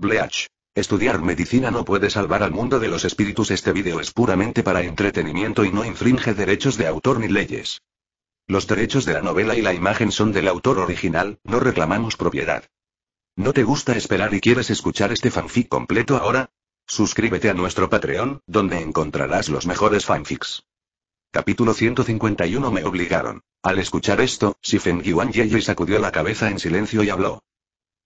Bleach. Estudiar medicina no puede salvar al mundo de los espíritus. Este vídeo es puramente para entretenimiento y no infringe derechos de autor ni leyes. Los derechos de la novela y la imagen son del autor original, no reclamamos propiedad. ¿No te gusta esperar y quieres escuchar este fanfic completo ahora? Suscríbete a nuestro Patreon, donde encontrarás los mejores fanfics. Capítulo 151 Me obligaron. Al escuchar esto, Shifen Yuan sacudió la cabeza en silencio y habló.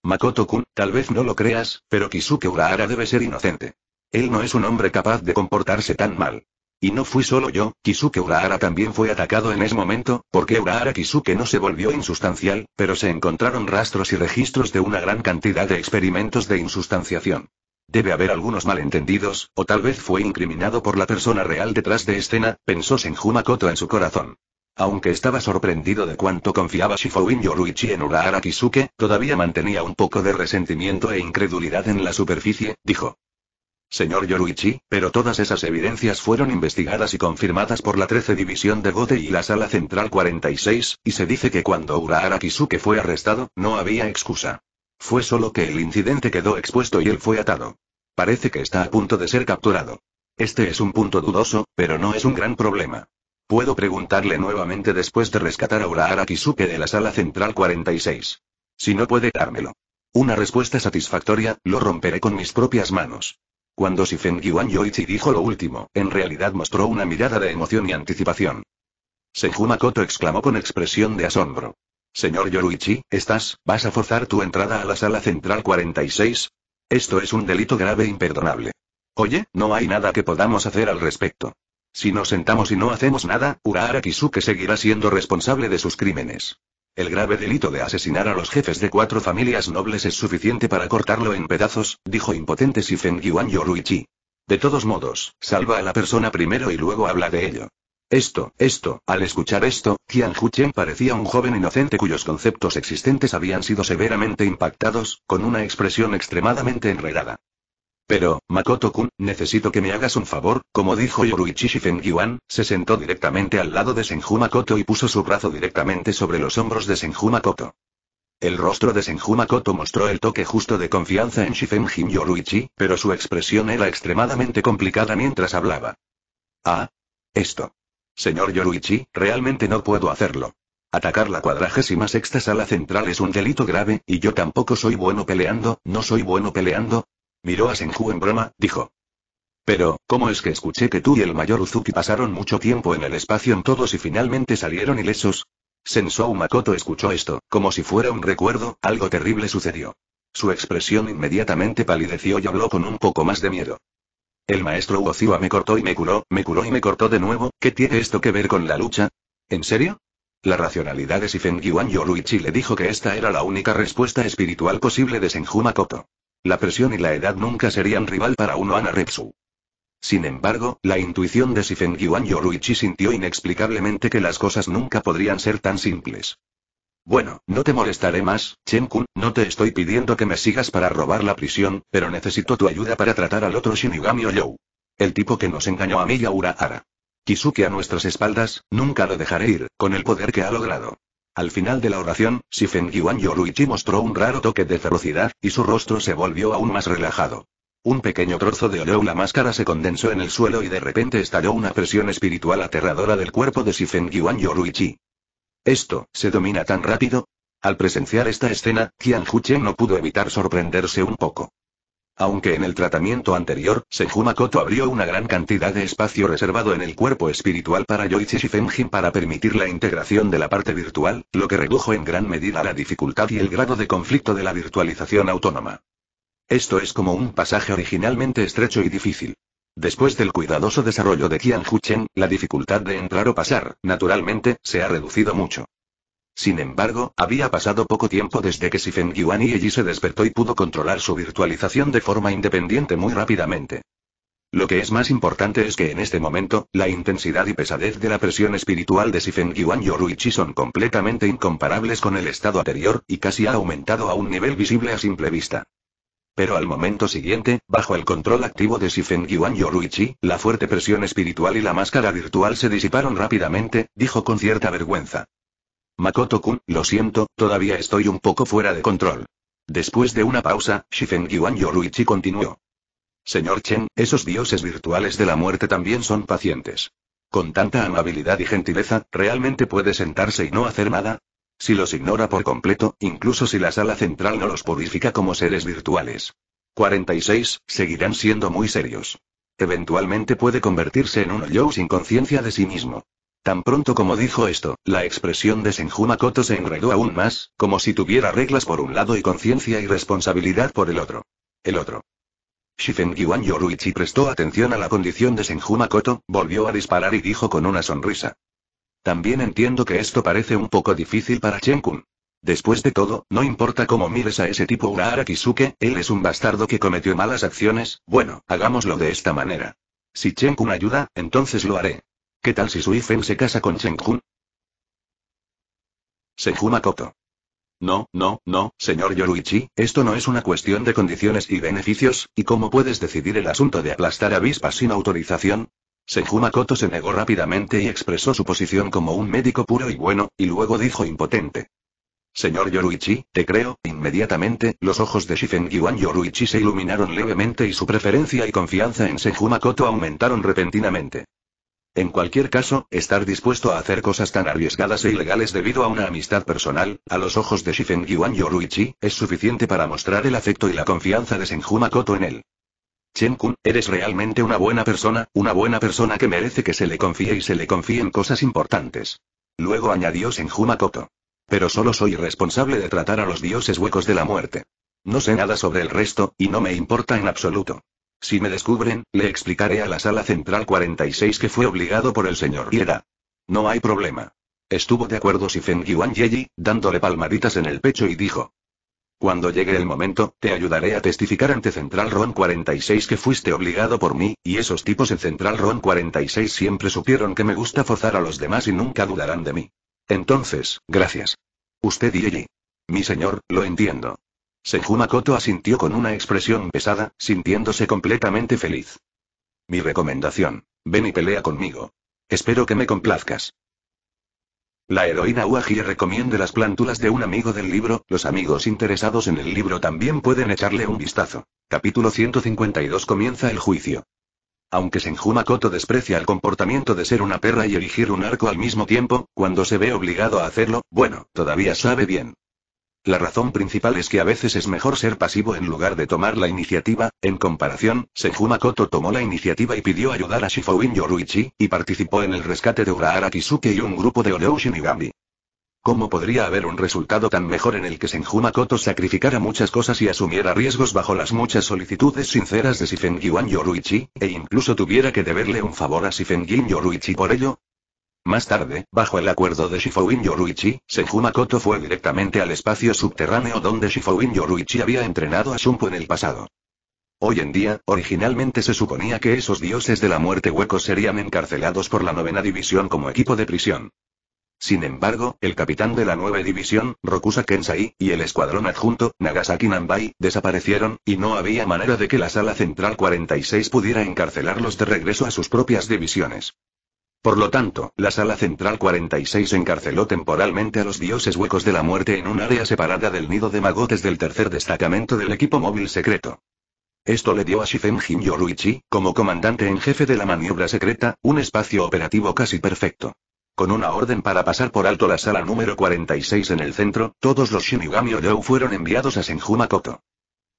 Makoto-kun, tal vez no lo creas, pero Kisuke Urahara debe ser inocente. Él no es un hombre capaz de comportarse tan mal. Y no fui solo yo, Kisuke Urahara también fue atacado en ese momento, porque Urahara Kisuke no se volvió insustancial, pero se encontraron rastros y registros de una gran cantidad de experimentos de insustanciación. Debe haber algunos malentendidos, o tal vez fue incriminado por la persona real detrás de escena, pensó Senju Makoto en su corazón. Aunque estaba sorprendido de cuánto confiaba Shifouin Yoruichi en Urahara Kisuke, todavía mantenía un poco de resentimiento e incredulidad en la superficie, dijo. Señor Yoruichi, pero todas esas evidencias fueron investigadas y confirmadas por la 13 División de Gode y la Sala Central 46, y se dice que cuando Urahara Kisuke fue arrestado, no había excusa. Fue solo que el incidente quedó expuesto y él fue atado. Parece que está a punto de ser capturado. Este es un punto dudoso, pero no es un gran problema. Puedo preguntarle nuevamente después de rescatar a Urahara Kisuke de la sala central 46. Si no puede dármelo. Una respuesta satisfactoria, lo romperé con mis propias manos. Cuando Sifeng Yuan Yoichi dijo lo último, en realidad mostró una mirada de emoción y anticipación. Senjumakoto exclamó con expresión de asombro. Señor Yoruichi, ¿estás, vas a forzar tu entrada a la sala central 46? Esto es un delito grave e imperdonable. Oye, no hay nada que podamos hacer al respecto. Si nos sentamos y no hacemos nada, Urahara Kisuke seguirá siendo responsable de sus crímenes. El grave delito de asesinar a los jefes de cuatro familias nobles es suficiente para cortarlo en pedazos, dijo impotente Sifeng Yuan Yoruichi. De todos modos, salva a la persona primero y luego habla de ello. Esto, esto, al escuchar esto, Tian Huchen parecía un joven inocente cuyos conceptos existentes habían sido severamente impactados, con una expresión extremadamente enredada. Pero, Makoto-kun, necesito que me hagas un favor, como dijo Yoruichi Shifengyuan, se sentó directamente al lado de Senju Makoto y puso su brazo directamente sobre los hombros de Senju Makoto. El rostro de Senju Makoto mostró el toque justo de confianza en Shifenjin Yoruichi, pero su expresión era extremadamente complicada mientras hablaba. Ah. Esto. Señor Yoruichi, realmente no puedo hacerlo. Atacar la cuadragésima sexta sala central es un delito grave, y yo tampoco soy bueno peleando, no soy bueno peleando, Miró a Senju en broma, dijo. Pero, ¿cómo es que escuché que tú y el mayor Uzuki pasaron mucho tiempo en el espacio en todos y finalmente salieron ilesos? Sensou Makoto escuchó esto, como si fuera un recuerdo, algo terrible sucedió. Su expresión inmediatamente palideció y habló con un poco más de miedo. El maestro Uoziwa me cortó y me curó, me curó y me cortó de nuevo, ¿qué tiene esto que ver con la lucha? ¿En serio? La racionalidad de Sifen Yuan Yoruichi le dijo que esta era la única respuesta espiritual posible de Senju Makoto. La presión y la edad nunca serían rival para uno anaretsu. Sin embargo, la intuición de sifen Yuan Yoruichi sintió inexplicablemente que las cosas nunca podrían ser tan simples. Bueno, no te molestaré más, Chenkun. no te estoy pidiendo que me sigas para robar la prisión, pero necesito tu ayuda para tratar al otro Shinigami Oyou. El tipo que nos engañó a mí y a Urahara. Kisuke a nuestras espaldas, nunca lo dejaré ir, con el poder que ha logrado. Al final de la oración, sifeng Yuan Yoruichi mostró un raro toque de ferocidad, y su rostro se volvió aún más relajado. Un pequeño trozo de en la máscara se condensó en el suelo y de repente estalló una presión espiritual aterradora del cuerpo de sifeng Yuan Yoruichi. ¿Esto, se domina tan rápido? Al presenciar esta escena, Qian Huchen no pudo evitar sorprenderse un poco. Aunque en el tratamiento anterior, Senjumakoto abrió una gran cantidad de espacio reservado en el cuerpo espiritual para Yoichi Shifenjin para permitir la integración de la parte virtual, lo que redujo en gran medida la dificultad y el grado de conflicto de la virtualización autónoma. Esto es como un pasaje originalmente estrecho y difícil. Después del cuidadoso desarrollo de Qian Chen, la dificultad de entrar o pasar, naturalmente, se ha reducido mucho. Sin embargo, había pasado poco tiempo desde que Sifeng Yuan y se despertó y pudo controlar su virtualización de forma independiente muy rápidamente. Lo que es más importante es que en este momento, la intensidad y pesadez de la presión espiritual de Sifeng Yuan y son completamente incomparables con el estado anterior, y casi ha aumentado a un nivel visible a simple vista. Pero al momento siguiente, bajo el control activo de Sifeng Yuan y la fuerte presión espiritual y la máscara virtual se disiparon rápidamente, dijo con cierta vergüenza. Makoto-kun, lo siento, todavía estoy un poco fuera de control. Después de una pausa, Shifen Yuan Yoruichi continuó. Señor Chen, esos dioses virtuales de la muerte también son pacientes. Con tanta amabilidad y gentileza, ¿realmente puede sentarse y no hacer nada? Si los ignora por completo, incluso si la sala central no los purifica como seres virtuales. 46. Seguirán siendo muy serios. Eventualmente puede convertirse en un yo sin conciencia de sí mismo. Tan pronto como dijo esto, la expresión de Senjumakoto se enredó aún más, como si tuviera reglas por un lado y conciencia y responsabilidad por el otro. El otro. Shifengiwan Yoruichi prestó atención a la condición de Senjumakoto, volvió a disparar y dijo con una sonrisa. También entiendo que esto parece un poco difícil para Chenkun. Después de todo, no importa cómo mires a ese tipo Urahara Kisuke, él es un bastardo que cometió malas acciones, bueno, hagámoslo de esta manera. Si Chen-kun ayuda, entonces lo haré. ¿Qué tal si Suifen se casa con Shenjun? Senjumakoto. No, no, no, señor Yoruichi, esto no es una cuestión de condiciones y beneficios, ¿y cómo puedes decidir el asunto de aplastar avispas sin autorización? Senjumakoto se negó rápidamente y expresó su posición como un médico puro y bueno, y luego dijo impotente. Señor Yoruichi, te creo, inmediatamente, los ojos de Shifen Yuan Yoruichi se iluminaron levemente y su preferencia y confianza en Senju aumentaron repentinamente. En cualquier caso, estar dispuesto a hacer cosas tan arriesgadas e ilegales debido a una amistad personal, a los ojos de Shifen Yuan Yoruichi, es suficiente para mostrar el afecto y la confianza de Senjuma en él. Chenkun, eres realmente una buena persona, una buena persona que merece que se le confíe y se le confíe en cosas importantes. Luego añadió Senjuma Pero solo soy responsable de tratar a los dioses huecos de la muerte. No sé nada sobre el resto, y no me importa en absoluto. Si me descubren, le explicaré a la sala central 46 que fue obligado por el señor Hiera. No hay problema. Estuvo de acuerdo si Feng Yuan Yeji, dándole palmaditas en el pecho y dijo. Cuando llegue el momento, te ayudaré a testificar ante Central Ron 46 que fuiste obligado por mí, y esos tipos en Central Ron 46 siempre supieron que me gusta forzar a los demás y nunca dudarán de mí. Entonces, gracias. Usted y Yeji. Mi señor, lo entiendo. Senjumakoto asintió con una expresión pesada, sintiéndose completamente feliz. Mi recomendación. Ven y pelea conmigo. Espero que me complazcas. La heroína Uaji recomiende las plántulas de un amigo del libro, los amigos interesados en el libro también pueden echarle un vistazo. Capítulo 152 comienza el juicio. Aunque Senjumakoto desprecia el comportamiento de ser una perra y erigir un arco al mismo tiempo, cuando se ve obligado a hacerlo, bueno, todavía sabe bien. La razón principal es que a veces es mejor ser pasivo en lugar de tomar la iniciativa. En comparación, Senjumakoto tomó la iniciativa y pidió ayudar a Shifouin Yoruichi, y participó en el rescate de Urahara Kisuke y un grupo de y Shinigami. ¿Cómo podría haber un resultado tan mejor en el que Senjumakoto Koto sacrificara muchas cosas y asumiera riesgos bajo las muchas solicitudes sinceras de Sifengyuan Yoruichi, e incluso tuviera que deberle un favor a Sifengyuan Yoruichi por ello? Más tarde, bajo el acuerdo de Shifouin Yoruichi, Senju Makoto fue directamente al espacio subterráneo donde Shifouin Yoruichi había entrenado a Shunpo en el pasado. Hoy en día, originalmente se suponía que esos dioses de la muerte hueco serían encarcelados por la novena división como equipo de prisión. Sin embargo, el capitán de la nueva división, Rokusa Kensai, y el escuadrón adjunto, Nagasaki Nambai, desaparecieron, y no había manera de que la sala central 46 pudiera encarcelarlos de regreso a sus propias divisiones. Por lo tanto, la sala central 46 encarceló temporalmente a los dioses huecos de la muerte en un área separada del nido de magotes del tercer destacamento del equipo móvil secreto. Esto le dio a Shifen Jin Yoruichi, como comandante en jefe de la maniobra secreta, un espacio operativo casi perfecto. Con una orden para pasar por alto la sala número 46 en el centro, todos los Shinigami Oyou fueron enviados a Senjuma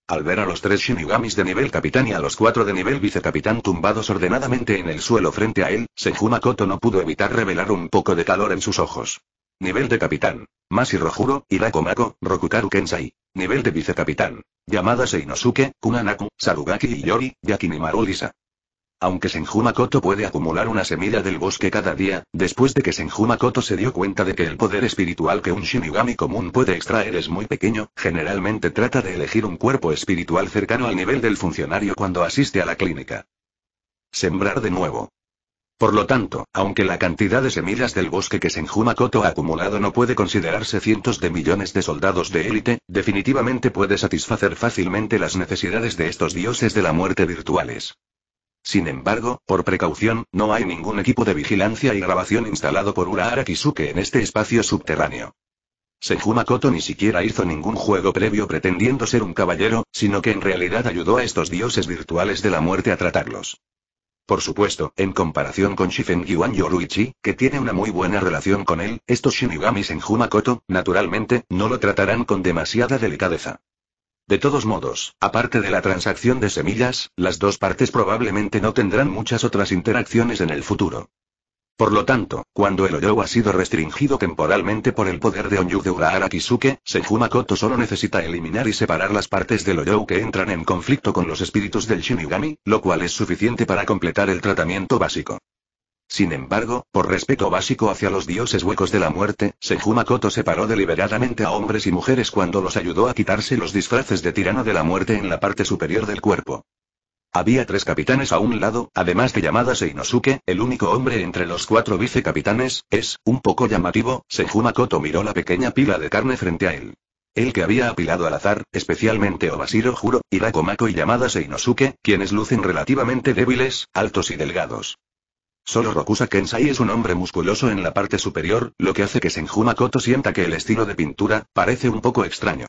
al ver a los tres Shinigamis de nivel capitán y a los cuatro de nivel vicecapitán tumbados ordenadamente en el suelo frente a él, Senju no pudo evitar revelar un poco de calor en sus ojos. Nivel de capitán. Masi Rojuro, Irako Rokukaru Kensai. Nivel de vicecapitán. Yamada Seinosuke, Kunanaku, Sarugaki y Yori, Yakinimaru Lisa. Aunque Senjumakoto puede acumular una semilla del bosque cada día, después de que Senjumakoto se dio cuenta de que el poder espiritual que un Shinigami común puede extraer es muy pequeño, generalmente trata de elegir un cuerpo espiritual cercano al nivel del funcionario cuando asiste a la clínica. Sembrar de nuevo. Por lo tanto, aunque la cantidad de semillas del bosque que Senjumakoto ha acumulado no puede considerarse cientos de millones de soldados de élite, definitivamente puede satisfacer fácilmente las necesidades de estos dioses de la muerte virtuales. Sin embargo, por precaución, no hay ningún equipo de vigilancia y grabación instalado por Urahara Kisuke en este espacio subterráneo. Senjumakoto ni siquiera hizo ningún juego previo pretendiendo ser un caballero, sino que en realidad ayudó a estos dioses virtuales de la muerte a tratarlos. Por supuesto, en comparación con Shifen Yuan Yoruichi, que tiene una muy buena relación con él, estos Shinigami en naturalmente, no lo tratarán con demasiada delicadeza. De todos modos, aparte de la transacción de semillas, las dos partes probablemente no tendrán muchas otras interacciones en el futuro. Por lo tanto, cuando el Oyo ha sido restringido temporalmente por el poder de Onyu de Urahara solo necesita eliminar y separar las partes del Oyo que entran en conflicto con los espíritus del Shinigami, lo cual es suficiente para completar el tratamiento básico. Sin embargo, por respeto básico hacia los dioses huecos de la muerte, Senjumakoto separó deliberadamente a hombres y mujeres cuando los ayudó a quitarse los disfraces de tirano de la muerte en la parte superior del cuerpo. Había tres capitanes a un lado, además de Yamada Seinosuke, el único hombre entre los cuatro vicecapitanes, es, un poco llamativo, Senjumakoto miró la pequeña pila de carne frente a él. El que había apilado al azar, especialmente Obasiro, Juro, Hirako Mako y Yamada Seinosuke, quienes lucen relativamente débiles, altos y delgados. Solo Rokusa Kensai es un hombre musculoso en la parte superior, lo que hace que Senjumakoto sienta que el estilo de pintura parece un poco extraño.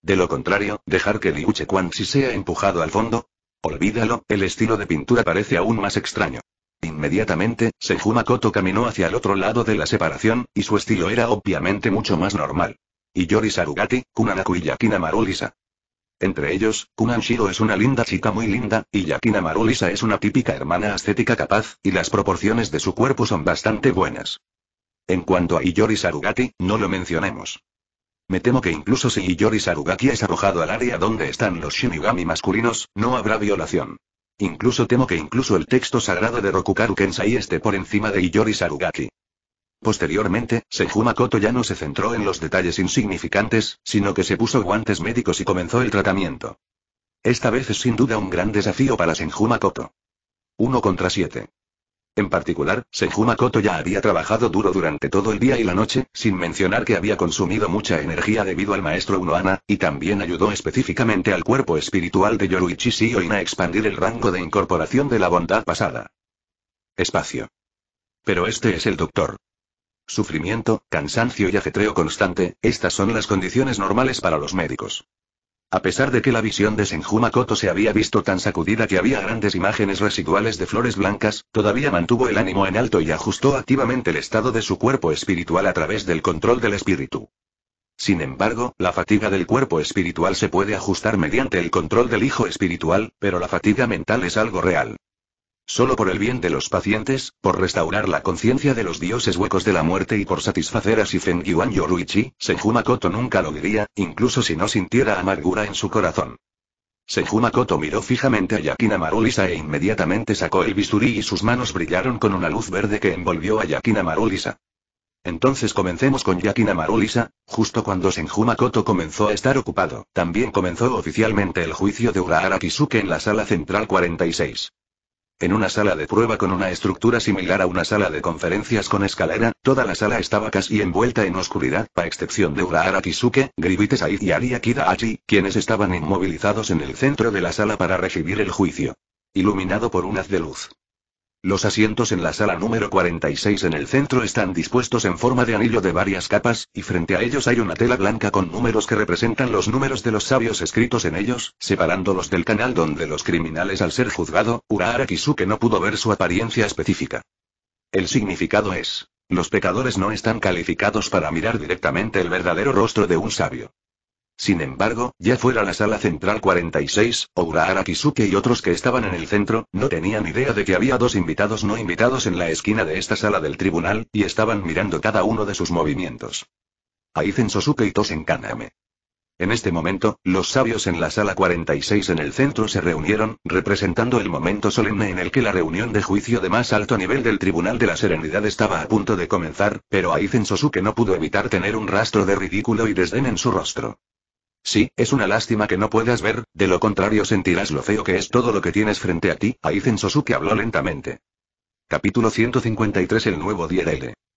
De lo contrario, dejar que Liuche si sea empujado al fondo. Olvídalo, el estilo de pintura parece aún más extraño. Inmediatamente, Senjumakoto Koto caminó hacia el otro lado de la separación, y su estilo era obviamente mucho más normal. Yori Sarugati, Kunanaku y Yakina Marulisa. Entre ellos, Shiro es una linda chica muy linda, y Yakina Marulisa es una típica hermana ascética capaz, y las proporciones de su cuerpo son bastante buenas. En cuanto a Iyori Sarugaki, no lo mencionemos. Me temo que incluso si Iyori Sarugaki es arrojado al área donde están los Shinigami masculinos, no habrá violación. Incluso temo que incluso el texto sagrado de Rokukaru Kensai esté por encima de Iyori Sarugaki. Posteriormente, Senjumakoto ya no se centró en los detalles insignificantes, sino que se puso guantes médicos y comenzó el tratamiento. Esta vez es sin duda un gran desafío para Senjumakoto. 1 contra 7. En particular, Senjumakoto ya había trabajado duro durante todo el día y la noche, sin mencionar que había consumido mucha energía debido al maestro Unoana, y también ayudó específicamente al cuerpo espiritual de Yoruichi Shioin a expandir el rango de incorporación de la bondad pasada. Espacio. Pero este es el doctor. Sufrimiento, cansancio y ajetreo constante, estas son las condiciones normales para los médicos. A pesar de que la visión de Senjumakoto se había visto tan sacudida que había grandes imágenes residuales de flores blancas, todavía mantuvo el ánimo en alto y ajustó activamente el estado de su cuerpo espiritual a través del control del espíritu. Sin embargo, la fatiga del cuerpo espiritual se puede ajustar mediante el control del hijo espiritual, pero la fatiga mental es algo real. Solo por el bien de los pacientes, por restaurar la conciencia de los dioses huecos de la muerte y por satisfacer a Shifen Yuan Yoruichi, Senjumakoto nunca lo diría, incluso si no sintiera amargura en su corazón. Senjumakoto miró fijamente a Yakina Marulisa e inmediatamente sacó el bisturí y sus manos brillaron con una luz verde que envolvió a Yakina Marulisa. Entonces comencemos con Yakina Marulisa, justo cuando Senjumakoto comenzó a estar ocupado, también comenzó oficialmente el juicio de Urahara Kisuke en la sala central 46. En una sala de prueba con una estructura similar a una sala de conferencias con escalera, toda la sala estaba casi envuelta en oscuridad, a excepción de Urahara Kisuke, Gribite y Ariakida quienes estaban inmovilizados en el centro de la sala para recibir el juicio. Iluminado por un haz de luz. Los asientos en la sala número 46 en el centro están dispuestos en forma de anillo de varias capas, y frente a ellos hay una tela blanca con números que representan los números de los sabios escritos en ellos, separándolos del canal donde los criminales al ser juzgado, Urahara Kisuke no pudo ver su apariencia específica. El significado es, los pecadores no están calificados para mirar directamente el verdadero rostro de un sabio. Sin embargo, ya fuera la sala central 46, Oura Arakisuke y otros que estaban en el centro, no tenían idea de que había dos invitados no invitados en la esquina de esta sala del tribunal, y estaban mirando cada uno de sus movimientos. Aizen Sosuke y Tosen Kaname. En este momento, los sabios en la sala 46 en el centro se reunieron, representando el momento solemne en el que la reunión de juicio de más alto nivel del Tribunal de la Serenidad estaba a punto de comenzar, pero Aizen Sosuke no pudo evitar tener un rastro de ridículo y desdén en su rostro. Sí, es una lástima que no puedas ver, de lo contrario sentirás lo feo que es todo lo que tienes frente a ti. Aizen Sosuke habló lentamente. Capítulo 153 El nuevo día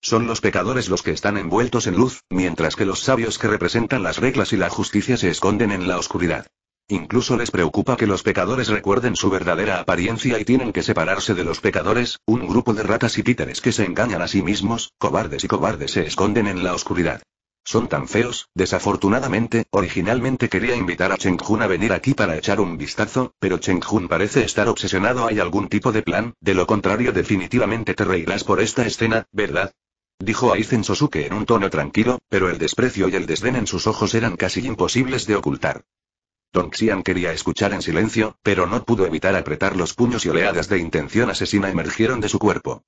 Son los pecadores los que están envueltos en luz, mientras que los sabios que representan las reglas y la justicia se esconden en la oscuridad. Incluso les preocupa que los pecadores recuerden su verdadera apariencia y tienen que separarse de los pecadores, un grupo de ratas y títeres que se engañan a sí mismos, cobardes y cobardes se esconden en la oscuridad. Son tan feos, desafortunadamente, originalmente quería invitar a Cheng Jun a venir aquí para echar un vistazo, pero Cheng Jun parece estar obsesionado hay algún tipo de plan, de lo contrario definitivamente te reirás por esta escena, ¿verdad? Dijo Aizen Sosuke en un tono tranquilo, pero el desprecio y el desdén en sus ojos eran casi imposibles de ocultar. Tong Xian quería escuchar en silencio, pero no pudo evitar apretar los puños y oleadas de intención asesina emergieron de su cuerpo.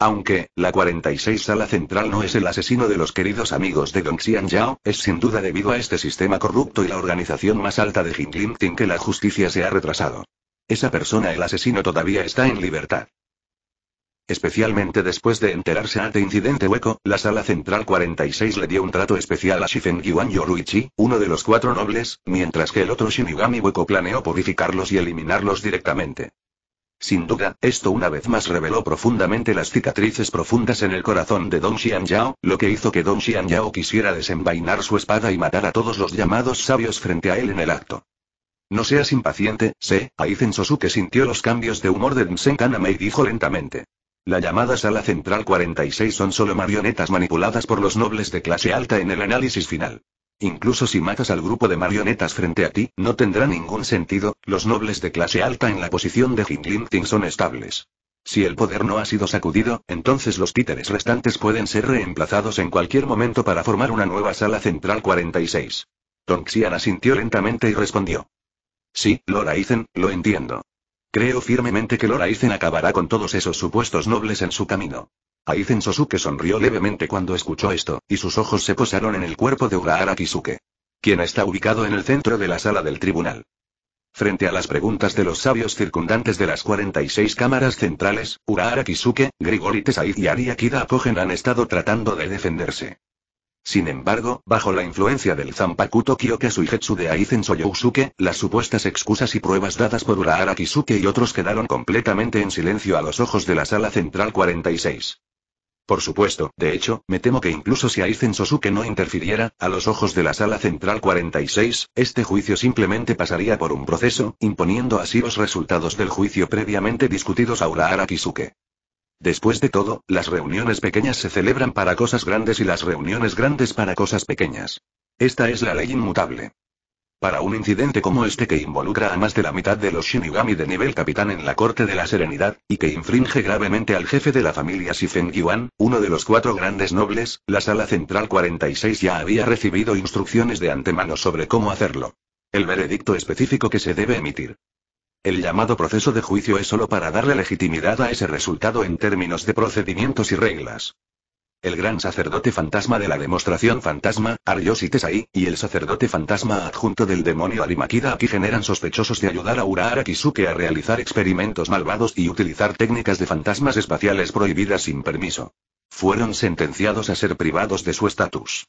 Aunque, la 46 Sala Central no es el asesino de los queridos amigos de Dong Zhao, es sin duda debido a este sistema corrupto y la organización más alta de Jingling que la justicia se ha retrasado. Esa persona el asesino todavía está en libertad. Especialmente después de enterarse ante este incidente hueco, la sala central 46 le dio un trato especial a Shifen Yuan Yoruichi, uno de los cuatro nobles, mientras que el otro Shinigami hueco planeó purificarlos y eliminarlos directamente. Sin duda, esto una vez más reveló profundamente las cicatrices profundas en el corazón de Don Xianyao, lo que hizo que Don Xianyao quisiera desenvainar su espada y matar a todos los llamados sabios frente a él en el acto. No seas impaciente, sé, Aizen Sosuke sintió los cambios de humor de Nsenkaname Kaname y dijo lentamente. La llamada sala central 46 son solo marionetas manipuladas por los nobles de clase alta en el análisis final. Incluso si matas al grupo de marionetas frente a ti, no tendrá ningún sentido, los nobles de clase alta en la posición de Ting son estables. Si el poder no ha sido sacudido, entonces los títeres restantes pueden ser reemplazados en cualquier momento para formar una nueva sala central 46. Tongxian asintió lentamente y respondió. Sí, Loraizen, lo entiendo. Creo firmemente que Loraizen acabará con todos esos supuestos nobles en su camino. Aizen Sosuke sonrió levemente cuando escuchó esto, y sus ojos se posaron en el cuerpo de Urahara Kisuke. Quien está ubicado en el centro de la sala del tribunal. Frente a las preguntas de los sabios circundantes de las 46 cámaras centrales, Urahara Kisuke, Grigori Tesaid y Ariakida Apogen han estado tratando de defenderse. Sin embargo, bajo la influencia del Zampakuto Kyoke Suijetsu de Aizen Soyousuke, las supuestas excusas y pruebas dadas por Urahara Kisuke y otros quedaron completamente en silencio a los ojos de la sala central 46. Por supuesto, de hecho, me temo que incluso si Aizen Sosuke no interfiriera, a los ojos de la Sala Central 46, este juicio simplemente pasaría por un proceso, imponiendo así los resultados del juicio previamente discutidos a Urahara Kisuke. Después de todo, las reuniones pequeñas se celebran para cosas grandes y las reuniones grandes para cosas pequeñas. Esta es la ley inmutable. Para un incidente como este que involucra a más de la mitad de los Shinigami de nivel capitán en la corte de la serenidad, y que infringe gravemente al jefe de la familia Sifeng Yuan, uno de los cuatro grandes nobles, la sala central 46 ya había recibido instrucciones de antemano sobre cómo hacerlo. El veredicto específico que se debe emitir. El llamado proceso de juicio es solo para darle legitimidad a ese resultado en términos de procedimientos y reglas el gran sacerdote fantasma de la demostración fantasma, Aryosites y y el sacerdote fantasma adjunto del demonio Arimakida aquí generan sospechosos de ayudar a Ura Kisuke a realizar experimentos malvados y utilizar técnicas de fantasmas espaciales prohibidas sin permiso. Fueron sentenciados a ser privados de su estatus.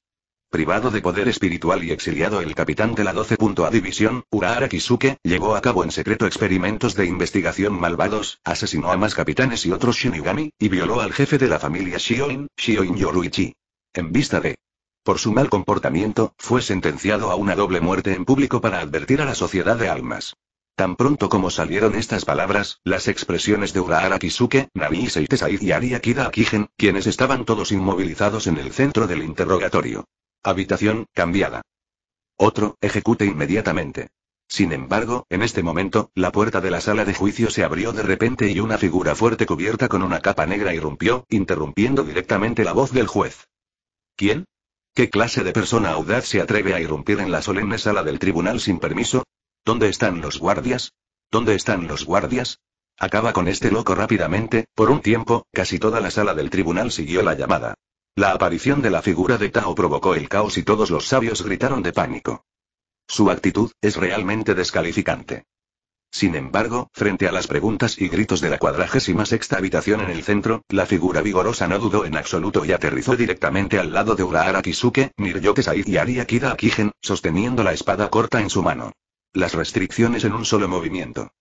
Privado de poder espiritual y exiliado el capitán de la 12.A División, Urahara Kisuke, llevó a cabo en secreto experimentos de investigación malvados, asesinó a más capitanes y otros Shinigami, y violó al jefe de la familia Shioin, Shioin Yoruichi. En vista de por su mal comportamiento, fue sentenciado a una doble muerte en público para advertir a la sociedad de almas. Tan pronto como salieron estas palabras, las expresiones de Urahara Kisuke, Nami Seitasai y Ariakida Akigen, quienes estaban todos inmovilizados en el centro del interrogatorio. Habitación, cambiada. Otro, ejecute inmediatamente. Sin embargo, en este momento, la puerta de la sala de juicio se abrió de repente y una figura fuerte cubierta con una capa negra irrumpió, interrumpiendo directamente la voz del juez. ¿Quién? ¿Qué clase de persona audaz se atreve a irrumpir en la solemne sala del tribunal sin permiso? ¿Dónde están los guardias? ¿Dónde están los guardias? Acaba con este loco rápidamente, por un tiempo, casi toda la sala del tribunal siguió la llamada. La aparición de la figura de Tao provocó el caos y todos los sabios gritaron de pánico. Su actitud es realmente descalificante. Sin embargo, frente a las preguntas y gritos de la cuadragésima sexta habitación en el centro, la figura vigorosa no dudó en absoluto y aterrizó directamente al lado de Urahara Kisuke, Niryoke Said y Ariakida Akigen, sosteniendo la espada corta en su mano. Las restricciones en un solo movimiento.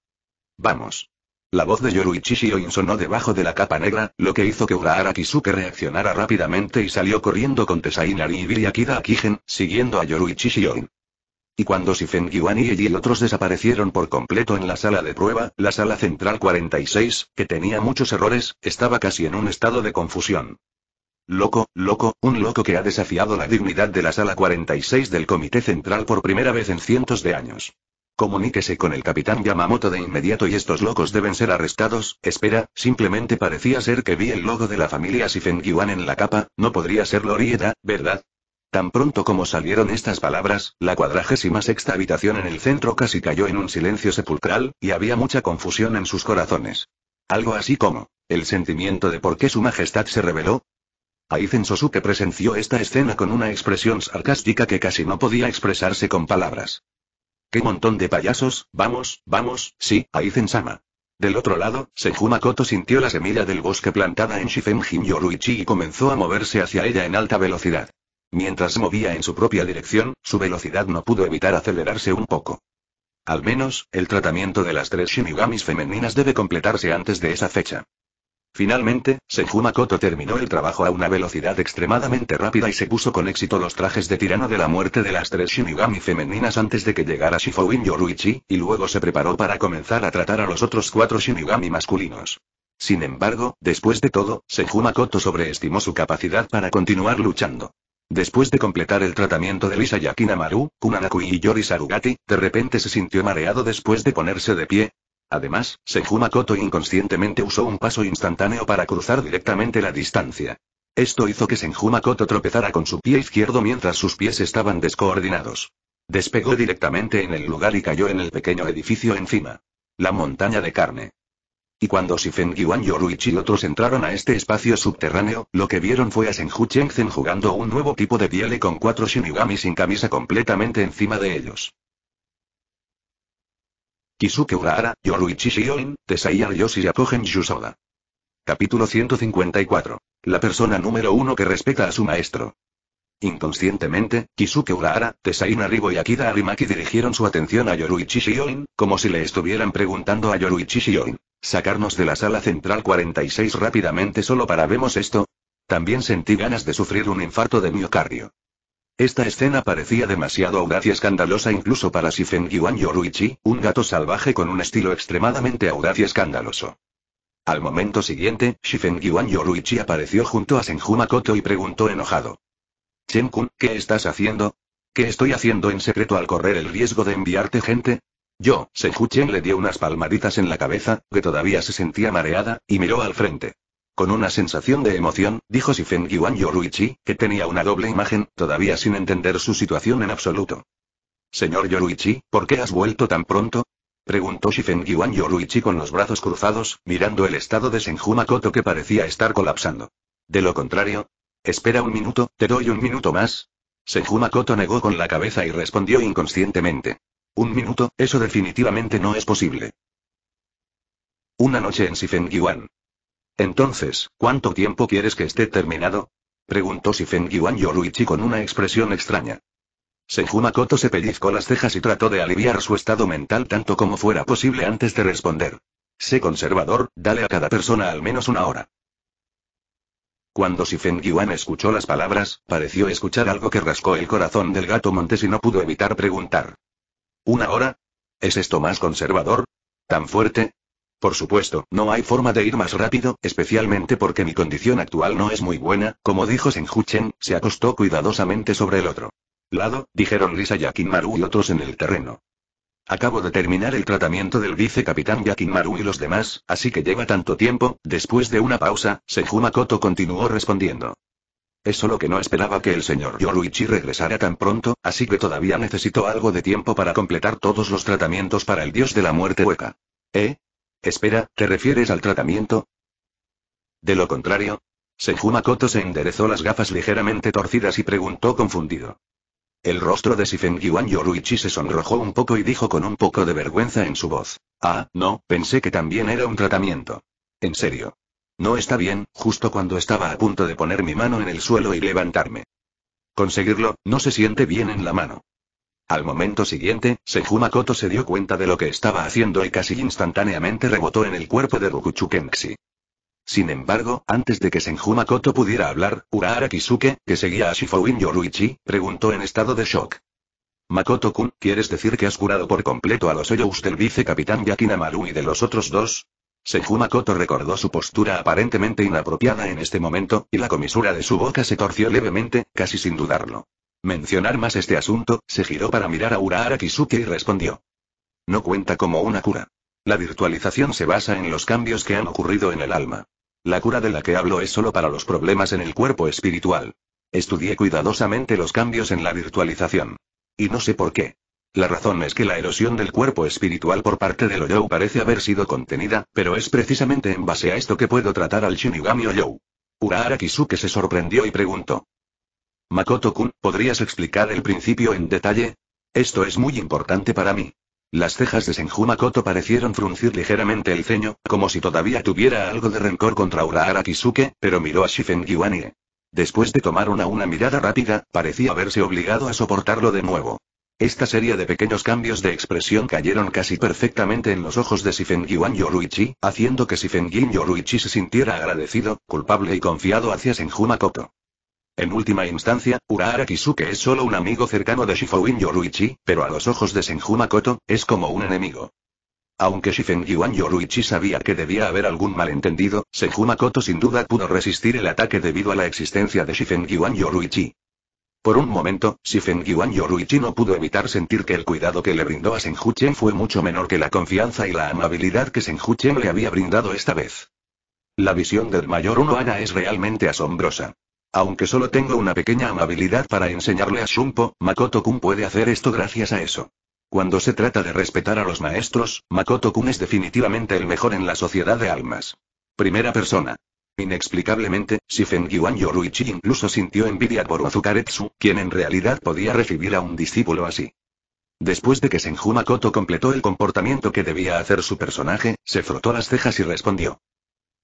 Vamos. La voz de Yoruichi Shioin sonó debajo de la capa negra, lo que hizo que Urahara Kisuke reaccionara rápidamente y salió corriendo con Tesainari y kida Akigen, siguiendo a Yoruichi Shioin. Y cuando Sifen Giwani y otros desaparecieron por completo en la sala de prueba, la sala central 46, que tenía muchos errores, estaba casi en un estado de confusión. Loco, loco, un loco que ha desafiado la dignidad de la sala 46 del Comité Central por primera vez en cientos de años. Comuníquese con el capitán Yamamoto de inmediato y estos locos deben ser arrestados. Espera, simplemente parecía ser que vi el logo de la familia Sifengyuan en la capa, no podría ser Lorieda, ¿verdad? Tan pronto como salieron estas palabras, la cuadragésima sexta habitación en el centro casi cayó en un silencio sepulcral, y había mucha confusión en sus corazones. Algo así como, el sentimiento de por qué su majestad se reveló, Aizen Sosuke presenció esta escena con una expresión sarcástica que casi no podía expresarse con palabras. ¡Qué montón de payasos! Vamos, vamos, sí, ahí sama Del otro lado, Senjumakoto sintió la semilla del bosque plantada en Shifen Yoruichi y comenzó a moverse hacia ella en alta velocidad. Mientras movía en su propia dirección, su velocidad no pudo evitar acelerarse un poco. Al menos, el tratamiento de las tres shinigamis femeninas debe completarse antes de esa fecha. Finalmente, Senjumakoto terminó el trabajo a una velocidad extremadamente rápida y se puso con éxito los trajes de tirano de la muerte de las tres Shinigami femeninas antes de que llegara Shifouin Yoruichi, y luego se preparó para comenzar a tratar a los otros cuatro Shinigami masculinos. Sin embargo, después de todo, Senjumakoto sobreestimó su capacidad para continuar luchando. Después de completar el tratamiento de Lisa Yakinamaru, Kunanakui y Yori Sarugati, de repente se sintió mareado después de ponerse de pie, Además, Senjumakoto inconscientemente usó un paso instantáneo para cruzar directamente la distancia. Esto hizo que Senjumakoto tropezara con su pie izquierdo mientras sus pies estaban descoordinados. Despegó directamente en el lugar y cayó en el pequeño edificio encima. La montaña de carne. Y cuando Sifeng Yuan Yoruichi y otros entraron a este espacio subterráneo, lo que vieron fue a Senju Chengzen jugando un nuevo tipo de piele con cuatro Shinigami sin camisa completamente encima de ellos. Kisuke Urahara, Yoruichi Shioin, Tesai Yoshi Yakogen Yusoda. Capítulo 154. La persona número uno que respeta a su maestro. Inconscientemente, Kisuke Urahara, Tesai Naribo y Akida Arimaki dirigieron su atención a Yoruichi Shioin, como si le estuvieran preguntando a Yoruichi Shioin. ¿Sacarnos de la sala central 46 rápidamente solo para vemos esto? También sentí ganas de sufrir un infarto de miocardio. Esta escena parecía demasiado audaz y escandalosa incluso para Shifen Yuan Yoruichi, un gato salvaje con un estilo extremadamente audaz y escandaloso. Al momento siguiente, Shifeng Yuan Yoruichi apareció junto a Senju Makoto y preguntó enojado. chen ¿qué estás haciendo? ¿Qué estoy haciendo en secreto al correr el riesgo de enviarte gente? Yo, Senju Chen le dio unas palmaditas en la cabeza, que todavía se sentía mareada, y miró al frente. Con una sensación de emoción, dijo Shifengiwan Yuan Yoruichi, que tenía una doble imagen, todavía sin entender su situación en absoluto. Señor Yoruichi, ¿por qué has vuelto tan pronto? Preguntó Shifengiwan Yuan Yoruichi con los brazos cruzados, mirando el estado de Senjumakoto que parecía estar colapsando. De lo contrario, espera un minuto, te doy un minuto más. Senjumakoto negó con la cabeza y respondió inconscientemente. Un minuto, eso definitivamente no es posible. Una noche en Shifen Yuan. Entonces, ¿cuánto tiempo quieres que esté terminado? Preguntó Sifeng Yuan Yoruichi con una expresión extraña. Senjumakoto se pellizcó las cejas y trató de aliviar su estado mental tanto como fuera posible antes de responder. Sé conservador, dale a cada persona al menos una hora. Cuando Sifeng Yuan escuchó las palabras, pareció escuchar algo que rascó el corazón del gato montes y no pudo evitar preguntar. ¿Una hora? ¿Es esto más conservador? ¿Tan fuerte? Por supuesto, no hay forma de ir más rápido, especialmente porque mi condición actual no es muy buena, como dijo Senjuchen, se acostó cuidadosamente sobre el otro. Lado, dijeron Lisa Maru y otros en el terreno. Acabo de terminar el tratamiento del vicecapitán Yakinmaru y los demás, así que lleva tanto tiempo, después de una pausa, Senjumakoto continuó respondiendo. Es solo que no esperaba que el señor Yoruichi regresara tan pronto, así que todavía necesito algo de tiempo para completar todos los tratamientos para el dios de la muerte hueca. ¿Eh? Espera, ¿te refieres al tratamiento? De lo contrario. Senjumakoto se enderezó las gafas ligeramente torcidas y preguntó confundido. El rostro de Sifeng Yuan Yoruichi se sonrojó un poco y dijo con un poco de vergüenza en su voz. Ah, no, pensé que también era un tratamiento. En serio. No está bien, justo cuando estaba a punto de poner mi mano en el suelo y levantarme. Conseguirlo, no se siente bien en la mano. Al momento siguiente, Senjumakoto se dio cuenta de lo que estaba haciendo y casi instantáneamente rebotó en el cuerpo de Rukuchu Kenxi. Sin embargo, antes de que Senjumakoto pudiera hablar, Urahara Kisuke, que seguía a Shifouin Yoruichi, preguntó en estado de shock. Makoto-kun, ¿quieres decir que has curado por completo a los Oyous del vicecapitán Yakinamaru y de los otros dos? Senjumakoto recordó su postura aparentemente inapropiada en este momento, y la comisura de su boca se torció levemente, casi sin dudarlo mencionar más este asunto, se giró para mirar a Urahara Kisuke y respondió. No cuenta como una cura. La virtualización se basa en los cambios que han ocurrido en el alma. La cura de la que hablo es solo para los problemas en el cuerpo espiritual. Estudié cuidadosamente los cambios en la virtualización. Y no sé por qué. La razón es que la erosión del cuerpo espiritual por parte del Oyou parece haber sido contenida, pero es precisamente en base a esto que puedo tratar al Shinigami Oyou. Urahara Kisuke se sorprendió y preguntó. Makoto-kun, ¿podrías explicar el principio en detalle? Esto es muy importante para mí. Las cejas de Senju parecieron fruncir ligeramente el ceño, como si todavía tuviera algo de rencor contra Urahara Kisuke, pero miró a Shifeng Después de tomar una, una mirada rápida, parecía haberse obligado a soportarlo de nuevo. Esta serie de pequeños cambios de expresión cayeron casi perfectamente en los ojos de Sifengyuan Yoruichi, haciendo que Yuan Yoruichi se sintiera agradecido, culpable y confiado hacia Senju Makoto. En última instancia, Urahara Kisuke es solo un amigo cercano de Shifouin Yoruichi, pero a los ojos de Senju es como un enemigo. Aunque Shifen Yuan Yoruichi sabía que debía haber algún malentendido, Senju Makoto sin duda pudo resistir el ataque debido a la existencia de Shifen Yuan Yoruichi. Por un momento, Shifen Yuan Yoruichi no pudo evitar sentir que el cuidado que le brindó a Senju fue mucho menor que la confianza y la amabilidad que Senju le había brindado esta vez. La visión del mayor Ana es realmente asombrosa. Aunque solo tengo una pequeña amabilidad para enseñarle a Shunpo, Makoto-kun puede hacer esto gracias a eso. Cuando se trata de respetar a los maestros, Makoto-kun es definitivamente el mejor en la sociedad de almas. Primera persona. Inexplicablemente, Shifeng Yuan Yoruichi incluso sintió envidia por Ozukaretsu, quien en realidad podía recibir a un discípulo así. Después de que Senju Makoto completó el comportamiento que debía hacer su personaje, se frotó las cejas y respondió.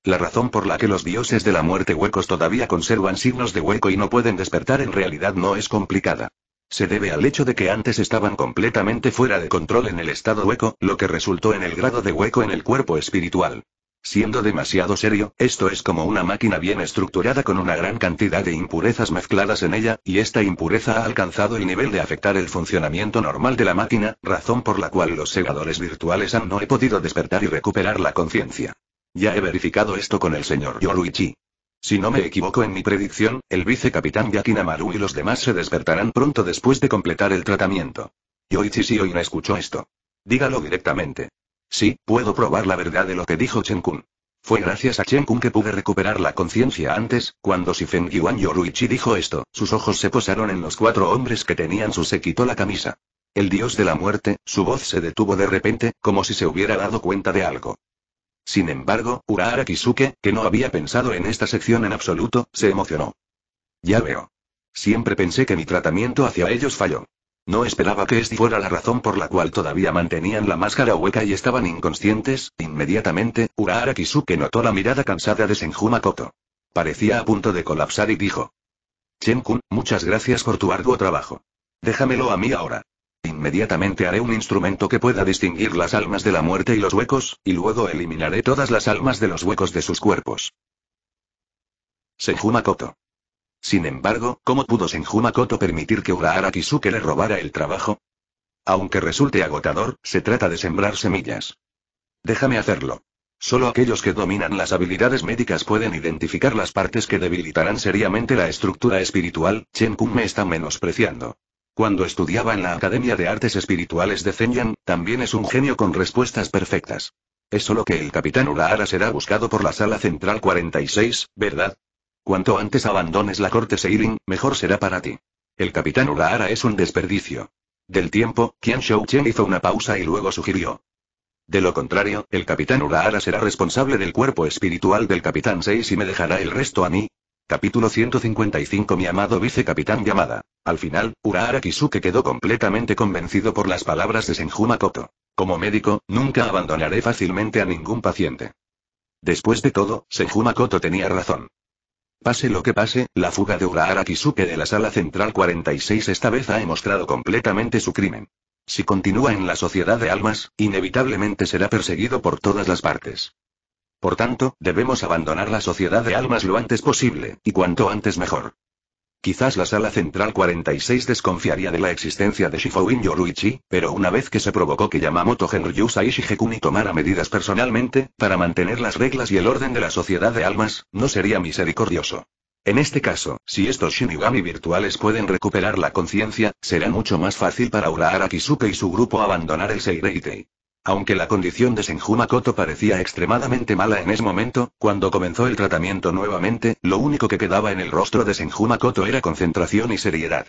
La razón por la que los dioses de la muerte huecos todavía conservan signos de hueco y no pueden despertar en realidad no es complicada. Se debe al hecho de que antes estaban completamente fuera de control en el estado hueco, lo que resultó en el grado de hueco en el cuerpo espiritual. Siendo demasiado serio, esto es como una máquina bien estructurada con una gran cantidad de impurezas mezcladas en ella, y esta impureza ha alcanzado el nivel de afectar el funcionamiento normal de la máquina, razón por la cual los segadores virtuales han no he podido despertar y recuperar la conciencia. Ya he verificado esto con el señor Yoruichi. Si no me equivoco en mi predicción, el vicecapitán Yakinamaru y los demás se despertarán pronto después de completar el tratamiento. Yoichi no escuchó esto. Dígalo directamente. Sí, puedo probar la verdad de lo que dijo Chen-kun. Fue gracias a Chen Kun que pude recuperar la conciencia antes, cuando Sifengiwan Yuan Yoruichi dijo esto, sus ojos se posaron en los cuatro hombres que tenían su se quitó la camisa. El dios de la muerte, su voz se detuvo de repente, como si se hubiera dado cuenta de algo. Sin embargo, Urahara Kisuke, que no había pensado en esta sección en absoluto, se emocionó. Ya veo. Siempre pensé que mi tratamiento hacia ellos falló. No esperaba que esta fuera la razón por la cual todavía mantenían la máscara hueca y estaban inconscientes. Inmediatamente, Urahara Kisuke notó la mirada cansada de Senjuma Koto. Parecía a punto de colapsar y dijo. Chen muchas gracias por tu arduo trabajo. Déjamelo a mí ahora. Inmediatamente haré un instrumento que pueda distinguir las almas de la muerte y los huecos, y luego eliminaré todas las almas de los huecos de sus cuerpos. Senjumakoto. Sin embargo, ¿cómo pudo Senjumakoto permitir que Urahara Kisuke le robara el trabajo? Aunque resulte agotador, se trata de sembrar semillas. Déjame hacerlo. Solo aquellos que dominan las habilidades médicas pueden identificar las partes que debilitarán seriamente la estructura espiritual, Chen Kung me está menospreciando. Cuando estudiaba en la Academia de Artes Espirituales de Zenyan, también es un genio con respuestas perfectas. Es solo que el capitán Urahara será buscado por la sala central 46, ¿verdad? Cuanto antes abandones la corte Seirin, mejor será para ti. El capitán Urahara es un desperdicio. Del tiempo, Qian Shouchen hizo una pausa y luego sugirió. De lo contrario, el capitán Urahara será responsable del cuerpo espiritual del capitán 6 y me dejará el resto a mí, Capítulo 155 Mi amado vicecapitán Yamada. Al final, Urahara Kisuke quedó completamente convencido por las palabras de Senjumakoto. Como médico, nunca abandonaré fácilmente a ningún paciente. Después de todo, Senjumakoto tenía razón. Pase lo que pase, la fuga de Urahara Kisuke de la sala central 46 esta vez ha demostrado completamente su crimen. Si continúa en la sociedad de almas, inevitablemente será perseguido por todas las partes. Por tanto, debemos abandonar la sociedad de almas lo antes posible, y cuanto antes mejor. Quizás la sala central 46 desconfiaría de la existencia de Shifouin Yoruichi, pero una vez que se provocó que Yamamoto Genryusa y tomara medidas personalmente, para mantener las reglas y el orden de la sociedad de almas, no sería misericordioso. En este caso, si estos Shinigami virtuales pueden recuperar la conciencia, será mucho más fácil para Urahara Kisuke y su grupo abandonar el Seireitei. Aunque la condición de Senjumakoto parecía extremadamente mala en ese momento, cuando comenzó el tratamiento nuevamente, lo único que quedaba en el rostro de Senjumakoto era concentración y seriedad.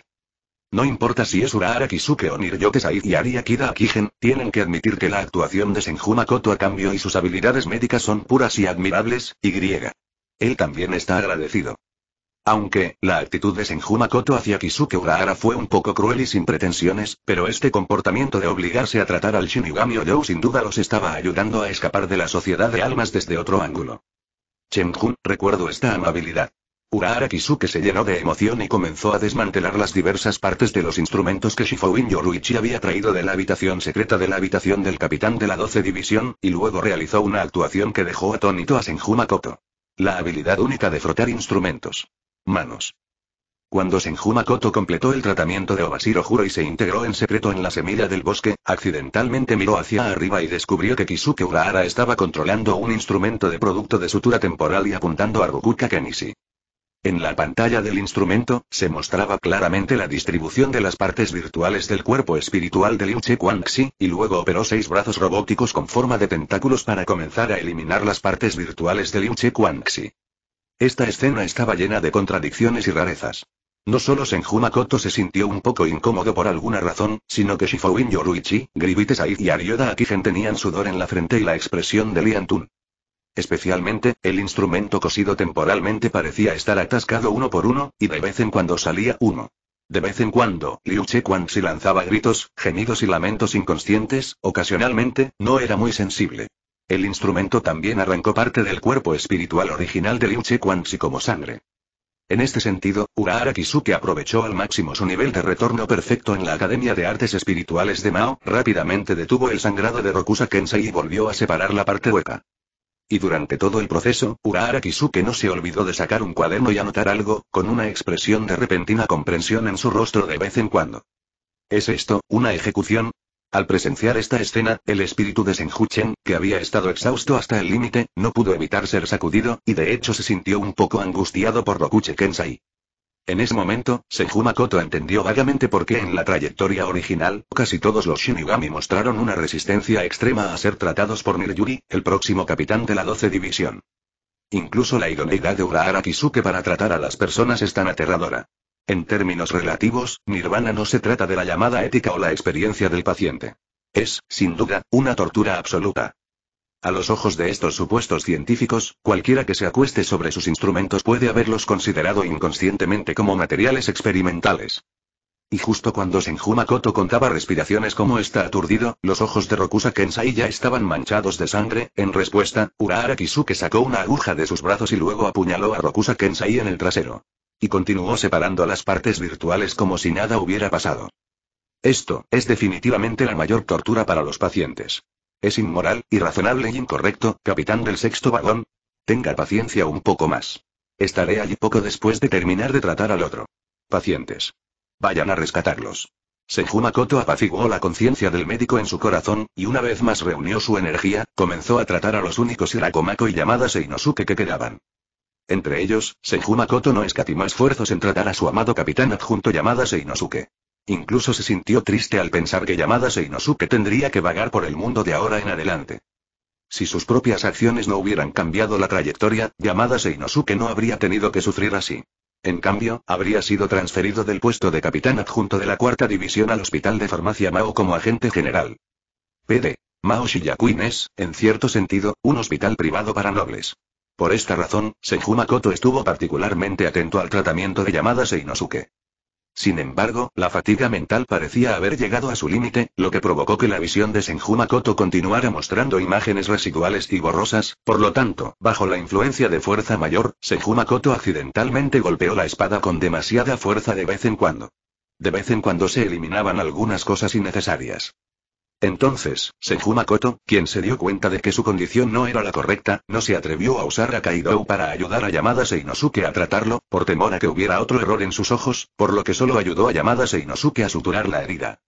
No importa si es Urahara Kisuke o Niryote y Ariakida Akigen, tienen que admitir que la actuación de Senjumakoto a cambio y sus habilidades médicas son puras y admirables, y griega. Él también está agradecido. Aunque, la actitud de Senjumakoto hacia Kisuke Urahara fue un poco cruel y sin pretensiones, pero este comportamiento de obligarse a tratar al Shinigami Oyo sin duda los estaba ayudando a escapar de la sociedad de almas desde otro ángulo. Chenjun, recuerdo esta amabilidad. Urahara Kisuke se llenó de emoción y comenzó a desmantelar las diversas partes de los instrumentos que Shifouin Yoruichi había traído de la habitación secreta de la habitación del capitán de la 12 División, y luego realizó una actuación que dejó atónito a Senjumakoto. La habilidad única de frotar instrumentos. Manos. Cuando Senjumakoto completó el tratamiento de Obashiro Juro y se integró en secreto en la semilla del bosque, accidentalmente miró hacia arriba y descubrió que Kisuke Urahara estaba controlando un instrumento de producto de sutura temporal y apuntando a Rukuka Kenishi. En la pantalla del instrumento, se mostraba claramente la distribución de las partes virtuales del cuerpo espiritual de Liu Che y luego operó seis brazos robóticos con forma de tentáculos para comenzar a eliminar las partes virtuales de Liu Che esta escena estaba llena de contradicciones y rarezas. No solo Senjumakoto se sintió un poco incómodo por alguna razón, sino que Shifouin Yoruichi, Gribite y Arioda Akigen tenían sudor en la frente y la expresión de Lian Especialmente, el instrumento cosido temporalmente parecía estar atascado uno por uno, y de vez en cuando salía uno. De vez en cuando, Liu Che Quan si lanzaba gritos, gemidos y lamentos inconscientes, ocasionalmente, no era muy sensible. El instrumento también arrancó parte del cuerpo espiritual original de Liu Chequansi como sangre. En este sentido, Urahara Kisuke aprovechó al máximo su nivel de retorno perfecto en la Academia de Artes Espirituales de Mao, rápidamente detuvo el sangrado de Rokusa Kensei y volvió a separar la parte hueca. Y durante todo el proceso, Urahara Kisuke no se olvidó de sacar un cuaderno y anotar algo, con una expresión de repentina comprensión en su rostro de vez en cuando. ¿Es esto, una ejecución? Al presenciar esta escena, el espíritu de Senjuchen, que había estado exhausto hasta el límite, no pudo evitar ser sacudido, y de hecho se sintió un poco angustiado por Rokuche Kensai. En ese momento, Senju Makoto entendió vagamente por qué en la trayectoria original, casi todos los Shinigami mostraron una resistencia extrema a ser tratados por Miryuri, el próximo capitán de la 12 División. Incluso la idoneidad de Urahara Kisuke para tratar a las personas es tan aterradora. En términos relativos, nirvana no se trata de la llamada ética o la experiencia del paciente. Es, sin duda, una tortura absoluta. A los ojos de estos supuestos científicos, cualquiera que se acueste sobre sus instrumentos puede haberlos considerado inconscientemente como materiales experimentales. Y justo cuando Senjumakoto contaba respiraciones como está aturdido, los ojos de Rokusa Kensai ya estaban manchados de sangre, en respuesta, Urahara Kisuke sacó una aguja de sus brazos y luego apuñaló a Rokusa Kensai en el trasero. Y continuó separando las partes virtuales como si nada hubiera pasado. Esto es definitivamente la mayor tortura para los pacientes. Es inmoral, irrazonable e incorrecto, capitán del sexto vagón. Tenga paciencia un poco más. Estaré allí poco después de terminar de tratar al otro. Pacientes. Vayan a rescatarlos. Senjumakoto apaciguó la conciencia del médico en su corazón, y una vez más reunió su energía, comenzó a tratar a los únicos irakomako y llamadas Seinosuke que quedaban. Entre ellos, Senjumakoto no escatimó esfuerzos en tratar a su amado capitán adjunto Yamada Seinosuke. Incluso se sintió triste al pensar que Yamada Seinosuke tendría que vagar por el mundo de ahora en adelante. Si sus propias acciones no hubieran cambiado la trayectoria, Yamada Seinosuke no habría tenido que sufrir así. En cambio, habría sido transferido del puesto de capitán adjunto de la cuarta división al hospital de farmacia Mao como agente general. PD. Mao Shiyakuin es, en cierto sentido, un hospital privado para nobles. Por esta razón, Senjumakoto estuvo particularmente atento al tratamiento de llamadas e Sin embargo, la fatiga mental parecía haber llegado a su límite, lo que provocó que la visión de Senjumakoto continuara mostrando imágenes residuales y borrosas, por lo tanto, bajo la influencia de fuerza mayor, Senjumakoto accidentalmente golpeó la espada con demasiada fuerza de vez en cuando. De vez en cuando se eliminaban algunas cosas innecesarias. Entonces, Senjumakoto, quien se dio cuenta de que su condición no era la correcta, no se atrevió a usar a Kaidou para ayudar a Yamada Seinosuke a tratarlo, por temor a que hubiera otro error en sus ojos, por lo que solo ayudó a Yamada Seinosuke a suturar la herida.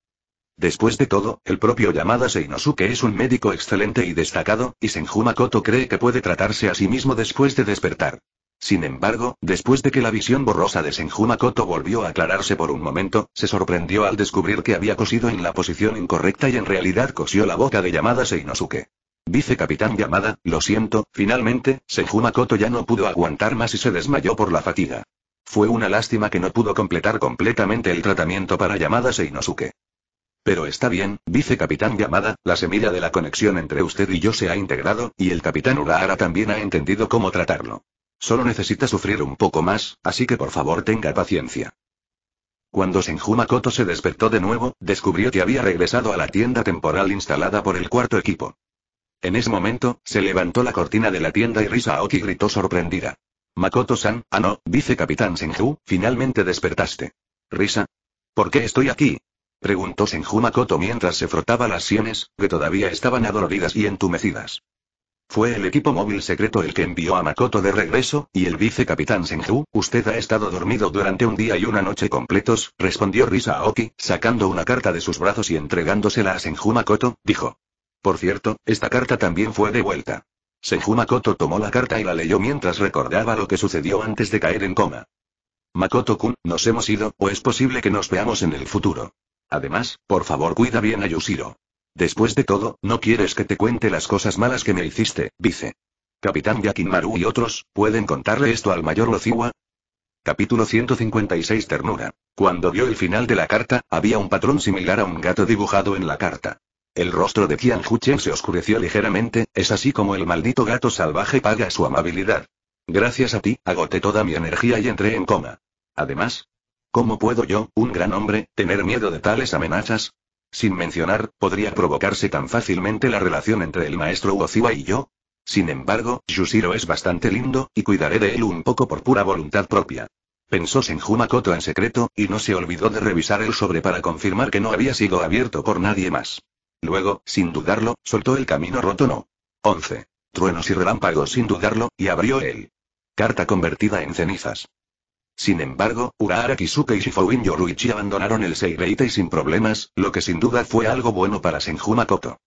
Después de todo, el propio Yamada Seinosuke es un médico excelente y destacado, y Senjumakoto cree que puede tratarse a sí mismo después de despertar. Sin embargo, después de que la visión borrosa de Senjumakoto volvió a aclararse por un momento, se sorprendió al descubrir que había cosido en la posición incorrecta y en realidad cosió la boca de Yamada Seinosuke. Vice-capitán Yamada, lo siento, finalmente, Senjumakoto ya no pudo aguantar más y se desmayó por la fatiga. Fue una lástima que no pudo completar completamente el tratamiento para Yamada Seinosuke. Pero está bien, vice-capitán Yamada, la semilla de la conexión entre usted y yo se ha integrado, y el capitán Urahara también ha entendido cómo tratarlo. Solo necesita sufrir un poco más, así que por favor tenga paciencia. Cuando Senju Makoto se despertó de nuevo, descubrió que había regresado a la tienda temporal instalada por el cuarto equipo. En ese momento, se levantó la cortina de la tienda y Risa Aoki gritó sorprendida. Makoto-san, ah no, dice capitán Senju, finalmente despertaste. Risa. ¿Por qué estoy aquí? Preguntó Senju Makoto mientras se frotaba las sienes, que todavía estaban adoloridas y entumecidas. Fue el equipo móvil secreto el que envió a Makoto de regreso, y el vicecapitán Senju, usted ha estado dormido durante un día y una noche completos, respondió Risa Oki, sacando una carta de sus brazos y entregándosela a Senju Makoto, dijo. Por cierto, esta carta también fue devuelta. Senju Makoto tomó la carta y la leyó mientras recordaba lo que sucedió antes de caer en coma. Makoto-kun, nos hemos ido, o es posible que nos veamos en el futuro. Además, por favor cuida bien a Yushiro. Después de todo, no quieres que te cuente las cosas malas que me hiciste, dice. Capitán Maru y otros, ¿pueden contarle esto al mayor Lociwa? Capítulo 156 Ternura. Cuando vio el final de la carta, había un patrón similar a un gato dibujado en la carta. El rostro de Qian Huchen se oscureció ligeramente, es así como el maldito gato salvaje paga su amabilidad. Gracias a ti, agoté toda mi energía y entré en coma. Además, ¿cómo puedo yo, un gran hombre, tener miedo de tales amenazas? Sin mencionar, podría provocarse tan fácilmente la relación entre el maestro Uoziwa y yo. Sin embargo, Yushiro es bastante lindo, y cuidaré de él un poco por pura voluntad propia. Pensó Senjumakoto en secreto, y no se olvidó de revisar el sobre para confirmar que no había sido abierto por nadie más. Luego, sin dudarlo, soltó el camino roto no. 11. Truenos y relámpagos sin dudarlo, y abrió él. Carta convertida en cenizas. Sin embargo, Urahara Kisuke y Shifouin Yoruichi abandonaron el Seireitei sin problemas, lo que sin duda fue algo bueno para Senjumakoto.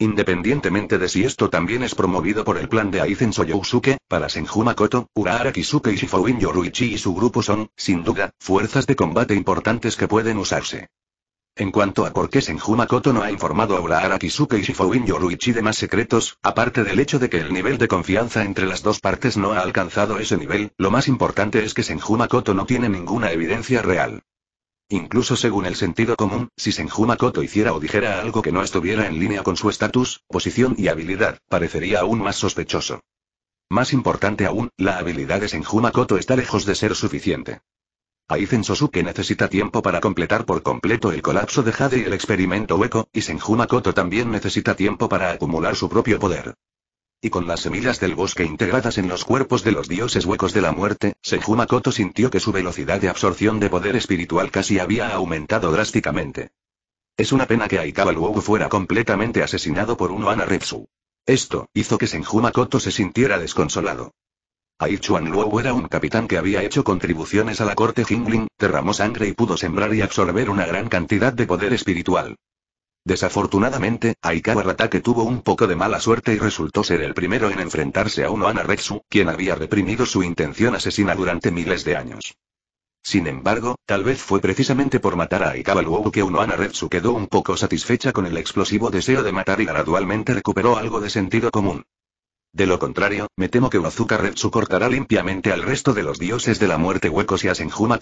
Independientemente de si esto también es promovido por el plan de Aizen Soyousuke, para Senjumakoto, Koto, Urahara Kisuke y Shifouin Yoruichi y su grupo son, sin duda, fuerzas de combate importantes que pueden usarse. En cuanto a por qué Senju no ha informado a Urahara Kisuke y Shifouin Yoruichi de más secretos, aparte del hecho de que el nivel de confianza entre las dos partes no ha alcanzado ese nivel, lo más importante es que Senju no tiene ninguna evidencia real. Incluso según el sentido común, si Senju hiciera o dijera algo que no estuviera en línea con su estatus, posición y habilidad, parecería aún más sospechoso. Más importante aún, la habilidad de Senju está lejos de ser suficiente. Aizen Sosuke necesita tiempo para completar por completo el colapso de Jade y el experimento hueco, y Senjumakoto también necesita tiempo para acumular su propio poder. Y con las semillas del bosque integradas en los cuerpos de los dioses huecos de la muerte, Senjumakoto sintió que su velocidad de absorción de poder espiritual casi había aumentado drásticamente. Es una pena que Aikawa Luogu fuera completamente asesinado por un Oana Esto, hizo que Senjumakoto se sintiera desconsolado. Aichuan Chuan Luo era un capitán que había hecho contribuciones a la corte Jingling, derramó sangre y pudo sembrar y absorber una gran cantidad de poder espiritual. Desafortunadamente, Aikawa Ratake tuvo un poco de mala suerte y resultó ser el primero en enfrentarse a Uno Retsu, quien había reprimido su intención asesina durante miles de años. Sin embargo, tal vez fue precisamente por matar a Aikawa Luo que Uno Retsu quedó un poco satisfecha con el explosivo deseo de matar y gradualmente recuperó algo de sentido común. De lo contrario, me temo que Ozuka Retsu cortará limpiamente al resto de los dioses de la muerte huecos y a Senjuma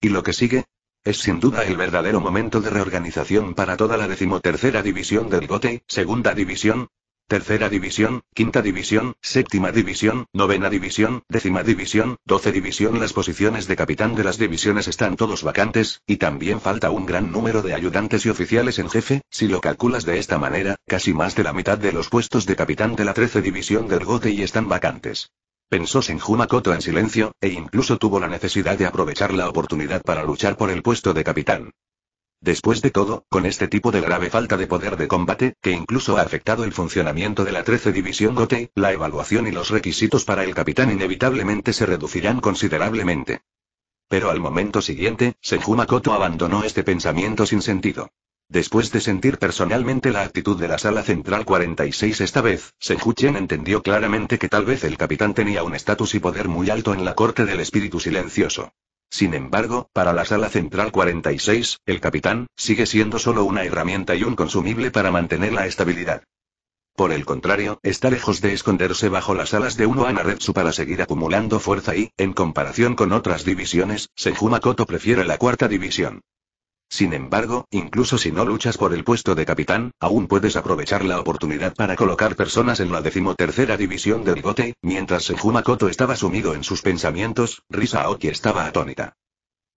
¿Y lo que sigue? Es sin duda el verdadero momento de reorganización para toda la decimotercera división del Gotei, segunda división, Tercera División, Quinta División, Séptima División, Novena División, Décima División, Doce División. Las posiciones de capitán de las divisiones están todos vacantes, y también falta un gran número de ayudantes y oficiales en jefe, si lo calculas de esta manera, casi más de la mitad de los puestos de capitán de la trece División del Gote y están vacantes. Pensó en en silencio, e incluso tuvo la necesidad de aprovechar la oportunidad para luchar por el puesto de capitán. Después de todo, con este tipo de grave falta de poder de combate, que incluso ha afectado el funcionamiento de la 13 División Gote, la evaluación y los requisitos para el capitán inevitablemente se reducirán considerablemente. Pero al momento siguiente, Senju Makoto abandonó este pensamiento sin sentido. Después de sentir personalmente la actitud de la sala central 46 esta vez, Senju Chen entendió claramente que tal vez el capitán tenía un estatus y poder muy alto en la corte del espíritu silencioso. Sin embargo, para la sala central 46, el capitán, sigue siendo solo una herramienta y un consumible para mantener la estabilidad. Por el contrario, está lejos de esconderse bajo las alas de uno Anaretsu para seguir acumulando fuerza y, en comparación con otras divisiones, Senjumakoto prefiere la cuarta división. Sin embargo, incluso si no luchas por el puesto de capitán, aún puedes aprovechar la oportunidad para colocar personas en la decimotercera división de bigote, mientras Senjumakoto estaba sumido en sus pensamientos, Risa Aoki estaba atónita.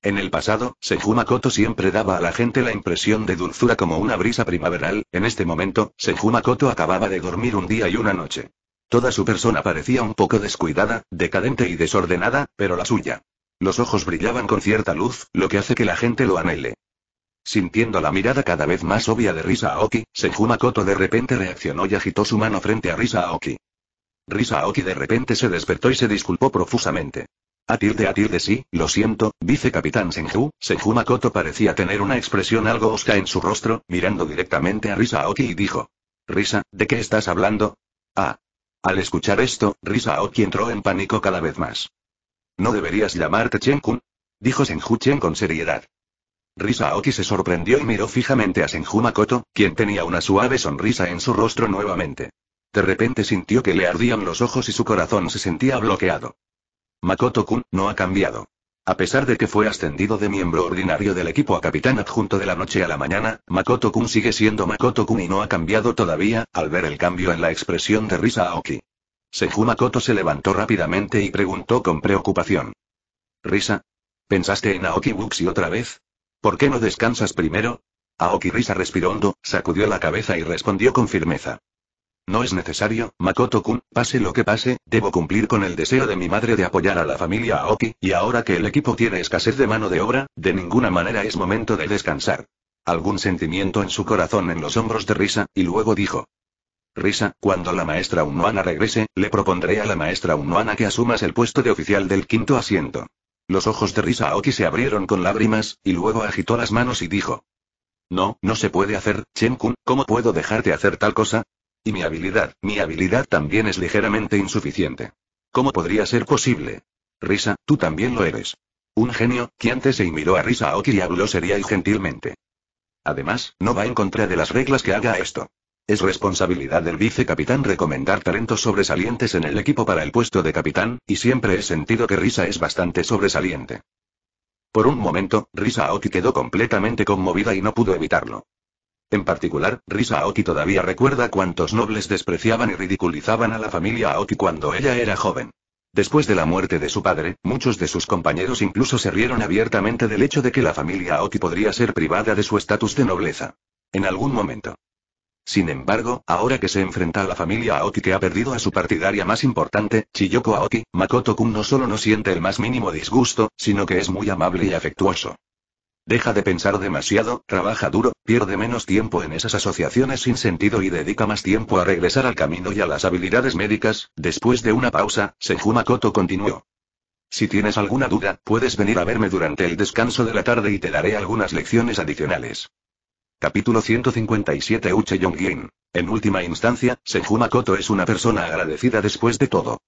En el pasado, Senjumakoto siempre daba a la gente la impresión de dulzura como una brisa primaveral, en este momento, Senjumakoto acababa de dormir un día y una noche. Toda su persona parecía un poco descuidada, decadente y desordenada, pero la suya. Los ojos brillaban con cierta luz, lo que hace que la gente lo anhele. Sintiendo la mirada cada vez más obvia de Risa Aoki, Senju de repente reaccionó y agitó su mano frente a Risa Aoki. Risa Aoki de repente se despertó y se disculpó profusamente. atirte de sí, lo siento, vicecapitán Senju. Senju Makoto parecía tener una expresión algo osca en su rostro, mirando directamente a Risa Aoki y dijo: Risa, ¿de qué estás hablando? Ah. Al escuchar esto, Risa Aoki entró en pánico cada vez más. ¿No deberías llamarte Chen-kun? Dijo Senju Chen con seriedad. Risa Aoki se sorprendió y miró fijamente a Senju Makoto, quien tenía una suave sonrisa en su rostro nuevamente. De repente sintió que le ardían los ojos y su corazón se sentía bloqueado. Makoto-kun, no ha cambiado. A pesar de que fue ascendido de miembro ordinario del equipo a capitán adjunto de la noche a la mañana, Makoto-kun sigue siendo Makoto-kun y no ha cambiado todavía, al ver el cambio en la expresión de Risa Aoki. Senju Makoto se levantó rápidamente y preguntó con preocupación. Risa, ¿pensaste en Aoki Buxi otra vez? ¿Por qué no descansas primero? Aoki Risa respiró hondo, sacudió la cabeza y respondió con firmeza. No es necesario, Makoto-kun, pase lo que pase, debo cumplir con el deseo de mi madre de apoyar a la familia Aoki, y ahora que el equipo tiene escasez de mano de obra, de ninguna manera es momento de descansar. Algún sentimiento en su corazón en los hombros de Risa, y luego dijo. Risa, cuando la maestra Unoana regrese, le propondré a la maestra Unoana que asumas el puesto de oficial del quinto asiento. Los ojos de Risa Aoki se abrieron con lágrimas, y luego agitó las manos y dijo. No, no se puede hacer, Chen-kun, ¿cómo puedo dejarte hacer tal cosa? Y mi habilidad, mi habilidad también es ligeramente insuficiente. ¿Cómo podría ser posible? Risa, tú también lo eres. Un genio, que antes se miró a Risa Aoki y habló seria y gentilmente. Además, no va en contra de las reglas que haga esto. Es responsabilidad del vicecapitán recomendar talentos sobresalientes en el equipo para el puesto de capitán, y siempre he sentido que Risa es bastante sobresaliente. Por un momento, Risa Aoki quedó completamente conmovida y no pudo evitarlo. En particular, Risa Aoki todavía recuerda cuántos nobles despreciaban y ridiculizaban a la familia Aoki cuando ella era joven. Después de la muerte de su padre, muchos de sus compañeros incluso se rieron abiertamente del hecho de que la familia Aoki podría ser privada de su estatus de nobleza. En algún momento. Sin embargo, ahora que se enfrenta a la familia Aoki que ha perdido a su partidaria más importante, Chiyoko Aoki, Makoto-kun no solo no siente el más mínimo disgusto, sino que es muy amable y afectuoso. Deja de pensar demasiado, trabaja duro, pierde menos tiempo en esas asociaciones sin sentido y dedica más tiempo a regresar al camino y a las habilidades médicas. Después de una pausa, Senju Makoto continuó. Si tienes alguna duda, puedes venir a verme durante el descanso de la tarde y te daré algunas lecciones adicionales. Capítulo 157 Uche En última instancia, Senjumakoto es una persona agradecida después de todo.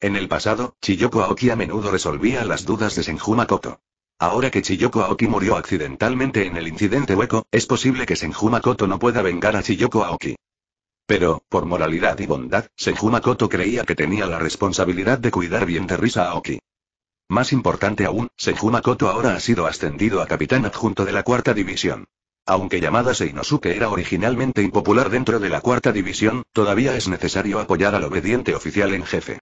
En el pasado, Chiyoko Aoki a menudo resolvía las dudas de Senjumakoto. Ahora que Chiyoko Aoki murió accidentalmente en el incidente hueco, es posible que Senjumakoto no pueda vengar a Chiyoko Aoki. Pero, por moralidad y bondad, Senjumakoto creía que tenía la responsabilidad de cuidar bien de Risa Aoki. Más importante aún, Senjumakoto ahora ha sido ascendido a capitán adjunto de la cuarta división. Aunque llamada Seinosuke era originalmente impopular dentro de la cuarta división, todavía es necesario apoyar al obediente oficial en jefe.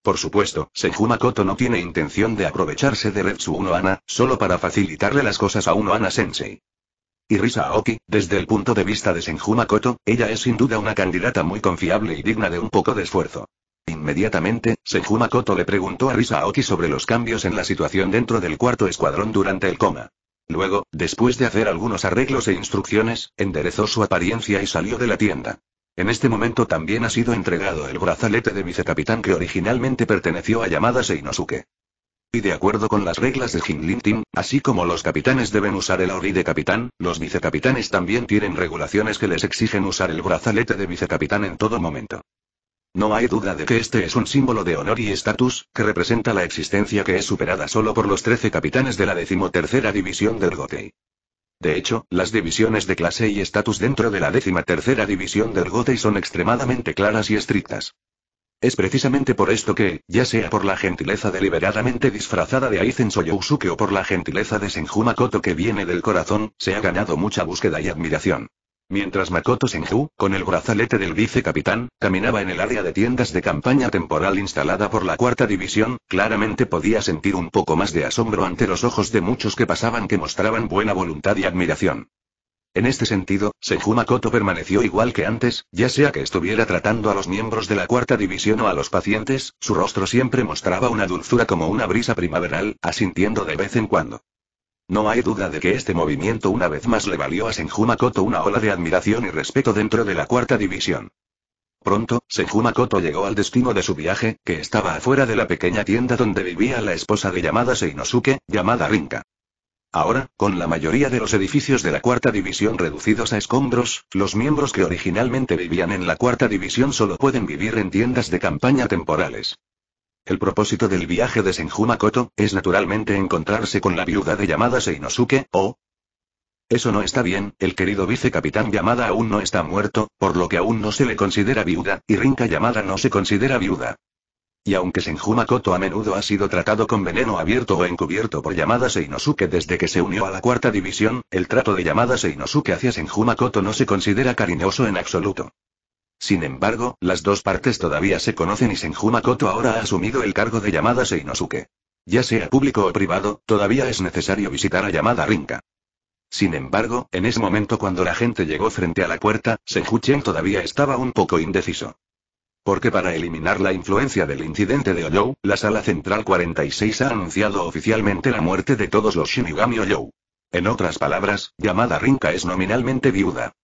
Por supuesto, Senjumakoto no tiene intención de aprovecharse de Retsu Unohana, solo para facilitarle las cosas a Unohana Sensei. Y Risa Aoki, desde el punto de vista de Senjumakoto, ella es sin duda una candidata muy confiable y digna de un poco de esfuerzo. Inmediatamente, Senjumakoto le preguntó a Risa Aoki sobre los cambios en la situación dentro del cuarto escuadrón durante el coma. Luego, después de hacer algunos arreglos e instrucciones, enderezó su apariencia y salió de la tienda. En este momento también ha sido entregado el brazalete de vicecapitán que originalmente perteneció a Yamada Seinosuke. Y de acuerdo con las reglas de Jinlin Team, así como los capitanes deben usar el auri de capitán, los vicecapitanes también tienen regulaciones que les exigen usar el brazalete de vicecapitán en todo momento. No hay duda de que este es un símbolo de honor y estatus, que representa la existencia que es superada solo por los 13 capitanes de la decimotercera división del Gotei. De hecho, las divisiones de clase y estatus dentro de la decimotercera división del Gotei son extremadamente claras y estrictas. Es precisamente por esto que, ya sea por la gentileza deliberadamente disfrazada de Aizen Soyousuke o por la gentileza de Senjumakoto que viene del corazón, se ha ganado mucha búsqueda y admiración. Mientras Makoto Senju, con el brazalete del vicecapitán, caminaba en el área de tiendas de campaña temporal instalada por la cuarta división, claramente podía sentir un poco más de asombro ante los ojos de muchos que pasaban que mostraban buena voluntad y admiración. En este sentido, Senju Makoto permaneció igual que antes, ya sea que estuviera tratando a los miembros de la cuarta división o a los pacientes, su rostro siempre mostraba una dulzura como una brisa primaveral, asintiendo de vez en cuando. No hay duda de que este movimiento una vez más le valió a Senjumakoto una ola de admiración y respeto dentro de la cuarta división. Pronto, Senjumakoto llegó al destino de su viaje, que estaba afuera de la pequeña tienda donde vivía la esposa de llamada Seinosuke, llamada Rinka. Ahora, con la mayoría de los edificios de la cuarta división reducidos a escombros, los miembros que originalmente vivían en la cuarta división solo pueden vivir en tiendas de campaña temporales. El propósito del viaje de Senjumakoto, es naturalmente encontrarse con la viuda de Yamada Seinosuke, o... Eso no está bien, el querido vicecapitán Yamada aún no está muerto, por lo que aún no se le considera viuda, y Rinka Yamada no se considera viuda. Y aunque Senjumakoto a menudo ha sido tratado con veneno abierto o encubierto por Yamada Seinosuke desde que se unió a la cuarta división, el trato de Yamada Seinosuke hacia Senjumakoto no se considera cariñoso en absoluto. Sin embargo, las dos partes todavía se conocen y Senjumakoto Makoto ahora ha asumido el cargo de Yamada Seinosuke. Ya sea público o privado, todavía es necesario visitar a Yamada Rinka. Sin embargo, en ese momento cuando la gente llegó frente a la puerta, Senjuchen todavía estaba un poco indeciso. Porque para eliminar la influencia del incidente de Oyou, la Sala Central 46 ha anunciado oficialmente la muerte de todos los Shinigami Oyou. En otras palabras, Yamada Rinka es nominalmente viuda.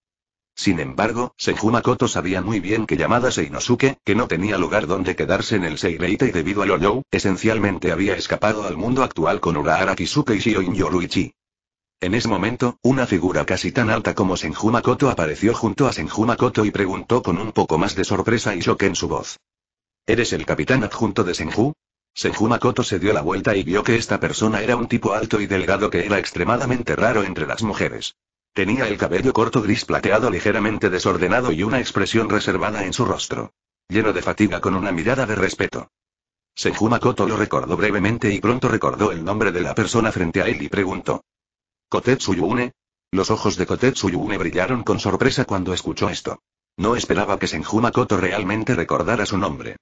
Sin embargo, Senju Makoto sabía muy bien que llamada Seinosuke, que no tenía lugar donde quedarse en el Seireite y debido a Yoyou, esencialmente había escapado al mundo actual con Urahara Kisuke y Shio Yoruichi. En ese momento, una figura casi tan alta como Senju Makoto apareció junto a Senjumakoto Makoto y preguntó con un poco más de sorpresa y shock en su voz. ¿Eres el capitán adjunto de Senju? Senju Makoto se dio la vuelta y vio que esta persona era un tipo alto y delgado que era extremadamente raro entre las mujeres. Tenía el cabello corto gris plateado ligeramente desordenado y una expresión reservada en su rostro. Lleno de fatiga con una mirada de respeto. Senjumakoto lo recordó brevemente y pronto recordó el nombre de la persona frente a él y preguntó. ¿Kotetsu Los ojos de Kotetsu brillaron con sorpresa cuando escuchó esto. No esperaba que Senjumakoto realmente recordara su nombre.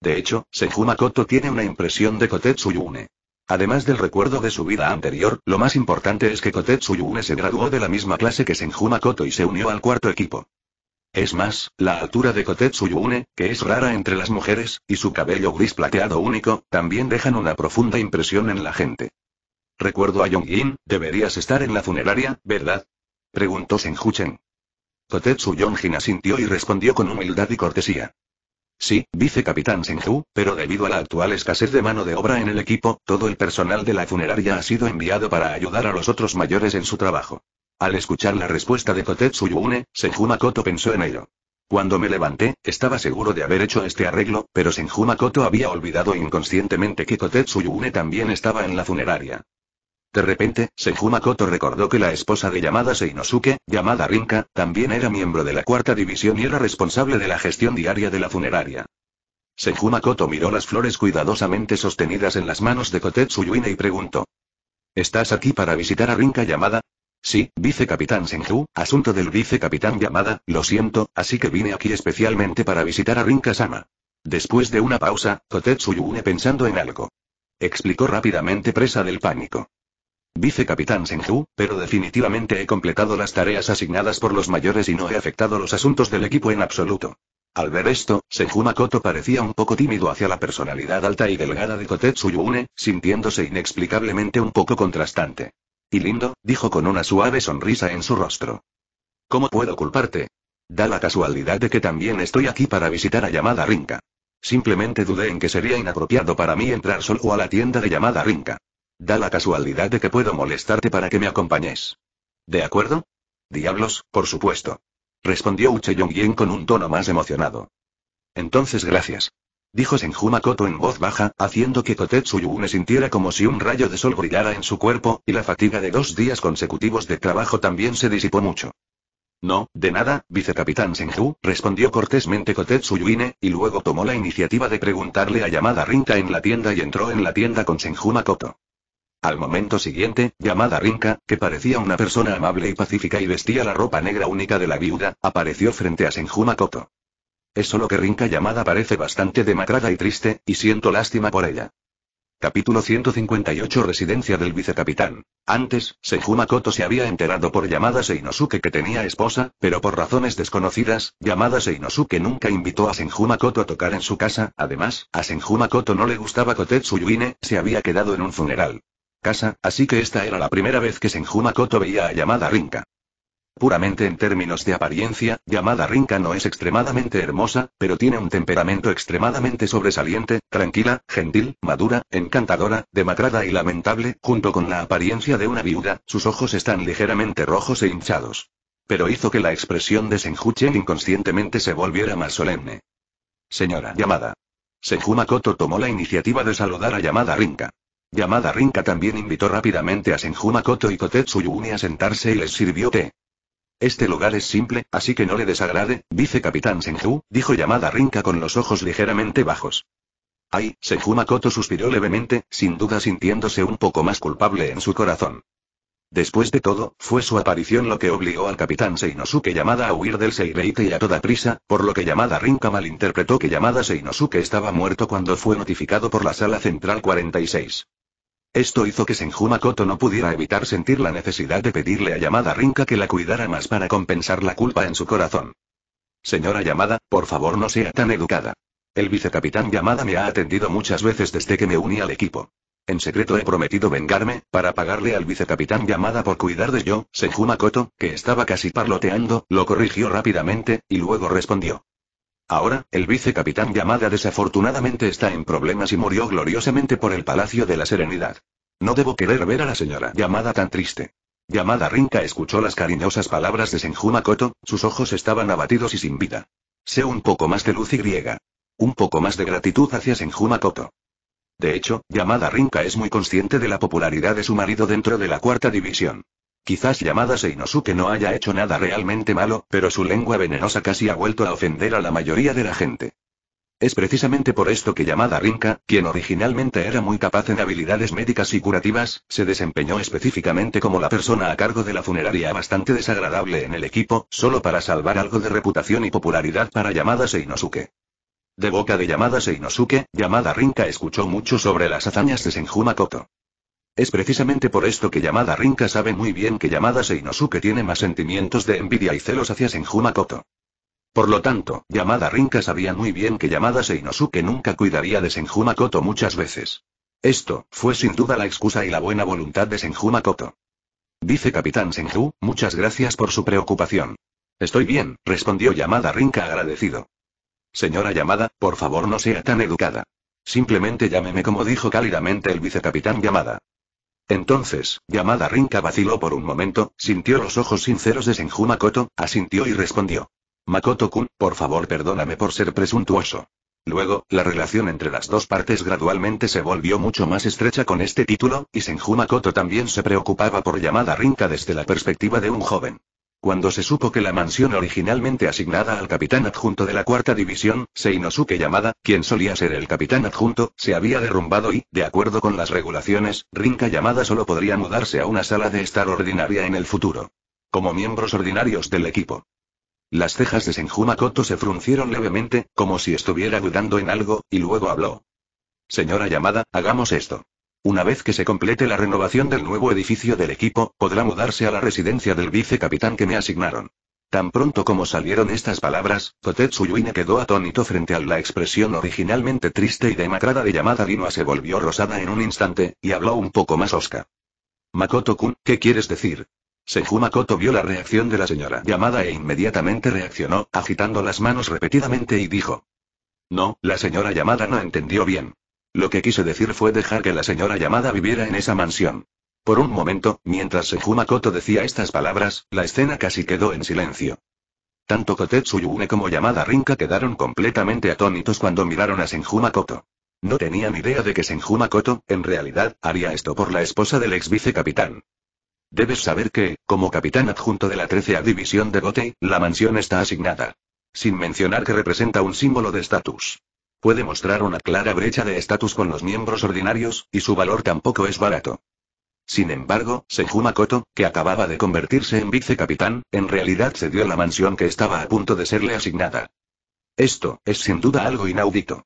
De hecho, Senjumakoto tiene una impresión de Kotetsu Yune. Además del recuerdo de su vida anterior, lo más importante es que Kotetsu Yune se graduó de la misma clase que Senju Makoto y se unió al cuarto equipo. Es más, la altura de Kotetsu Yune, que es rara entre las mujeres, y su cabello gris plateado único, también dejan una profunda impresión en la gente. Recuerdo a Yongjin, deberías estar en la funeraria, ¿verdad? Preguntó Senjuchen. Kotetsu Yongin asintió y respondió con humildad y cortesía. Sí, Capitán Senju, pero debido a la actual escasez de mano de obra en el equipo, todo el personal de la funeraria ha sido enviado para ayudar a los otros mayores en su trabajo. Al escuchar la respuesta de Kotetsu Yune, Senju Makoto pensó en ello. Cuando me levanté, estaba seguro de haber hecho este arreglo, pero Senju Makoto había olvidado inconscientemente que Kotetsu Yune también estaba en la funeraria. De repente, Senju Makoto recordó que la esposa de Yamada Seinosuke, llamada Rinka, también era miembro de la cuarta división y era responsable de la gestión diaria de la funeraria. Senju Makoto miró las flores cuidadosamente sostenidas en las manos de Kotetsu Yuine y preguntó. ¿Estás aquí para visitar a Rinka Yamada? Sí, vicecapitán Senju, asunto del vicecapitán Yamada, lo siento, así que vine aquí especialmente para visitar a Rinka Sama. Después de una pausa, Kotetsu Yuine pensando en algo. Explicó rápidamente presa del pánico capitán Senju, pero definitivamente he completado las tareas asignadas por los mayores y no he afectado los asuntos del equipo en absoluto. Al ver esto, Senju Makoto parecía un poco tímido hacia la personalidad alta y delgada de Kotetsu Yune, sintiéndose inexplicablemente un poco contrastante. Y lindo, dijo con una suave sonrisa en su rostro. ¿Cómo puedo culparte? Da la casualidad de que también estoy aquí para visitar a llamada Rinka. Simplemente dudé en que sería inapropiado para mí entrar solo a la tienda de llamada Rinka. Da la casualidad de que puedo molestarte para que me acompañes. ¿De acuerdo? Diablos, por supuesto. Respondió Uche con un tono más emocionado. Entonces gracias. Dijo Senjuma Makoto en voz baja, haciendo que Kotetsu Yune sintiera como si un rayo de sol brillara en su cuerpo, y la fatiga de dos días consecutivos de trabajo también se disipó mucho. No, de nada, vicecapitán Senju, respondió cortésmente Kotetsu y luego tomó la iniciativa de preguntarle a llamada Rinta en la tienda y entró en la tienda con Senjuma Makoto. Al momento siguiente, llamada Rinka, que parecía una persona amable y pacífica y vestía la ropa negra única de la viuda, apareció frente a Senjumakoto. Es solo que Rinka llamada parece bastante demacrada y triste, y siento lástima por ella. Capítulo 158 Residencia del vicecapitán. Antes, Senjumakoto se había enterado por Yamada Seinosuke que tenía esposa, pero por razones desconocidas, llamada Seinosuke nunca invitó a Senjumakoto a tocar en su casa, además, a Senjumakoto no le gustaba Kotetsu Yuine, se había quedado en un funeral casa, así que esta era la primera vez que Senjumakoto veía a Yamada Rinka. Puramente en términos de apariencia, Yamada Rinka no es extremadamente hermosa, pero tiene un temperamento extremadamente sobresaliente, tranquila, gentil, madura, encantadora, demacrada y lamentable, junto con la apariencia de una viuda, sus ojos están ligeramente rojos e hinchados. Pero hizo que la expresión de Senjuchen inconscientemente se volviera más solemne. Señora Yamada. Senjumakoto tomó la iniciativa de saludar a Yamada Rinka. Yamada Rinka también invitó rápidamente a Senjuma Koto y Kotetsu a sentarse y les sirvió té. Este lugar es simple, así que no le desagrade, dice Capitán Senju, dijo Yamada Rinka con los ojos ligeramente bajos. Ay, Senjuma suspiró levemente, sin duda sintiéndose un poco más culpable en su corazón. Después de todo, fue su aparición lo que obligó al capitán Seinosuke llamada a huir del Seireite y a toda prisa, por lo que Yamada Rinka malinterpretó que Yamada Seinosuke estaba muerto cuando fue notificado por la sala central 46. Esto hizo que Senjumakoto no pudiera evitar sentir la necesidad de pedirle a Yamada Rinka que la cuidara más para compensar la culpa en su corazón. Señora Yamada, por favor no sea tan educada. El vicecapitán Yamada me ha atendido muchas veces desde que me uní al equipo. En secreto he prometido vengarme, para pagarle al vicecapitán Yamada por cuidar de yo, Senjumakoto, que estaba casi parloteando, lo corrigió rápidamente, y luego respondió. Ahora, el vicecapitán Yamada desafortunadamente está en problemas y murió gloriosamente por el Palacio de la Serenidad. No debo querer ver a la señora Yamada tan triste. Yamada Rinka escuchó las cariñosas palabras de Senjumakoto, sus ojos estaban abatidos y sin vida. Sé un poco más de luz y griega. Un poco más de gratitud hacia Senjumakoto. De hecho, Yamada Rinka es muy consciente de la popularidad de su marido dentro de la cuarta división. Quizás Yamada Seinosuke no haya hecho nada realmente malo, pero su lengua venenosa casi ha vuelto a ofender a la mayoría de la gente. Es precisamente por esto que Yamada Rinka, quien originalmente era muy capaz en habilidades médicas y curativas, se desempeñó específicamente como la persona a cargo de la funeraria bastante desagradable en el equipo, solo para salvar algo de reputación y popularidad para Yamada Seinosuke. De boca de Yamada Seinosuke, Yamada Rinka escuchó mucho sobre las hazañas de Senjumakoto. Es precisamente por esto que Yamada Rinka sabe muy bien que Yamada Seinosuke tiene más sentimientos de envidia y celos hacia Senjumakoto. Por lo tanto, Yamada Rinka sabía muy bien que Yamada Seinosuke nunca cuidaría de Senjumakoto muchas veces. Esto, fue sin duda la excusa y la buena voluntad de Senjumakoto. Dice Capitán Senju, muchas gracias por su preocupación. Estoy bien, respondió Yamada Rinka agradecido. Señora Yamada, por favor no sea tan educada. Simplemente llámeme como dijo cálidamente el vicecapitán Yamada. Entonces, llamada Rinka vaciló por un momento, sintió los ojos sinceros de Senju asintió y respondió. Makoto-kun, por favor perdóname por ser presuntuoso. Luego, la relación entre las dos partes gradualmente se volvió mucho más estrecha con este título, y Senju también se preocupaba por llamada Rinka desde la perspectiva de un joven. Cuando se supo que la mansión originalmente asignada al capitán adjunto de la cuarta división, Seinosuke Yamada, quien solía ser el capitán adjunto, se había derrumbado y, de acuerdo con las regulaciones, Rinka Yamada solo podría mudarse a una sala de estar ordinaria en el futuro. Como miembros ordinarios del equipo. Las cejas de Senjuma se fruncieron levemente, como si estuviera dudando en algo, y luego habló. Señora Yamada, hagamos esto. Una vez que se complete la renovación del nuevo edificio del equipo, podrá mudarse a la residencia del vicecapitán que me asignaron. Tan pronto como salieron estas palabras, Kotetsu Yuine quedó atónito frente a la expresión originalmente triste y demacrada de llamada Linoa se volvió rosada en un instante, y habló un poco más osca. Makoto-kun, ¿qué quieres decir? Senju Makoto vio la reacción de la señora llamada e inmediatamente reaccionó, agitando las manos repetidamente y dijo. No, la señora llamada no entendió bien. Lo que quise decir fue dejar que la señora llamada viviera en esa mansión. Por un momento, mientras Sejuma decía estas palabras, la escena casi quedó en silencio. Tanto Kotetsu Yune como llamada Rinka quedaron completamente atónitos cuando miraron a Senjuma No tenían idea de que Senjuma en realidad, haría esto por la esposa del ex vicecapitán. Debes saber que, como capitán adjunto de la 13 División de Gote, la mansión está asignada. Sin mencionar que representa un símbolo de estatus. Puede mostrar una clara brecha de estatus con los miembros ordinarios, y su valor tampoco es barato. Sin embargo, Sejuma que acababa de convertirse en vicecapitán, en realidad cedió la mansión que estaba a punto de serle asignada. Esto, es sin duda algo inaudito.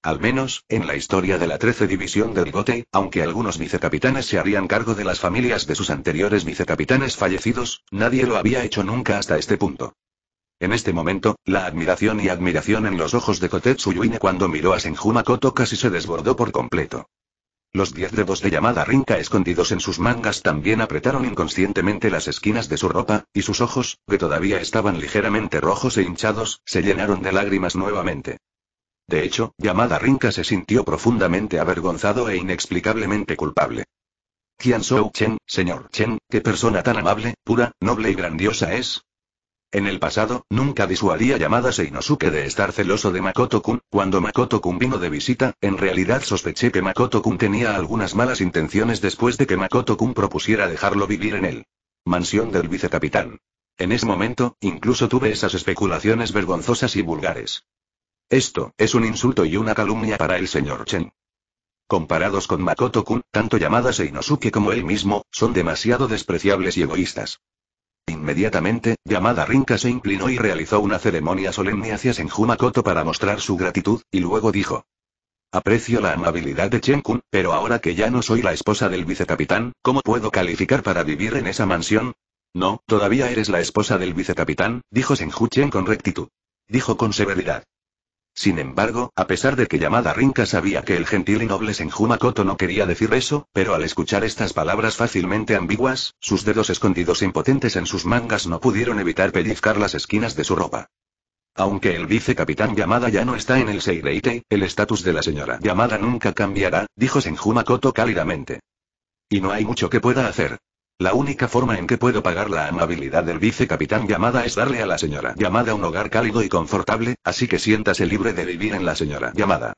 Al menos, en la historia de la 13 División del Gote, aunque algunos vicecapitanes se harían cargo de las familias de sus anteriores vicecapitanes fallecidos, nadie lo había hecho nunca hasta este punto. En este momento, la admiración y admiración en los ojos de Kotetsu Yuine cuando miró a Senjuma casi se desbordó por completo. Los diez dedos de llamada Rinka escondidos en sus mangas también apretaron inconscientemente las esquinas de su ropa, y sus ojos, que todavía estaban ligeramente rojos e hinchados, se llenaron de lágrimas nuevamente. De hecho, llamada Rinka se sintió profundamente avergonzado e inexplicablemente culpable. Qian Shou Chen, señor Chen, qué persona tan amable, pura, noble y grandiosa es, en el pasado, nunca disuadía llamadas Yamada Inosuke de estar celoso de Makoto-kun, cuando Makoto-kun vino de visita, en realidad sospeché que Makoto-kun tenía algunas malas intenciones después de que Makoto-kun propusiera dejarlo vivir en el... Mansión del vicecapitán. En ese momento, incluso tuve esas especulaciones vergonzosas y vulgares. Esto, es un insulto y una calumnia para el señor Chen. Comparados con Makoto-kun, tanto llamadas Seinosuke como él mismo, son demasiado despreciables y egoístas. Inmediatamente, llamada Rinka se inclinó y realizó una ceremonia solemne hacia Senju Makoto para mostrar su gratitud, y luego dijo. Aprecio la amabilidad de Chen Kun, pero ahora que ya no soy la esposa del vicecapitán, ¿cómo puedo calificar para vivir en esa mansión? No, todavía eres la esposa del vicecapitán, dijo Senju Chen con rectitud. Dijo con severidad. Sin embargo, a pesar de que Yamada Rinka sabía que el gentil y noble Senjumakoto no quería decir eso, pero al escuchar estas palabras fácilmente ambiguas, sus dedos escondidos impotentes en sus mangas no pudieron evitar pellizcar las esquinas de su ropa. Aunque el vicecapitán Yamada ya no está en el Seireite, el estatus de la señora Yamada nunca cambiará, dijo Senjumakoto cálidamente. Y no hay mucho que pueda hacer. La única forma en que puedo pagar la amabilidad del vicecapitán llamada es darle a la señora llamada un hogar cálido y confortable, así que siéntase libre de vivir en la señora llamada.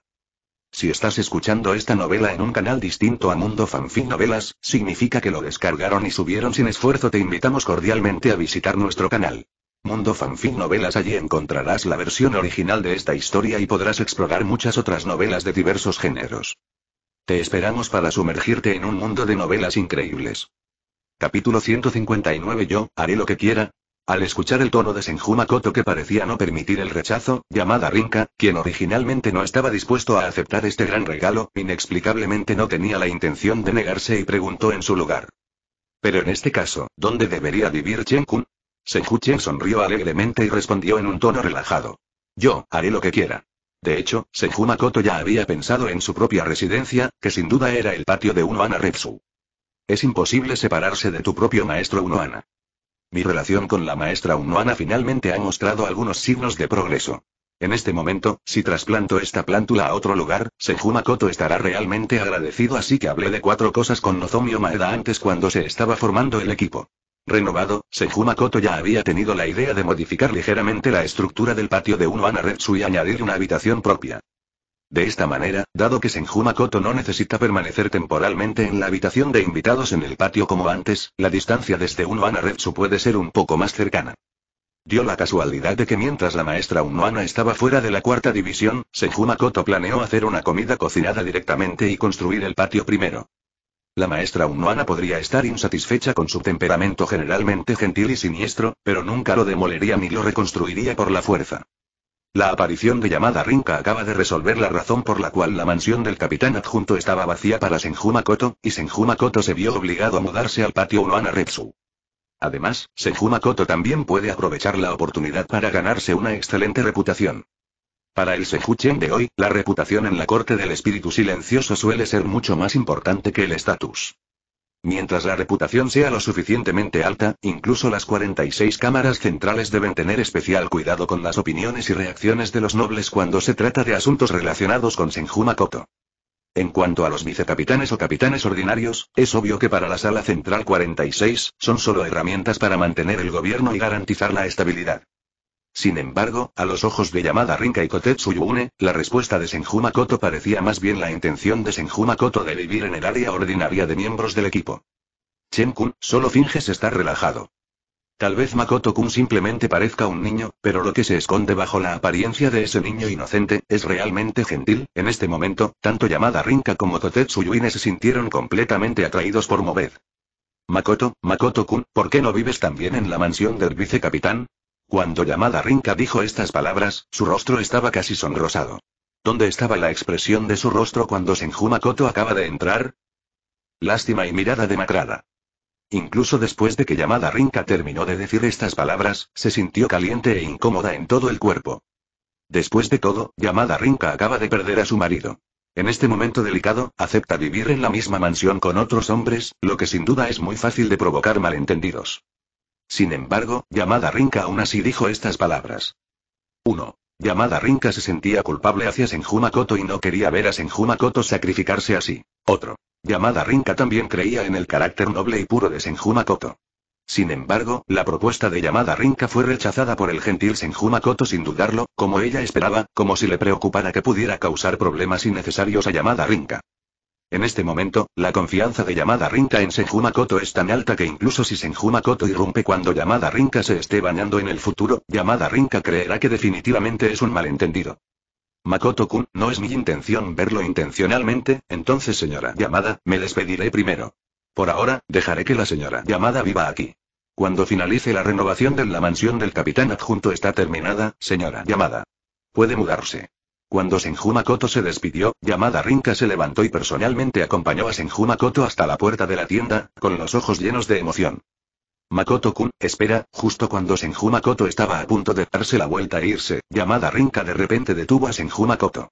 Si estás escuchando esta novela en un canal distinto a Mundo Fanfic Novelas, significa que lo descargaron y subieron sin esfuerzo. Te invitamos cordialmente a visitar nuestro canal. Mundo Fanfic Novelas allí encontrarás la versión original de esta historia y podrás explorar muchas otras novelas de diversos géneros. Te esperamos para sumergirte en un mundo de novelas increíbles. Capítulo 159 Yo, haré lo que quiera. Al escuchar el tono de Senju que parecía no permitir el rechazo, llamada Rinka, quien originalmente no estaba dispuesto a aceptar este gran regalo, inexplicablemente no tenía la intención de negarse y preguntó en su lugar. Pero en este caso, ¿dónde debería vivir Chen Kun? Senju Chen sonrió alegremente y respondió en un tono relajado. Yo, haré lo que quiera. De hecho, Senju ya había pensado en su propia residencia, que sin duda era el patio de uno Repsu. Es imposible separarse de tu propio maestro Unoana. Mi relación con la maestra Unoana finalmente ha mostrado algunos signos de progreso. En este momento, si trasplanto esta plántula a otro lugar, Senjumakoto estará realmente agradecido así que hablé de cuatro cosas con Nozomi Maeda antes cuando se estaba formando el equipo. Renovado, Senjumakoto ya había tenido la idea de modificar ligeramente la estructura del patio de Unoana Retsu y añadir una habitación propia. De esta manera, dado que Senjumakoto no necesita permanecer temporalmente en la habitación de invitados en el patio como antes, la distancia desde Unuana Retsu puede ser un poco más cercana. Dio la casualidad de que mientras la maestra Unohana estaba fuera de la cuarta división, Senjumakoto planeó hacer una comida cocinada directamente y construir el patio primero. La maestra Unohana podría estar insatisfecha con su temperamento generalmente gentil y siniestro, pero nunca lo demolería ni lo reconstruiría por la fuerza. La aparición de llamada Rinka acaba de resolver la razón por la cual la mansión del capitán adjunto estaba vacía para Senjumakoto, y Senjumakoto se vio obligado a mudarse al patio Unohana Retsu. Además, Senjumakoto también puede aprovechar la oportunidad para ganarse una excelente reputación. Para el Senjuchen de hoy, la reputación en la corte del espíritu silencioso suele ser mucho más importante que el estatus. Mientras la reputación sea lo suficientemente alta, incluso las 46 cámaras centrales deben tener especial cuidado con las opiniones y reacciones de los nobles cuando se trata de asuntos relacionados con Senjuma Koto. En cuanto a los vicecapitanes o capitanes ordinarios, es obvio que para la Sala Central 46, son solo herramientas para mantener el gobierno y garantizar la estabilidad. Sin embargo, a los ojos de Yamada Rinka y Kotetsu Yune, la respuesta de Senju Makoto parecía más bien la intención de Senjuma de vivir en el área ordinaria de miembros del equipo. Chen-kun, solo finges estar relajado. Tal vez Makoto-kun simplemente parezca un niño, pero lo que se esconde bajo la apariencia de ese niño inocente, es realmente gentil. En este momento, tanto Yamada Rinka como Kotetsu se sintieron completamente atraídos por Moved. Makoto, Makoto-kun, ¿por qué no vives también en la mansión del vicecapitán? Cuando Yamada Rinka dijo estas palabras, su rostro estaba casi sonrosado. ¿Dónde estaba la expresión de su rostro cuando Senjumakoto acaba de entrar? Lástima y mirada demacrada. Incluso después de que Yamada Rinka terminó de decir estas palabras, se sintió caliente e incómoda en todo el cuerpo. Después de todo, Yamada Rinka acaba de perder a su marido. En este momento delicado, acepta vivir en la misma mansión con otros hombres, lo que sin duda es muy fácil de provocar malentendidos. Sin embargo, Yamada Rinka aún así dijo estas palabras. 1. Yamada Rinka se sentía culpable hacia Senjumakoto y no quería ver a Senjumakoto sacrificarse así. Otro. Yamada Rinka también creía en el carácter noble y puro de Senjumakoto. Sin embargo, la propuesta de Yamada Rinka fue rechazada por el gentil Senjumakoto sin dudarlo, como ella esperaba, como si le preocupara que pudiera causar problemas innecesarios a Yamada Rinka. En este momento, la confianza de Yamada Rinka en Senju es tan alta que incluso si Senju Makoto irrumpe cuando Yamada Rinka se esté bañando en el futuro, Yamada Rinka creerá que definitivamente es un malentendido. Makoto-kun, no es mi intención verlo intencionalmente, entonces señora Yamada, me despediré primero. Por ahora, dejaré que la señora Yamada viva aquí. Cuando finalice la renovación de la mansión del capitán adjunto está terminada, señora Yamada. Puede mudarse. Cuando Senju se despidió, llamada Rinka se levantó y personalmente acompañó a Senjumakoto Makoto hasta la puerta de la tienda, con los ojos llenos de emoción. Makoto-kun, espera, justo cuando Senju Makoto estaba a punto de darse la vuelta e irse, llamada Rinka de repente detuvo a Senju Makoto.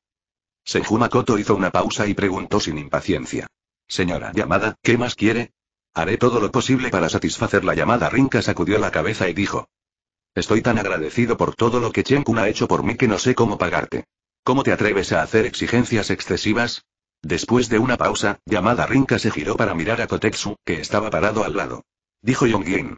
hizo una pausa y preguntó sin impaciencia. Señora llamada, ¿qué más quiere? Haré todo lo posible para satisfacer la llamada. Rinka sacudió la cabeza y dijo. Estoy tan agradecido por todo lo que Chen-kun ha hecho por mí que no sé cómo pagarte. ¿Cómo te atreves a hacer exigencias excesivas? Después de una pausa, Yamada Rinka se giró para mirar a Kotetsu, que estaba parado al lado. Dijo Yongin.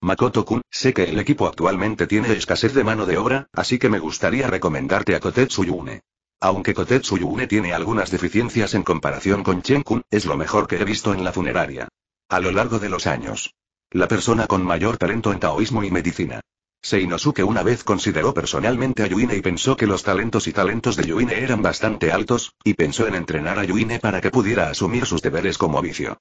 Makoto-kun, sé que el equipo actualmente tiene escasez de mano de obra, así que me gustaría recomendarte a Kotetsu Yune. Aunque Kotetsu Yune tiene algunas deficiencias en comparación con Chen-kun, es lo mejor que he visto en la funeraria. A lo largo de los años. La persona con mayor talento en taoísmo y medicina. Seinosuke una vez consideró personalmente a Yuine y pensó que los talentos y talentos de Yuine eran bastante altos, y pensó en entrenar a Yuine para que pudiera asumir sus deberes como vicio.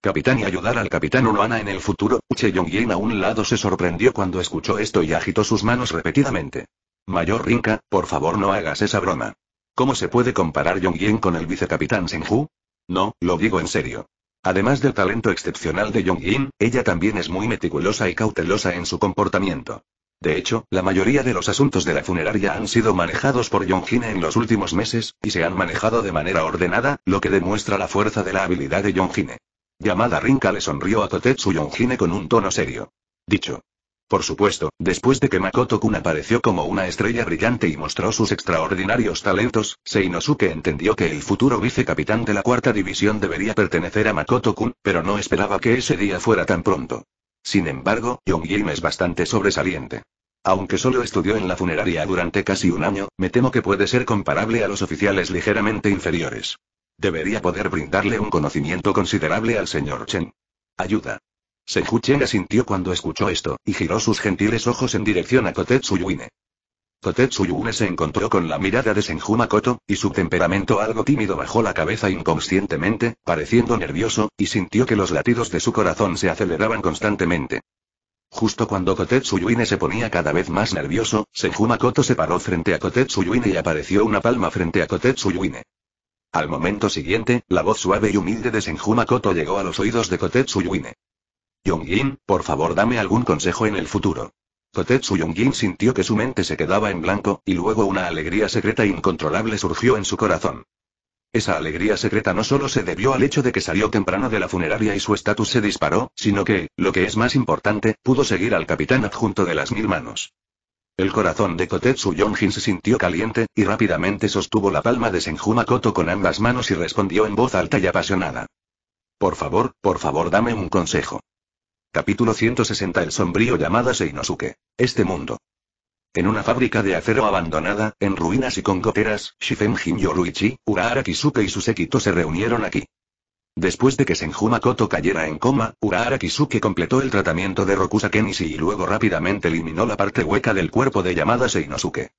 Capitán y ayudar al capitán Uruana en el futuro, Uche Yongyen a un lado se sorprendió cuando escuchó esto y agitó sus manos repetidamente. Mayor Rinka, por favor no hagas esa broma. ¿Cómo se puede comparar Yongyen con el vicecapitán Senju? No, lo digo en serio. Además del talento excepcional de Yongyin, ella también es muy meticulosa y cautelosa en su comportamiento. De hecho, la mayoría de los asuntos de la funeraria han sido manejados por Jonghine en los últimos meses, y se han manejado de manera ordenada, lo que demuestra la fuerza de la habilidad de Jonghine. Yamada Rinka le sonrió a Kotetsu Yonjine con un tono serio. Dicho. Por supuesto, después de que Makoto Kun apareció como una estrella brillante y mostró sus extraordinarios talentos, Seinosuke entendió que el futuro vicecapitán de la cuarta división debería pertenecer a Makoto Kun, pero no esperaba que ese día fuera tan pronto. Sin embargo, Yim es bastante sobresaliente. Aunque solo estudió en la funeraria durante casi un año, me temo que puede ser comparable a los oficiales ligeramente inferiores. Debería poder brindarle un conocimiento considerable al señor Chen. Ayuda. Seju Chen asintió cuando escuchó esto, y giró sus gentiles ojos en dirección a Kotetsu Yuine. Kotetsu se encontró con la mirada de Senjuma y su temperamento algo tímido bajó la cabeza inconscientemente, pareciendo nervioso, y sintió que los latidos de su corazón se aceleraban constantemente. Justo cuando Kotetsuyuine se ponía cada vez más nervioso, Senjumakoto se paró frente a Kotetsuyuine y apareció una palma frente a Kotetsuyuine. Al momento siguiente, la voz suave y humilde de Senjuma llegó a los oídos de Kotetsuyuine. Yong Yongin, por favor dame algún consejo en el futuro. Kotetsu sintió que su mente se quedaba en blanco, y luego una alegría secreta incontrolable surgió en su corazón. Esa alegría secreta no solo se debió al hecho de que salió temprano de la funeraria y su estatus se disparó, sino que, lo que es más importante, pudo seguir al capitán adjunto de las mil manos. El corazón de Kotetsu Yonjin se sintió caliente, y rápidamente sostuvo la palma de Senjuma Koto con ambas manos y respondió en voz alta y apasionada. Por favor, por favor dame un consejo. Capítulo 160 El sombrío llamada Seinosuke. Este mundo. En una fábrica de acero abandonada, en ruinas y con goteras, Shifen Yoruichi, Urahara Kisuke y su séquito se reunieron aquí. Después de que Senjumakoto cayera en coma, Urahara Kisuke completó el tratamiento de Rokusa y luego rápidamente eliminó la parte hueca del cuerpo de Yamada Seinosuke.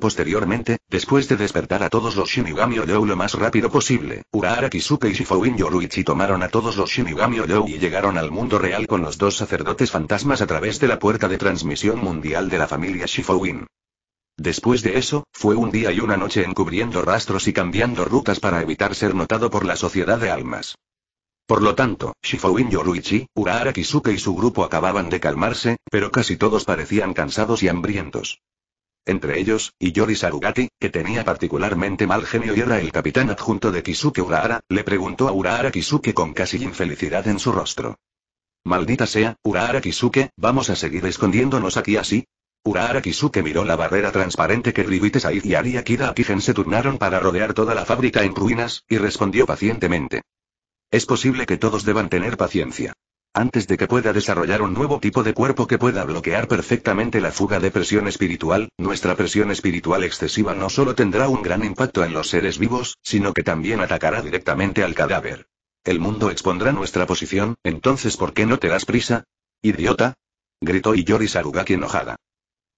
Posteriormente, después de despertar a todos los Shinigami Oyou lo más rápido posible, Urahara Kisuke y Shifouin Yoruichi tomaron a todos los Shinigami Oyou y llegaron al mundo real con los dos sacerdotes fantasmas a través de la puerta de transmisión mundial de la familia Shifouin. Después de eso, fue un día y una noche encubriendo rastros y cambiando rutas para evitar ser notado por la sociedad de almas. Por lo tanto, Shifouin Yoruichi, Urahara Kisuke y su grupo acababan de calmarse, pero casi todos parecían cansados y hambrientos entre ellos, Yori Sarugati, que tenía particularmente mal genio y era el capitán adjunto de Kisuke Urahara, le preguntó a Urahara Kisuke con casi infelicidad en su rostro. Maldita sea, Urahara Kisuke, ¿vamos a seguir escondiéndonos aquí así? Urahara Kisuke miró la barrera transparente que Ribite y Ariakida Akigen se turnaron para rodear toda la fábrica en ruinas, y respondió pacientemente. Es posible que todos deban tener paciencia. Antes de que pueda desarrollar un nuevo tipo de cuerpo que pueda bloquear perfectamente la fuga de presión espiritual, nuestra presión espiritual excesiva no solo tendrá un gran impacto en los seres vivos, sino que también atacará directamente al cadáver. El mundo expondrá nuestra posición, entonces ¿por qué no te das prisa? ¡Idiota! gritó Iyori Sarugaki enojada.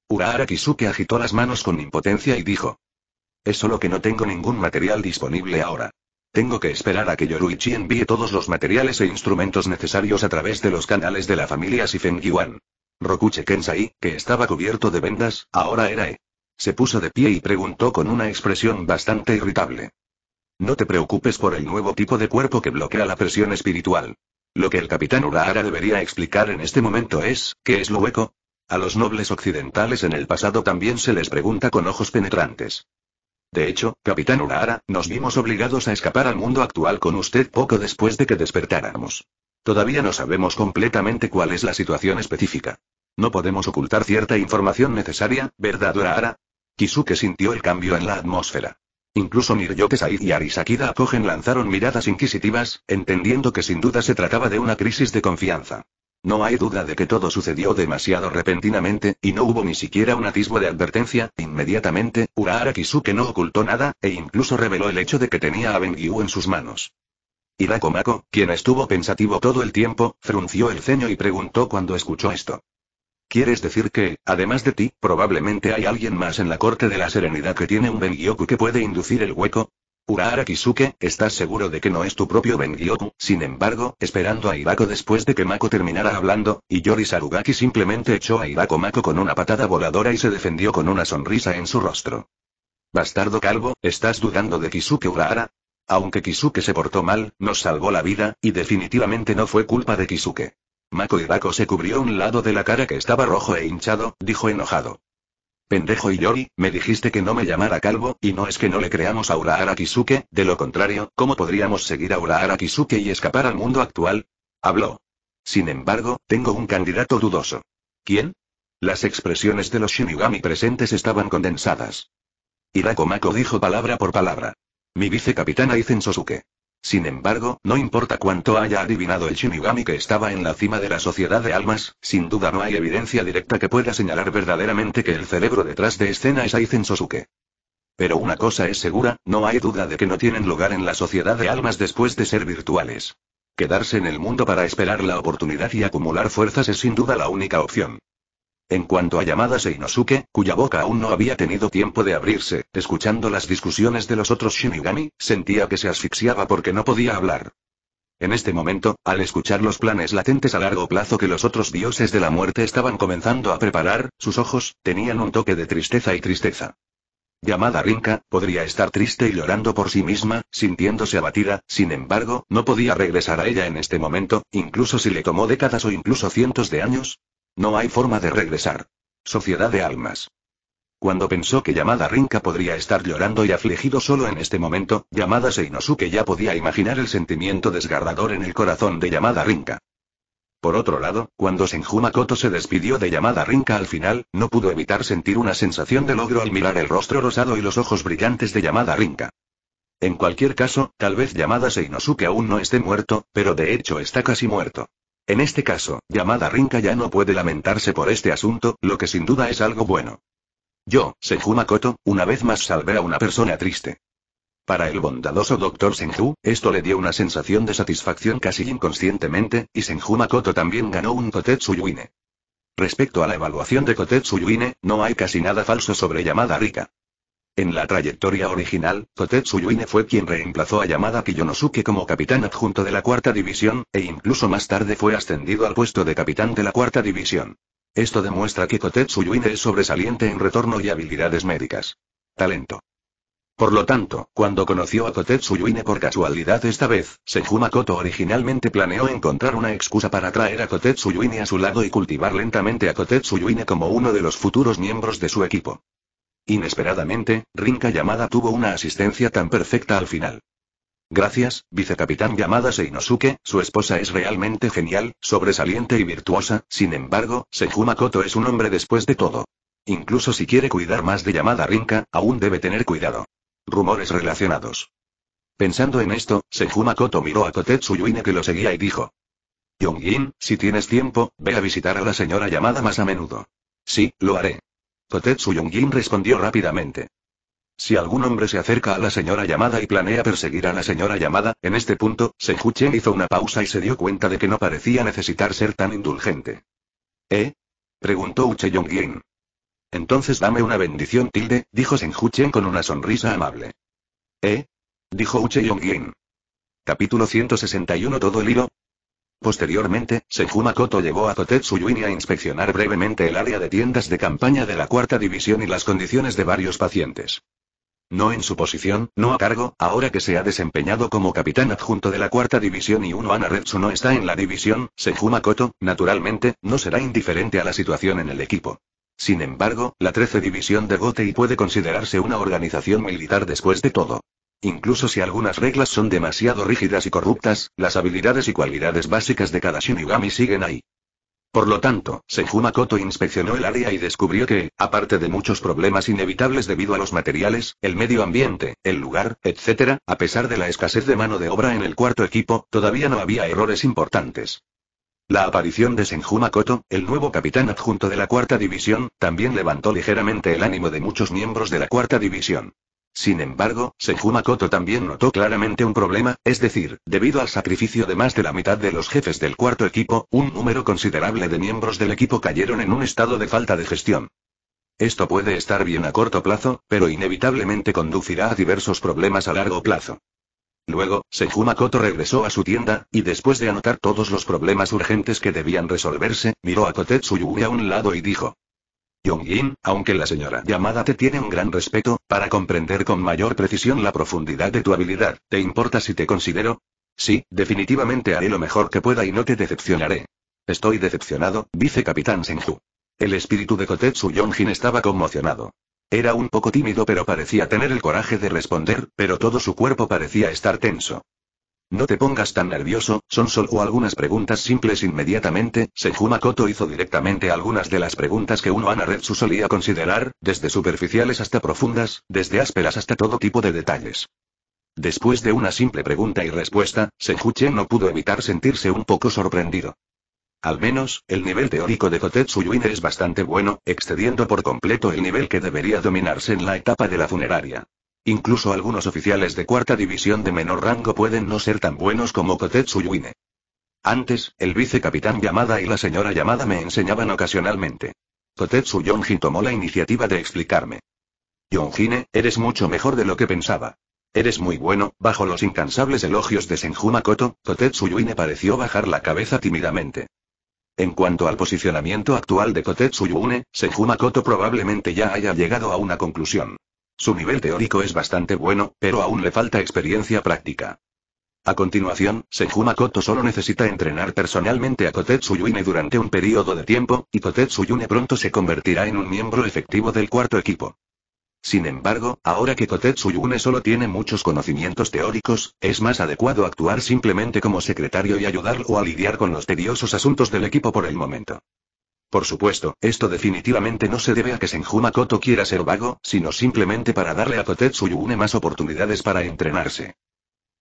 Urahara Kisuke agitó las manos con impotencia y dijo. Es solo que no tengo ningún material disponible ahora. Tengo que esperar a que Yoruichi envíe todos los materiales e instrumentos necesarios a través de los canales de la familia Sifengiwan. Rokuche Kensai, que estaba cubierto de vendas, ahora era E. Se puso de pie y preguntó con una expresión bastante irritable. No te preocupes por el nuevo tipo de cuerpo que bloquea la presión espiritual. Lo que el capitán Urahara debería explicar en este momento es, ¿qué es lo hueco? A los nobles occidentales en el pasado también se les pregunta con ojos penetrantes. De hecho, Capitán Urahara, nos vimos obligados a escapar al mundo actual con usted poco después de que despertáramos. Todavía no sabemos completamente cuál es la situación específica. No podemos ocultar cierta información necesaria, ¿verdad Urahara? Kisuke sintió el cambio en la atmósfera. Incluso Niryoke Said y Arisakida Akogen lanzaron miradas inquisitivas, entendiendo que sin duda se trataba de una crisis de confianza. No hay duda de que todo sucedió demasiado repentinamente, y no hubo ni siquiera un atisbo de advertencia. Inmediatamente, Urahara Kisuke no ocultó nada, e incluso reveló el hecho de que tenía a Bengyu en sus manos. Hirako quien estuvo pensativo todo el tiempo, frunció el ceño y preguntó cuando escuchó esto. ¿Quieres decir que, además de ti, probablemente hay alguien más en la corte de la serenidad que tiene un Bengyoku que puede inducir el hueco? Urahara Kisuke, ¿estás seguro de que no es tu propio Bengyoku? Sin embargo, esperando a Ibako después de que Mako terminara hablando, Yori Sarugaki simplemente echó a Ibako Mako con una patada voladora y se defendió con una sonrisa en su rostro. Bastardo calvo, ¿estás dudando de Kisuke Urahara? Aunque Kisuke se portó mal, nos salvó la vida, y definitivamente no fue culpa de Kisuke. Mako Ibako se cubrió un lado de la cara que estaba rojo e hinchado, dijo enojado. Pendejo y Yori, me dijiste que no me llamara calvo, y no es que no le creamos a Urahara Kisuke, de lo contrario, ¿cómo podríamos seguir a Urahara Kisuke y escapar al mundo actual? Habló. Sin embargo, tengo un candidato dudoso. ¿Quién? Las expresiones de los Shinigami presentes estaban condensadas. Irakomako dijo palabra por palabra. Mi vicecapitana Izen Sosuke. Sin embargo, no importa cuánto haya adivinado el Shinigami que estaba en la cima de la sociedad de almas, sin duda no hay evidencia directa que pueda señalar verdaderamente que el cerebro detrás de escena es Aizen Sosuke. Pero una cosa es segura, no hay duda de que no tienen lugar en la sociedad de almas después de ser virtuales. Quedarse en el mundo para esperar la oportunidad y acumular fuerzas es sin duda la única opción. En cuanto a llamadas e cuya boca aún no había tenido tiempo de abrirse, escuchando las discusiones de los otros Shinigami, sentía que se asfixiaba porque no podía hablar. En este momento, al escuchar los planes latentes a largo plazo que los otros dioses de la muerte estaban comenzando a preparar, sus ojos tenían un toque de tristeza y tristeza. Yamada Rinka, podría estar triste y llorando por sí misma, sintiéndose abatida, sin embargo, no podía regresar a ella en este momento, incluso si le tomó décadas o incluso cientos de años, no hay forma de regresar. Sociedad de almas. Cuando pensó que Yamada Rinka podría estar llorando y afligido solo en este momento, Yamada Seinosuke ya podía imaginar el sentimiento desgarrador en el corazón de Yamada Rinka. Por otro lado, cuando Senjumakoto se despidió de Yamada Rinka al final, no pudo evitar sentir una sensación de logro al mirar el rostro rosado y los ojos brillantes de Yamada Rinka. En cualquier caso, tal vez Yamada Seinosuke aún no esté muerto, pero de hecho está casi muerto. En este caso, llamada Rinka ya no puede lamentarse por este asunto, lo que sin duda es algo bueno. Yo, Senju Makoto, una vez más salvé a una persona triste. Para el bondadoso doctor Senju, esto le dio una sensación de satisfacción casi inconscientemente, y Senju Makoto también ganó un Kotetsu Yuine. Respecto a la evaluación de Kotetsu Yuine, no hay casi nada falso sobre llamada Rinka. En la trayectoria original, Kotetsu fue quien reemplazó a Yamada Kiyonosuke como capitán adjunto de la cuarta división, e incluso más tarde fue ascendido al puesto de capitán de la cuarta división. Esto demuestra que Kotetsu es sobresaliente en retorno y habilidades médicas. Talento. Por lo tanto, cuando conoció a Kotetsu por casualidad esta vez, Senjuma originalmente planeó encontrar una excusa para traer a Kotetsu a su lado y cultivar lentamente a Kotetsu como uno de los futuros miembros de su equipo. Inesperadamente, Rinka Yamada tuvo una asistencia tan perfecta al final. Gracias, vicecapitán Yamada Seinosuke, su esposa es realmente genial, sobresaliente y virtuosa, sin embargo, Senjumakoto es un hombre después de todo. Incluso si quiere cuidar más de Yamada Rinka, aún debe tener cuidado. Rumores relacionados. Pensando en esto, Senjumakoto miró a Kotetsu Yuine que lo seguía y dijo. Yongin, si tienes tiempo, ve a visitar a la señora Yamada más a menudo. Sí, lo haré. Kotetsu Yongin respondió rápidamente. Si algún hombre se acerca a la señora llamada y planea perseguir a la señora llamada, en este punto, Chen hizo una pausa y se dio cuenta de que no parecía necesitar ser tan indulgente. ¿Eh? preguntó Uche Yongin. Entonces dame una bendición tilde, dijo Chen con una sonrisa amable. ¿Eh? dijo Uche Yongin. Capítulo 161 Todo el hilo, Posteriormente, Senjumakoto llevó a Kotetsu a inspeccionar brevemente el área de tiendas de campaña de la cuarta división y las condiciones de varios pacientes. No en su posición, no a cargo, ahora que se ha desempeñado como capitán adjunto de la cuarta división y uno Anaretsu no está en la división, Sejumakoto, naturalmente, no será indiferente a la situación en el equipo. Sin embargo, la 13 División de Gotei puede considerarse una organización militar después de todo. Incluso si algunas reglas son demasiado rígidas y corruptas, las habilidades y cualidades básicas de cada Shinigami siguen ahí. Por lo tanto, Senjumakoto inspeccionó el área y descubrió que, aparte de muchos problemas inevitables debido a los materiales, el medio ambiente, el lugar, etc., a pesar de la escasez de mano de obra en el cuarto equipo, todavía no había errores importantes. La aparición de Senjumakoto, el nuevo capitán adjunto de la cuarta división, también levantó ligeramente el ánimo de muchos miembros de la cuarta división. Sin embargo, Sejumakoto también notó claramente un problema, es decir, debido al sacrificio de más de la mitad de los jefes del cuarto equipo, un número considerable de miembros del equipo cayeron en un estado de falta de gestión. Esto puede estar bien a corto plazo, pero inevitablemente conducirá a diversos problemas a largo plazo. Luego, Sejumakoto regresó a su tienda, y después de anotar todos los problemas urgentes que debían resolverse, miró a Kotetsu a un lado y dijo. Yong-in, aunque la señora llamada te tiene un gran respeto, para comprender con mayor precisión la profundidad de tu habilidad, ¿te importa si te considero? Sí, definitivamente haré lo mejor que pueda y no te decepcionaré. Estoy decepcionado, dice Capitán Senju. El espíritu de Kotetsu Yongjin estaba conmocionado. Era un poco tímido pero parecía tener el coraje de responder, pero todo su cuerpo parecía estar tenso. No te pongas tan nervioso, son solo algunas preguntas simples inmediatamente, Senju Makoto hizo directamente algunas de las preguntas que uno Ana solía considerar, desde superficiales hasta profundas, desde ásperas hasta todo tipo de detalles. Después de una simple pregunta y respuesta, Chen no pudo evitar sentirse un poco sorprendido. Al menos, el nivel teórico de Kotetsu Yuin es bastante bueno, excediendo por completo el nivel que debería dominarse en la etapa de la funeraria. Incluso algunos oficiales de cuarta división de menor rango pueden no ser tan buenos como Kotetsu Antes, el vicecapitán Yamada y la señora Yamada me enseñaban ocasionalmente. Kotetsu tomó la iniciativa de explicarme. Yonjine, eres mucho mejor de lo que pensaba. Eres muy bueno, bajo los incansables elogios de Senjumakoto, Koto, Kotetsu pareció bajar la cabeza tímidamente. En cuanto al posicionamiento actual de Kotetsu Yuine, Senjuma probablemente ya haya llegado a una conclusión. Su nivel teórico es bastante bueno, pero aún le falta experiencia práctica. A continuación, Senjuma Koto solo necesita entrenar personalmente a Kotetsu Yune durante un periodo de tiempo, y Kotetsu Yune pronto se convertirá en un miembro efectivo del cuarto equipo. Sin embargo, ahora que Kotetsu Yune solo tiene muchos conocimientos teóricos, es más adecuado actuar simplemente como secretario y ayudarlo a lidiar con los tediosos asuntos del equipo por el momento. Por supuesto, esto definitivamente no se debe a que Senju Makoto quiera ser vago, sino simplemente para darle a Kotetsu Yune más oportunidades para entrenarse.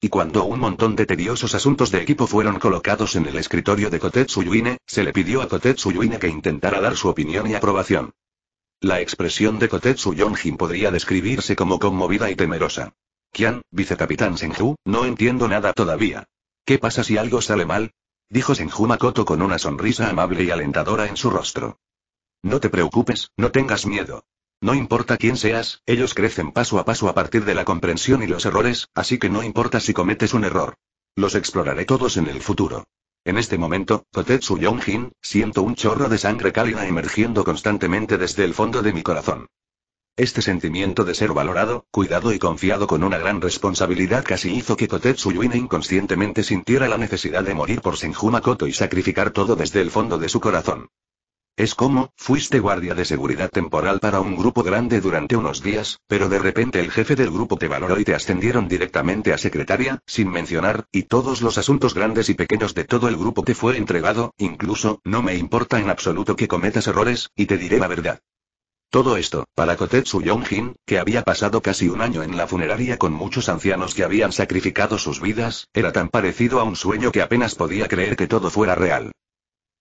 Y cuando un montón de tediosos asuntos de equipo fueron colocados en el escritorio de Kotetsu Yune, se le pidió a Kotetsu Yune que intentara dar su opinión y aprobación. La expresión de Kotetsu Yonjin podría describirse como conmovida y temerosa. Kian, vicecapitán Senju, no entiendo nada todavía. ¿Qué pasa si algo sale mal? Dijo Senjumakoto con una sonrisa amable y alentadora en su rostro. No te preocupes, no tengas miedo. No importa quién seas, ellos crecen paso a paso a partir de la comprensión y los errores, así que no importa si cometes un error. Los exploraré todos en el futuro. En este momento, Kotetsu Yonjin, siento un chorro de sangre cálida emergiendo constantemente desde el fondo de mi corazón. Este sentimiento de ser valorado, cuidado y confiado con una gran responsabilidad casi hizo que Kotetsu inconscientemente sintiera la necesidad de morir por Senjumakoto y sacrificar todo desde el fondo de su corazón. Es como, fuiste guardia de seguridad temporal para un grupo grande durante unos días, pero de repente el jefe del grupo te valoró y te ascendieron directamente a secretaria, sin mencionar, y todos los asuntos grandes y pequeños de todo el grupo te fue entregado, incluso, no me importa en absoluto que cometas errores, y te diré la verdad. Todo esto, para Kotetsu Yonjin, que había pasado casi un año en la funeraria con muchos ancianos que habían sacrificado sus vidas, era tan parecido a un sueño que apenas podía creer que todo fuera real.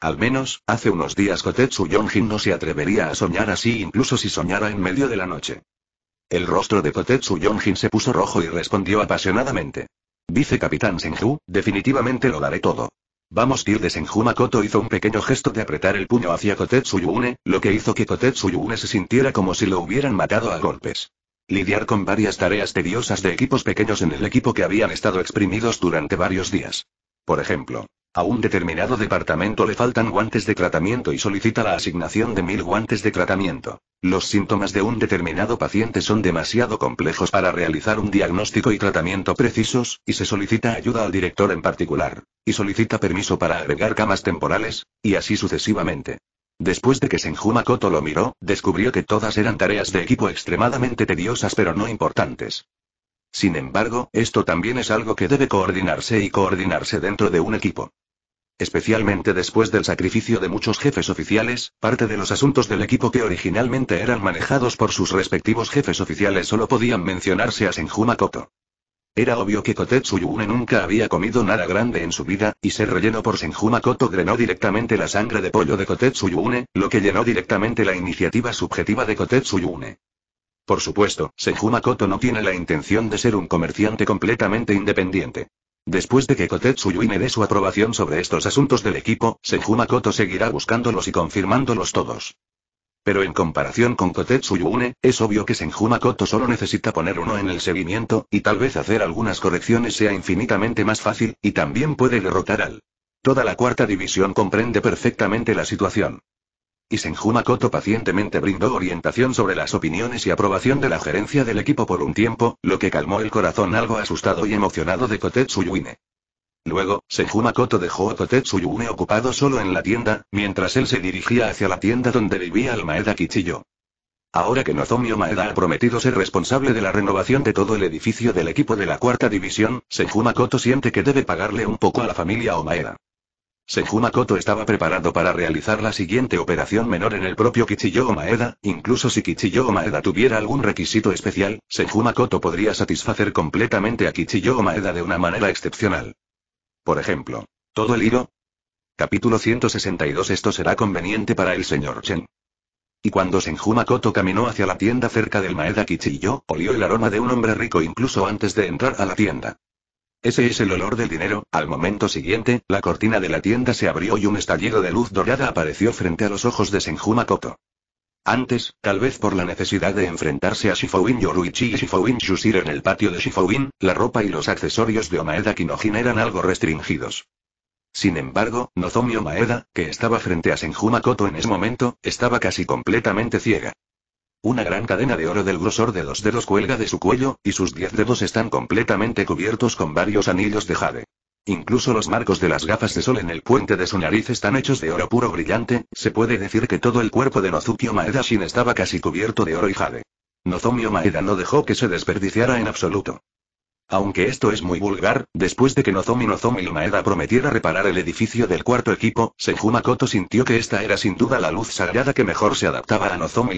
Al menos, hace unos días Kotetsu Yonjin no se atrevería a soñar así incluso si soñara en medio de la noche. El rostro de Kotetsu Yonjin se puso rojo y respondió apasionadamente. Dice Capitán Senju, definitivamente lo daré todo. Vamos Tildes de hizo un pequeño gesto de apretar el puño hacia Kotetsu lo que hizo que Kotetsu se sintiera como si lo hubieran matado a golpes. Lidiar con varias tareas tediosas de equipos pequeños en el equipo que habían estado exprimidos durante varios días. Por ejemplo, a un determinado departamento le faltan guantes de tratamiento y solicita la asignación de mil guantes de tratamiento. Los síntomas de un determinado paciente son demasiado complejos para realizar un diagnóstico y tratamiento precisos, y se solicita ayuda al director en particular, y solicita permiso para agregar camas temporales, y así sucesivamente. Después de que Senjuma Koto lo miró, descubrió que todas eran tareas de equipo extremadamente tediosas pero no importantes. Sin embargo, esto también es algo que debe coordinarse y coordinarse dentro de un equipo. Especialmente después del sacrificio de muchos jefes oficiales, parte de los asuntos del equipo que originalmente eran manejados por sus respectivos jefes oficiales solo podían mencionarse a Senjuma Koto. Era obvio que Kotetsu Yune nunca había comido nada grande en su vida, y ser relleno por Senjuma Koto drenó directamente la sangre de pollo de Kotetsu Yune, lo que llenó directamente la iniciativa subjetiva de Kotetsu Yune. Por supuesto, Senjuma Koto no tiene la intención de ser un comerciante completamente independiente. Después de que Kotetsu dé su aprobación sobre estos asuntos del equipo, Senjuma seguirá buscándolos y confirmándolos todos. Pero en comparación con Kotetsu Yune, es obvio que Senjuma solo necesita poner uno en el seguimiento, y tal vez hacer algunas correcciones sea infinitamente más fácil, y también puede derrotar al. Toda la cuarta división comprende perfectamente la situación y Senjuma pacientemente brindó orientación sobre las opiniones y aprobación de la gerencia del equipo por un tiempo, lo que calmó el corazón algo asustado y emocionado de Kotetsu Luego, Senjumakoto dejó a Kotetsu ocupado solo en la tienda, mientras él se dirigía hacia la tienda donde vivía el Maeda Kichiyo. Ahora que Nozomi Omaeda ha prometido ser responsable de la renovación de todo el edificio del equipo de la cuarta división, Senjumakoto siente que debe pagarle un poco a la familia Omaeda. Senjumakoto estaba preparado para realizar la siguiente operación menor en el propio Kichiyo Maeda, incluso si Kichiyo Maeda tuviera algún requisito especial, Senjumakoto podría satisfacer completamente a Kichiyo Maeda de una manera excepcional. Por ejemplo, todo el hilo. Capítulo 162 Esto será conveniente para el señor Chen. Y cuando Senjumakoto caminó hacia la tienda cerca del Maeda Kichiyo, olió el aroma de un hombre rico incluso antes de entrar a la tienda. Ese es el olor del dinero. Al momento siguiente, la cortina de la tienda se abrió y un estallido de luz dorada apareció frente a los ojos de Senjuma Antes, tal vez por la necesidad de enfrentarse a Shifouin Yoruichi y Shifouin Shusir en el patio de Shifouin, la ropa y los accesorios de Omaeda Kinojin eran algo restringidos. Sin embargo, Nozomi Omaeda, que estaba frente a Senjuma en ese momento, estaba casi completamente ciega. Una gran cadena de oro del grosor de los dedos cuelga de su cuello, y sus diez dedos están completamente cubiertos con varios anillos de jade. Incluso los marcos de las gafas de sol en el puente de su nariz están hechos de oro puro brillante, se puede decir que todo el cuerpo de Nozuki Maeda Shin estaba casi cubierto de oro y jade. Nozomi Maeda no dejó que se desperdiciara en absoluto. Aunque esto es muy vulgar, después de que Nozomi Nozomi Maeda prometiera reparar el edificio del cuarto equipo, Senju sintió que esta era sin duda la luz sagrada que mejor se adaptaba a Nozomi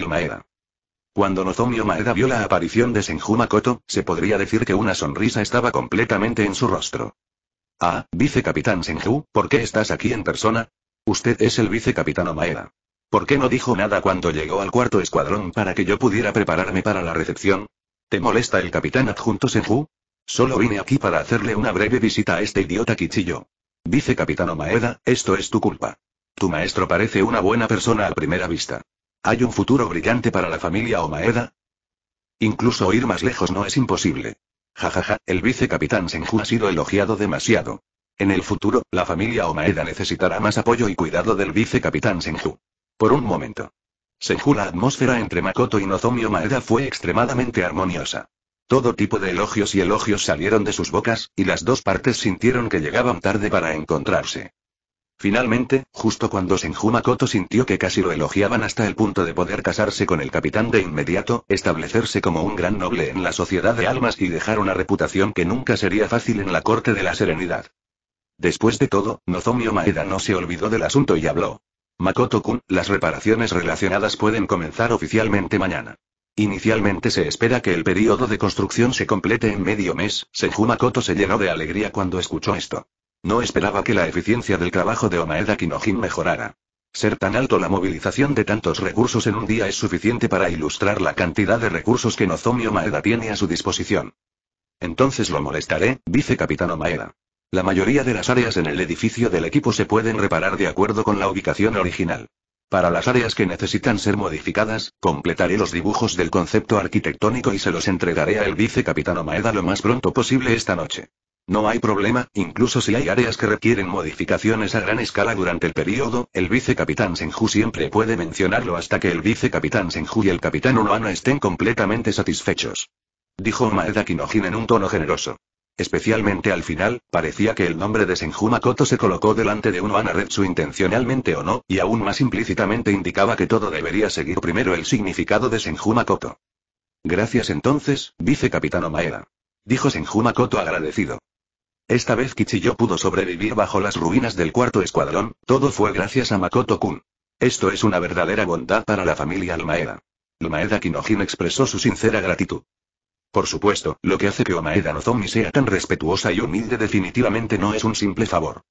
cuando Nozomi Maeda vio la aparición de Senju Makoto, se podría decir que una sonrisa estaba completamente en su rostro. Ah, Capitán Senju, ¿por qué estás aquí en persona? Usted es el vicecapitán Maeda. ¿Por qué no dijo nada cuando llegó al cuarto escuadrón para que yo pudiera prepararme para la recepción? ¿Te molesta el capitán adjunto Senju? Solo vine aquí para hacerle una breve visita a este idiota Kichillo. Capitán Maeda, esto es tu culpa. Tu maestro parece una buena persona a primera vista. ¿Hay un futuro brillante para la familia Omaeda? Incluso ir más lejos no es imposible. Jajaja, el vicecapitán Senju ha sido elogiado demasiado. En el futuro, la familia Omaeda necesitará más apoyo y cuidado del vicecapitán Senju. Por un momento. Senju la atmósfera entre Makoto y Nozomi Omaeda fue extremadamente armoniosa. Todo tipo de elogios y elogios salieron de sus bocas, y las dos partes sintieron que llegaban tarde para encontrarse. Finalmente, justo cuando Senju Makoto sintió que casi lo elogiaban hasta el punto de poder casarse con el capitán de inmediato, establecerse como un gran noble en la sociedad de almas y dejar una reputación que nunca sería fácil en la corte de la serenidad. Después de todo, Nozomio Maeda no se olvidó del asunto y habló. Makoto-kun, las reparaciones relacionadas pueden comenzar oficialmente mañana. Inicialmente se espera que el periodo de construcción se complete en medio mes, Senju Makoto se llenó de alegría cuando escuchó esto. No esperaba que la eficiencia del trabajo de Omaeda Kinojin mejorara. Ser tan alto la movilización de tantos recursos en un día es suficiente para ilustrar la cantidad de recursos que Nozomi Omaeda tiene a su disposición. Entonces lo molestaré, dice Capitán Omaeda. La mayoría de las áreas en el edificio del equipo se pueden reparar de acuerdo con la ubicación original. Para las áreas que necesitan ser modificadas, completaré los dibujos del concepto arquitectónico y se los entregaré al vicecapitán Omaeda lo más pronto posible esta noche. No hay problema, incluso si hay áreas que requieren modificaciones a gran escala durante el periodo, el vicecapitán Senju siempre puede mencionarlo hasta que el vicecapitán Senju y el capitán Unoana estén completamente satisfechos. Dijo Maeda Kinojin en un tono generoso. Especialmente al final, parecía que el nombre de Senju Makoto se colocó delante de Unoana Retsu intencionalmente o no, y aún más implícitamente indicaba que todo debería seguir primero el significado de Senju Makoto. Gracias entonces, vicecapitán Maeda. Dijo Senju Makoto agradecido. Esta vez Kichiyo pudo sobrevivir bajo las ruinas del cuarto escuadrón, todo fue gracias a Makoto Kun. Esto es una verdadera bondad para la familia Almaeda. Almaeda Kinojin expresó su sincera gratitud. Por supuesto, lo que hace que Omaeda Nozomi sea tan respetuosa y humilde definitivamente no es un simple favor.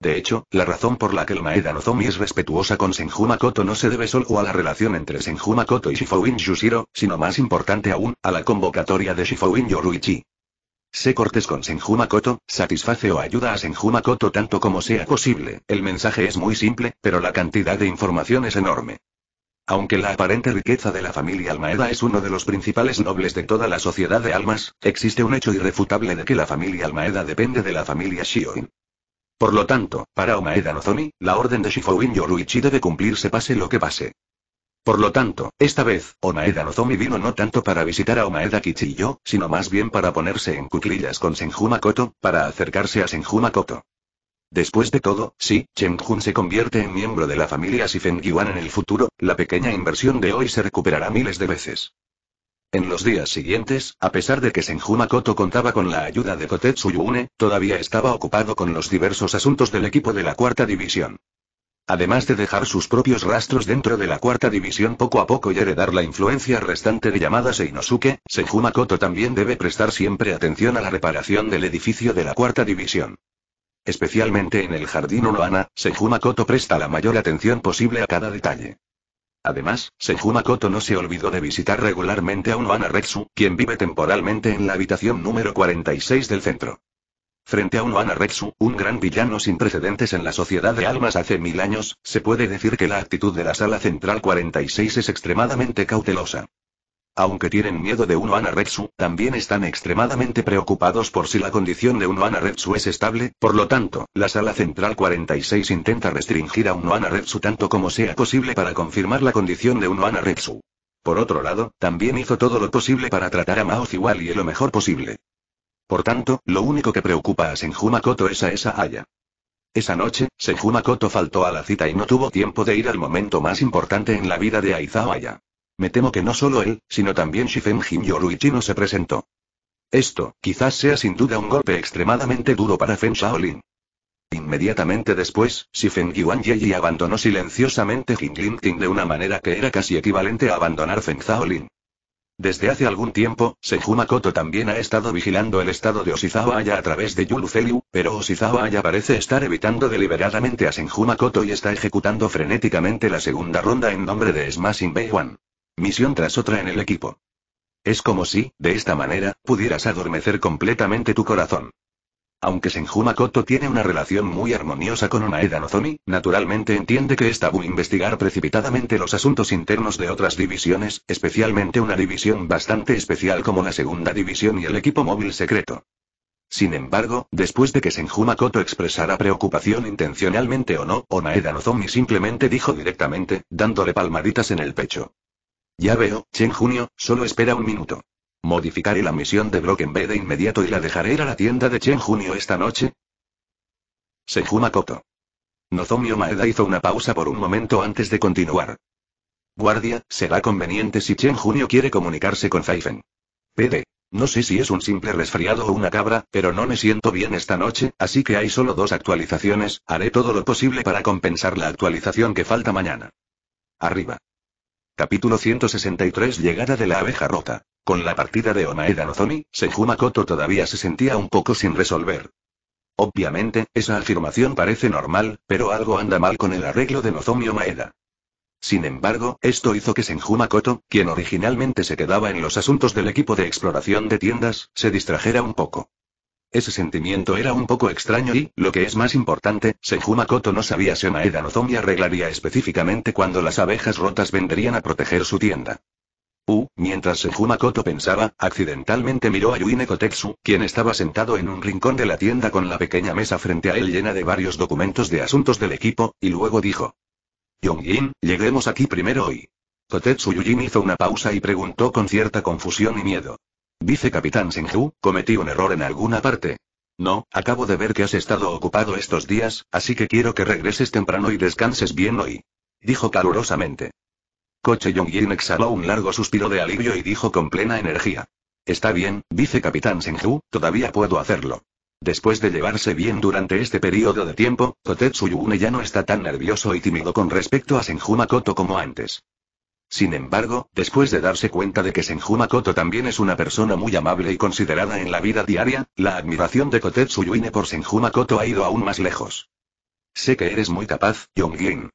De hecho, la razón por la que Maeda Nozomi es respetuosa con Senju Makoto no se debe solo a la relación entre Senju Makoto y Shifouin Yushiro, sino más importante aún, a la convocatoria de Shifouin Yoruichi. Se cortes con Senjumakoto, satisface o ayuda a Senjumakoto tanto como sea posible. El mensaje es muy simple, pero la cantidad de información es enorme. Aunque la aparente riqueza de la familia Almaeda es uno de los principales nobles de toda la sociedad de almas, existe un hecho irrefutable de que la familia Almaeda depende de la familia Shioin. Por lo tanto, para Omaeda Nozomi, la orden de Shifouin Yoruichi debe cumplirse pase lo que pase. Por lo tanto, esta vez, Omaeda Nozomi vino no tanto para visitar a Omaeda Kichiyo, sino más bien para ponerse en cuclillas con Senjumakoto, para acercarse a Senjumakoto. Koto. Después de todo, si Chenjun se convierte en miembro de la familia Sifengyuan en el futuro, la pequeña inversión de hoy se recuperará miles de veces. En los días siguientes, a pesar de que Senjumakoto Koto contaba con la ayuda de Kotetsu Yune, todavía estaba ocupado con los diversos asuntos del equipo de la cuarta división además de dejar sus propios rastros dentro de la cuarta división poco a poco y heredar la influencia restante de llamada Seinosuke, Senjumakoto también debe prestar siempre atención a la reparación del edificio de la cuarta división. Especialmente en el jardín Unoana, Senjumakoto presta la mayor atención posible a cada detalle. Además, Senjumakoto no se olvidó de visitar regularmente a Onoana Retsu, quien vive temporalmente en la habitación número 46 del centro. Frente a un Oana Retsu, un gran villano sin precedentes en la sociedad de almas hace mil años, se puede decir que la actitud de la sala central 46 es extremadamente cautelosa. Aunque tienen miedo de un Ana Retsu, también están extremadamente preocupados por si la condición de un Oana Retsu es estable, por lo tanto, la sala central 46 intenta restringir a un Oana tanto como sea posible para confirmar la condición de un Oana Retsu. Por otro lado, también hizo todo lo posible para tratar a Mao y lo mejor posible. Por tanto, lo único que preocupa a Senjumakoto es a esa Haya. Esa noche, Senjumakoto faltó a la cita y no tuvo tiempo de ir al momento más importante en la vida de Aizao Haya. Me temo que no solo él, sino también Shifen Jinyoru no se presentó. Esto, quizás sea sin duda un golpe extremadamente duro para Feng Shaolin. Inmediatamente después, Shifen Yuan Yeji abandonó silenciosamente Jin Lin de una manera que era casi equivalente a abandonar Feng Shaolin. Desde hace algún tiempo, Senjumakoto también ha estado vigilando el estado de Osizawa Aya a través de Yulu pero Osizawa Aya parece estar evitando deliberadamente a Senjumakoto y está ejecutando frenéticamente la segunda ronda en nombre de Smashing Bay 1. Misión tras otra en el equipo. Es como si, de esta manera, pudieras adormecer completamente tu corazón. Aunque Senju tiene una relación muy armoniosa con Onaeda Nozomi, naturalmente entiende que es tabú investigar precipitadamente los asuntos internos de otras divisiones, especialmente una división bastante especial como la segunda división y el equipo móvil secreto. Sin embargo, después de que Senju expresara preocupación intencionalmente o no, Onaeda Nozomi simplemente dijo directamente, dándole palmaditas en el pecho. Ya veo, Chen Junio, solo espera un minuto. ¿Modificaré la misión de Broken B de inmediato y la dejaré ir a la tienda de Chen Junio esta noche? Seiju Makoto. Nozomio Maeda hizo una pausa por un momento antes de continuar. Guardia, será conveniente si Chen Junio quiere comunicarse con Zaifen. PD. No sé si es un simple resfriado o una cabra, pero no me siento bien esta noche, así que hay solo dos actualizaciones, haré todo lo posible para compensar la actualización que falta mañana. Arriba. Capítulo 163 Llegada de la abeja rota. Con la partida de Onaeda Nozomi, Senjumakoto todavía se sentía un poco sin resolver. Obviamente, esa afirmación parece normal, pero algo anda mal con el arreglo de Nozomi Omaeda. Sin embargo, esto hizo que Senjumakoto, quien originalmente se quedaba en los asuntos del equipo de exploración de tiendas, se distrajera un poco. Ese sentimiento era un poco extraño y, lo que es más importante, Senjumakoto no sabía si Onaeda Nozomi arreglaría específicamente cuando las abejas rotas vendrían a proteger su tienda. U, mientras sejumakoto pensaba, accidentalmente miró a Yuine Kotetsu, quien estaba sentado en un rincón de la tienda con la pequeña mesa frente a él llena de varios documentos de asuntos del equipo, y luego dijo. Yongjin, lleguemos aquí primero hoy. Kotetsu Yujin hizo una pausa y preguntó con cierta confusión y miedo. Vice-capitán Senju, cometí un error en alguna parte. No, acabo de ver que has estado ocupado estos días, así que quiero que regreses temprano y descanses bien hoy. Dijo calurosamente coche Yongyin exhaló un largo suspiro de alivio y dijo con plena energía. Está bien, dice Capitán Senju, todavía puedo hacerlo. Después de llevarse bien durante este periodo de tiempo, Kotetsu ya no está tan nervioso y tímido con respecto a Senju Makoto como antes. Sin embargo, después de darse cuenta de que Senju Makoto también es una persona muy amable y considerada en la vida diaria, la admiración de Kotetsu por Senju Makoto ha ido aún más lejos. Sé que eres muy capaz, yin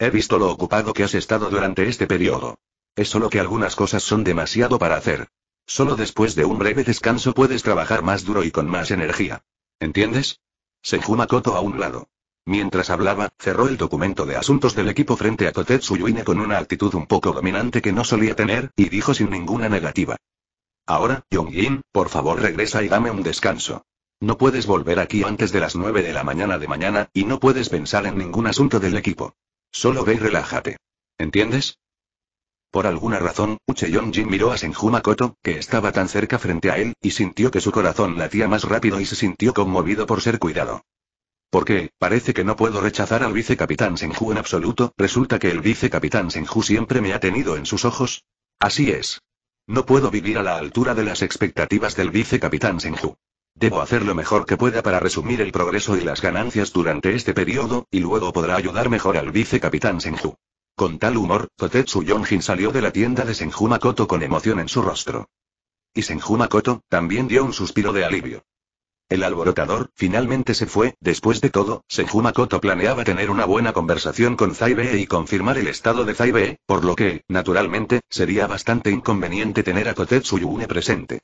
He visto lo ocupado que has estado durante este periodo. Es solo que algunas cosas son demasiado para hacer. Solo después de un breve descanso puedes trabajar más duro y con más energía. ¿Entiendes? Senju Makoto a un lado. Mientras hablaba, cerró el documento de asuntos del equipo frente a Kotetsu Yuine con una actitud un poco dominante que no solía tener, y dijo sin ninguna negativa. Ahora, Yongjin, por favor regresa y dame un descanso. No puedes volver aquí antes de las 9 de la mañana de mañana, y no puedes pensar en ningún asunto del equipo. Solo ve y relájate. ¿Entiendes? Por alguna razón, Yong Jin miró a Senju Makoto, que estaba tan cerca frente a él, y sintió que su corazón latía más rápido y se sintió conmovido por ser cuidado. Porque, parece que no puedo rechazar al vicecapitán Senju en absoluto, resulta que el vicecapitán Senju siempre me ha tenido en sus ojos. Así es. No puedo vivir a la altura de las expectativas del vicecapitán Senju. Debo hacer lo mejor que pueda para resumir el progreso y las ganancias durante este periodo, y luego podrá ayudar mejor al vicecapitán Senju. Con tal humor, Kotetsu Yonjin salió de la tienda de Senju Makoto con emoción en su rostro. Y Senju Makoto, también dio un suspiro de alivio. El alborotador, finalmente se fue, después de todo, Senju Makoto planeaba tener una buena conversación con Zaibe y confirmar el estado de Zaibe, por lo que, naturalmente, sería bastante inconveniente tener a Kotetsu Yune presente.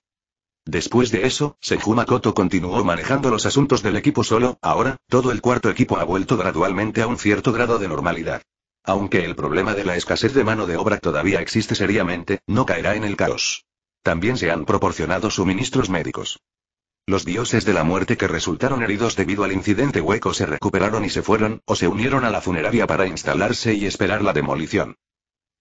Después de eso, Sejumakoto continuó manejando los asuntos del equipo solo, ahora, todo el cuarto equipo ha vuelto gradualmente a un cierto grado de normalidad. Aunque el problema de la escasez de mano de obra todavía existe seriamente, no caerá en el caos. También se han proporcionado suministros médicos. Los dioses de la muerte que resultaron heridos debido al incidente hueco se recuperaron y se fueron, o se unieron a la funeraria para instalarse y esperar la demolición.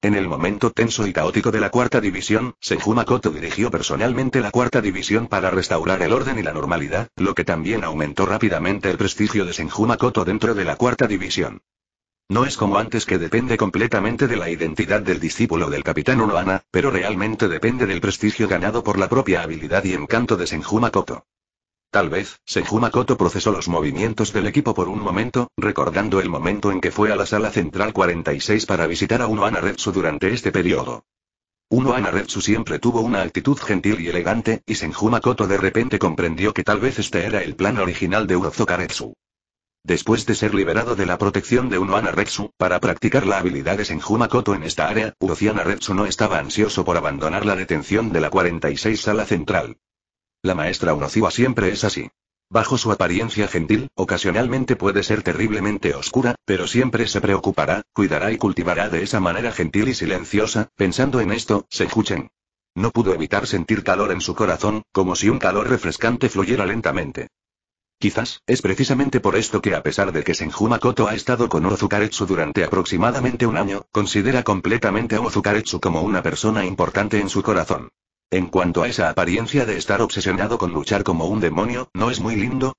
En el momento tenso y caótico de la cuarta división, Senju dirigió personalmente la cuarta división para restaurar el orden y la normalidad, lo que también aumentó rápidamente el prestigio de Senju dentro de la cuarta división. No es como antes que depende completamente de la identidad del discípulo del capitán Urana, pero realmente depende del prestigio ganado por la propia habilidad y encanto de Senju Tal vez, Senjumakoto procesó los movimientos del equipo por un momento, recordando el momento en que fue a la sala central 46 para visitar a Uno Anaretsu durante este periodo. Uno Anaretsu siempre tuvo una actitud gentil y elegante, y Senjumakoto de repente comprendió que tal vez este era el plan original de Urozokaretsu. Después de ser liberado de la protección de Uno Anaretsu, para practicar la habilidad de Senjumakoto en esta área, Uoziana no estaba ansioso por abandonar la detención de la 46 sala central. La maestra Unociwa siempre es así. Bajo su apariencia gentil, ocasionalmente puede ser terriblemente oscura, pero siempre se preocupará, cuidará y cultivará de esa manera gentil y silenciosa, pensando en esto, escuchen. No pudo evitar sentir calor en su corazón, como si un calor refrescante fluyera lentamente. Quizás, es precisamente por esto que a pesar de que Senju Makoto ha estado con Ozukaretsu durante aproximadamente un año, considera completamente a Ozukaretsu como una persona importante en su corazón. En cuanto a esa apariencia de estar obsesionado con luchar como un demonio, ¿no es muy lindo?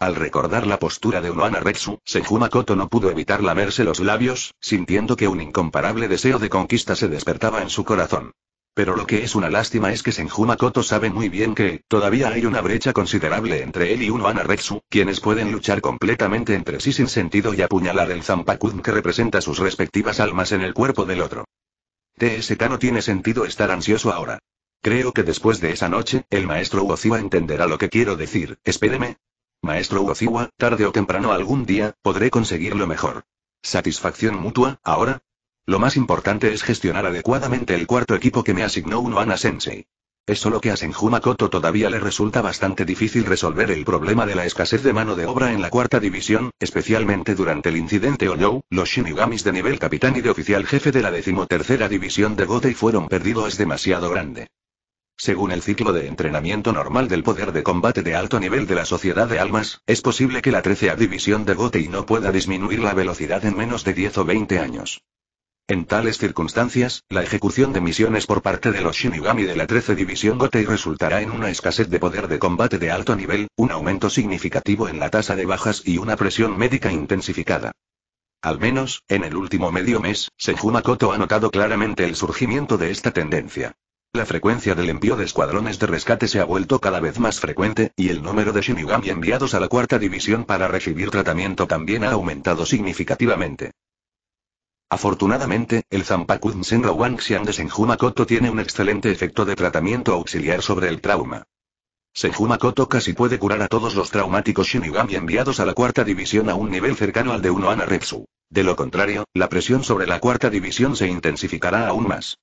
Al recordar la postura de Unohana Retsu, Senjumakoto no pudo evitar lamerse los labios, sintiendo que un incomparable deseo de conquista se despertaba en su corazón. Pero lo que es una lástima es que Senjumakoto sabe muy bien que, todavía hay una brecha considerable entre él y uno Retsu, quienes pueden luchar completamente entre sí sin sentido y apuñalar el Zampakun que representa sus respectivas almas en el cuerpo del otro. TSK no tiene sentido estar ansioso ahora. Creo que después de esa noche, el maestro Uoziwa entenderá lo que quiero decir, espéreme. Maestro Uoziwa, tarde o temprano algún día, podré conseguir lo mejor. Satisfacción mutua, ahora. Lo más importante es gestionar adecuadamente el cuarto equipo que me asignó Ana Sensei. Es solo que a Senju todavía le resulta bastante difícil resolver el problema de la escasez de mano de obra en la cuarta división, especialmente durante el incidente Oyou, los shinigamis de nivel capitán y de oficial jefe de la decimotercera división de Gotei fueron perdidos es demasiado grande. Según el ciclo de entrenamiento normal del poder de combate de alto nivel de la sociedad de almas, es posible que la 13 división de Gotei no pueda disminuir la velocidad en menos de 10 o 20 años. En tales circunstancias, la ejecución de misiones por parte de los Shinigami de la 13 División Gotei resultará en una escasez de poder de combate de alto nivel, un aumento significativo en la tasa de bajas y una presión médica intensificada. Al menos, en el último medio mes, Senjumakoto ha notado claramente el surgimiento de esta tendencia. La frecuencia del envío de escuadrones de rescate se ha vuelto cada vez más frecuente, y el número de Shinigami enviados a la cuarta división para recibir tratamiento también ha aumentado significativamente. Afortunadamente, el Zampakun Senra Wangxian de Senjumakoto tiene un excelente efecto de tratamiento auxiliar sobre el trauma. Senjumakoto casi puede curar a todos los traumáticos Shinigami enviados a la cuarta división a un nivel cercano al de Ana Repsu. De lo contrario, la presión sobre la cuarta división se intensificará aún más.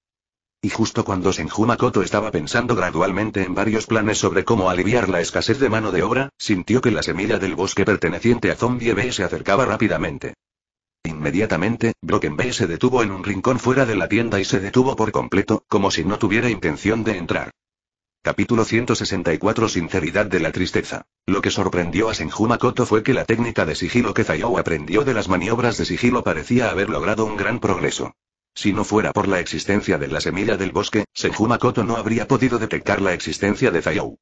Y justo cuando Senjumakoto estaba pensando gradualmente en varios planes sobre cómo aliviar la escasez de mano de obra, sintió que la semilla del bosque perteneciente a Zombie B se acercaba rápidamente. Inmediatamente, Broken se detuvo en un rincón fuera de la tienda y se detuvo por completo, como si no tuviera intención de entrar. Capítulo 164 Sinceridad de la tristeza. Lo que sorprendió a Senjumakoto fue que la técnica de sigilo que Zayou aprendió de las maniobras de sigilo parecía haber logrado un gran progreso. Si no fuera por la existencia de la semilla del bosque, Senjumakoto no habría podido detectar la existencia de Zayou.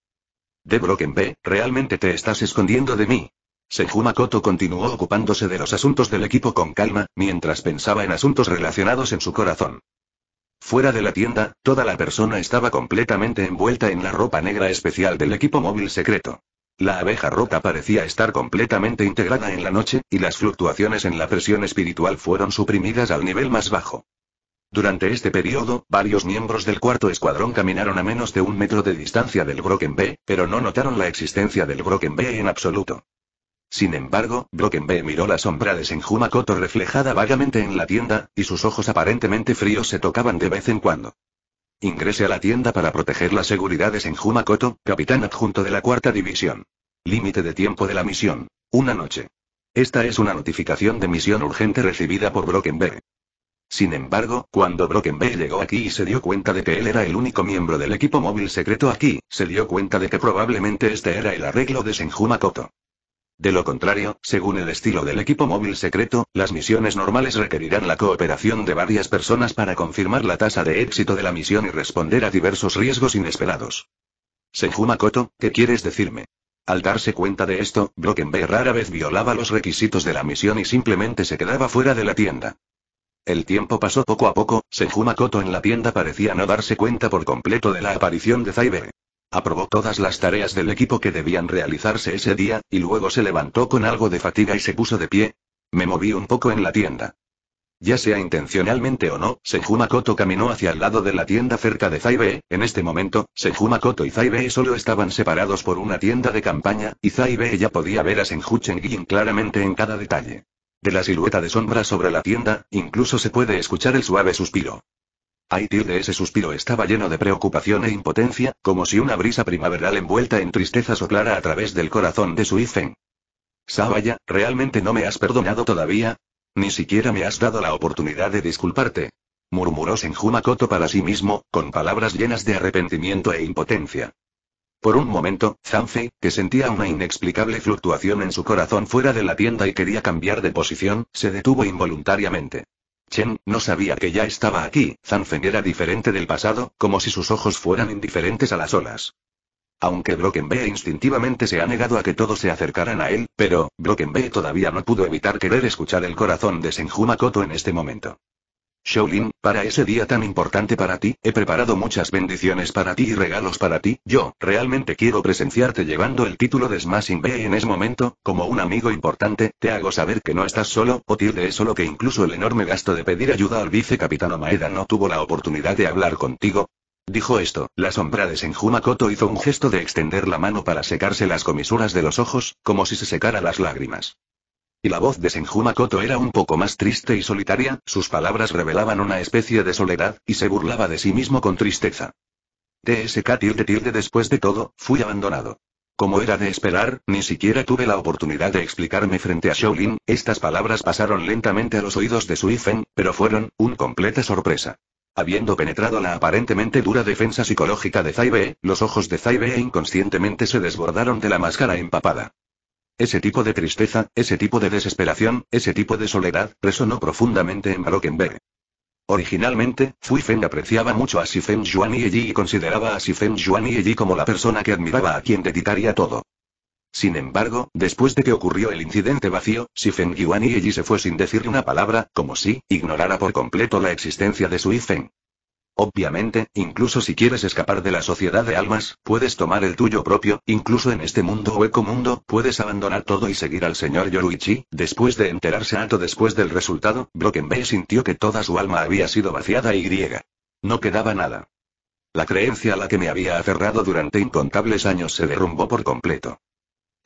De B, realmente te estás escondiendo de mí. Senjumakoto continuó ocupándose de los asuntos del equipo con calma, mientras pensaba en asuntos relacionados en su corazón. Fuera de la tienda, toda la persona estaba completamente envuelta en la ropa negra especial del equipo móvil secreto. La abeja rota parecía estar completamente integrada en la noche, y las fluctuaciones en la presión espiritual fueron suprimidas al nivel más bajo. Durante este periodo, varios miembros del cuarto escuadrón caminaron a menos de un metro de distancia del Broken B, pero no notaron la existencia del Broken B en absoluto. Sin embargo, Broken B miró la sombra de Senjumakoto reflejada vagamente en la tienda, y sus ojos aparentemente fríos se tocaban de vez en cuando. Ingrese a la tienda para proteger las seguridades de Senjumakoto, capitán adjunto de la cuarta división. Límite de tiempo de la misión. Una noche. Esta es una notificación de misión urgente recibida por Broken B. Sin embargo, cuando Bay llegó aquí y se dio cuenta de que él era el único miembro del equipo móvil secreto aquí, se dio cuenta de que probablemente este era el arreglo de Senjuma De lo contrario, según el estilo del equipo móvil secreto, las misiones normales requerirán la cooperación de varias personas para confirmar la tasa de éxito de la misión y responder a diversos riesgos inesperados. Senjuma Makoto, ¿qué quieres decirme? Al darse cuenta de esto, Bay rara vez violaba los requisitos de la misión y simplemente se quedaba fuera de la tienda. El tiempo pasó poco a poco, Senjumakoto en la tienda parecía no darse cuenta por completo de la aparición de Zaibe. Aprobó todas las tareas del equipo que debían realizarse ese día, y luego se levantó con algo de fatiga y se puso de pie. Me moví un poco en la tienda. Ya sea intencionalmente o no, Senjumakoto caminó hacia el lado de la tienda cerca de Zaibe. En este momento, Senjumakoto y Zaibe solo estaban separados por una tienda de campaña, y Zaibe ya podía ver a Senjuchen claramente en cada detalle. De la silueta de sombra sobre la tienda, incluso se puede escuchar el suave suspiro. Haití, de ese suspiro estaba lleno de preocupación e impotencia, como si una brisa primaveral envuelta en tristeza soplara a través del corazón de su Ifen. Sabaya, ¿realmente no me has perdonado todavía? Ni siquiera me has dado la oportunidad de disculparte. Murmuró Senjumakoto para sí mismo, con palabras llenas de arrepentimiento e impotencia. Por un momento, Fei, que sentía una inexplicable fluctuación en su corazón fuera de la tienda y quería cambiar de posición, se detuvo involuntariamente. Chen, no sabía que ya estaba aquí, Fei era diferente del pasado, como si sus ojos fueran indiferentes a las olas. Aunque Bay instintivamente se ha negado a que todos se acercaran a él, pero, Bay todavía no pudo evitar querer escuchar el corazón de Senjuma en este momento. Shaolin, para ese día tan importante para ti, he preparado muchas bendiciones para ti y regalos para ti. Yo, realmente quiero presenciarte llevando el título de Smashing Bay en ese momento, como un amigo importante, te hago saber que no estás solo, o tilde solo que incluso el enorme gasto de pedir ayuda al vicecapitano Maeda no tuvo la oportunidad de hablar contigo. Dijo esto, la sombra de Senjumakoto hizo un gesto de extender la mano para secarse las comisuras de los ojos, como si se secara las lágrimas. Y la voz de Senjumakoto era un poco más triste y solitaria, sus palabras revelaban una especie de soledad, y se burlaba de sí mismo con tristeza. TSK tilde tilde después de todo, fui abandonado. Como era de esperar, ni siquiera tuve la oportunidad de explicarme frente a Shaolin, estas palabras pasaron lentamente a los oídos de Suifen, pero fueron, un completa sorpresa. Habiendo penetrado la aparentemente dura defensa psicológica de Zaibe, los ojos de Zaibe inconscientemente se desbordaron de la máscara empapada. Ese tipo de tristeza, ese tipo de desesperación, ese tipo de soledad, resonó profundamente en Marokenberg Originalmente, Fui Feng apreciaba mucho a Sifeng Yuan y y consideraba a Sifeng Yuan y como la persona que admiraba a quien dedicaría todo. Sin embargo, después de que ocurrió el incidente vacío, Sifeng Yuan y Yi se fue sin decir una palabra, como si ignorara por completo la existencia de Sui Feng. Obviamente, incluso si quieres escapar de la sociedad de almas, puedes tomar el tuyo propio, incluso en este mundo hueco mundo, puedes abandonar todo y seguir al señor Yoruichi. Después de enterarse alto después del resultado, Bay sintió que toda su alma había sido vaciada y griega. No quedaba nada. La creencia a la que me había aferrado durante incontables años se derrumbó por completo.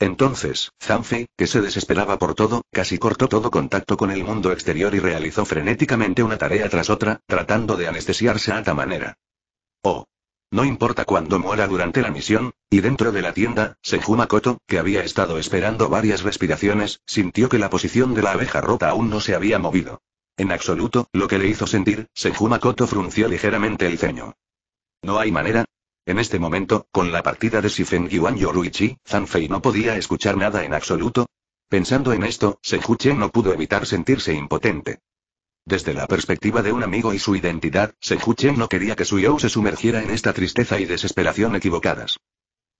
Entonces, Zanfi, que se desesperaba por todo, casi cortó todo contacto con el mundo exterior y realizó frenéticamente una tarea tras otra, tratando de anestesiarse a alta manera. Oh. No importa cuándo muera durante la misión, y dentro de la tienda, Senjumakoto, que había estado esperando varias respiraciones, sintió que la posición de la abeja rota aún no se había movido. En absoluto, lo que le hizo sentir, Senjumakoto frunció ligeramente el ceño. No hay manera, en este momento, con la partida de Shifen Yuan Yoruichi, Zanfei no podía escuchar nada en absoluto. Pensando en esto, Chen no pudo evitar sentirse impotente. Desde la perspectiva de un amigo y su identidad, Chen no quería que Suyou se sumergiera en esta tristeza y desesperación equivocadas.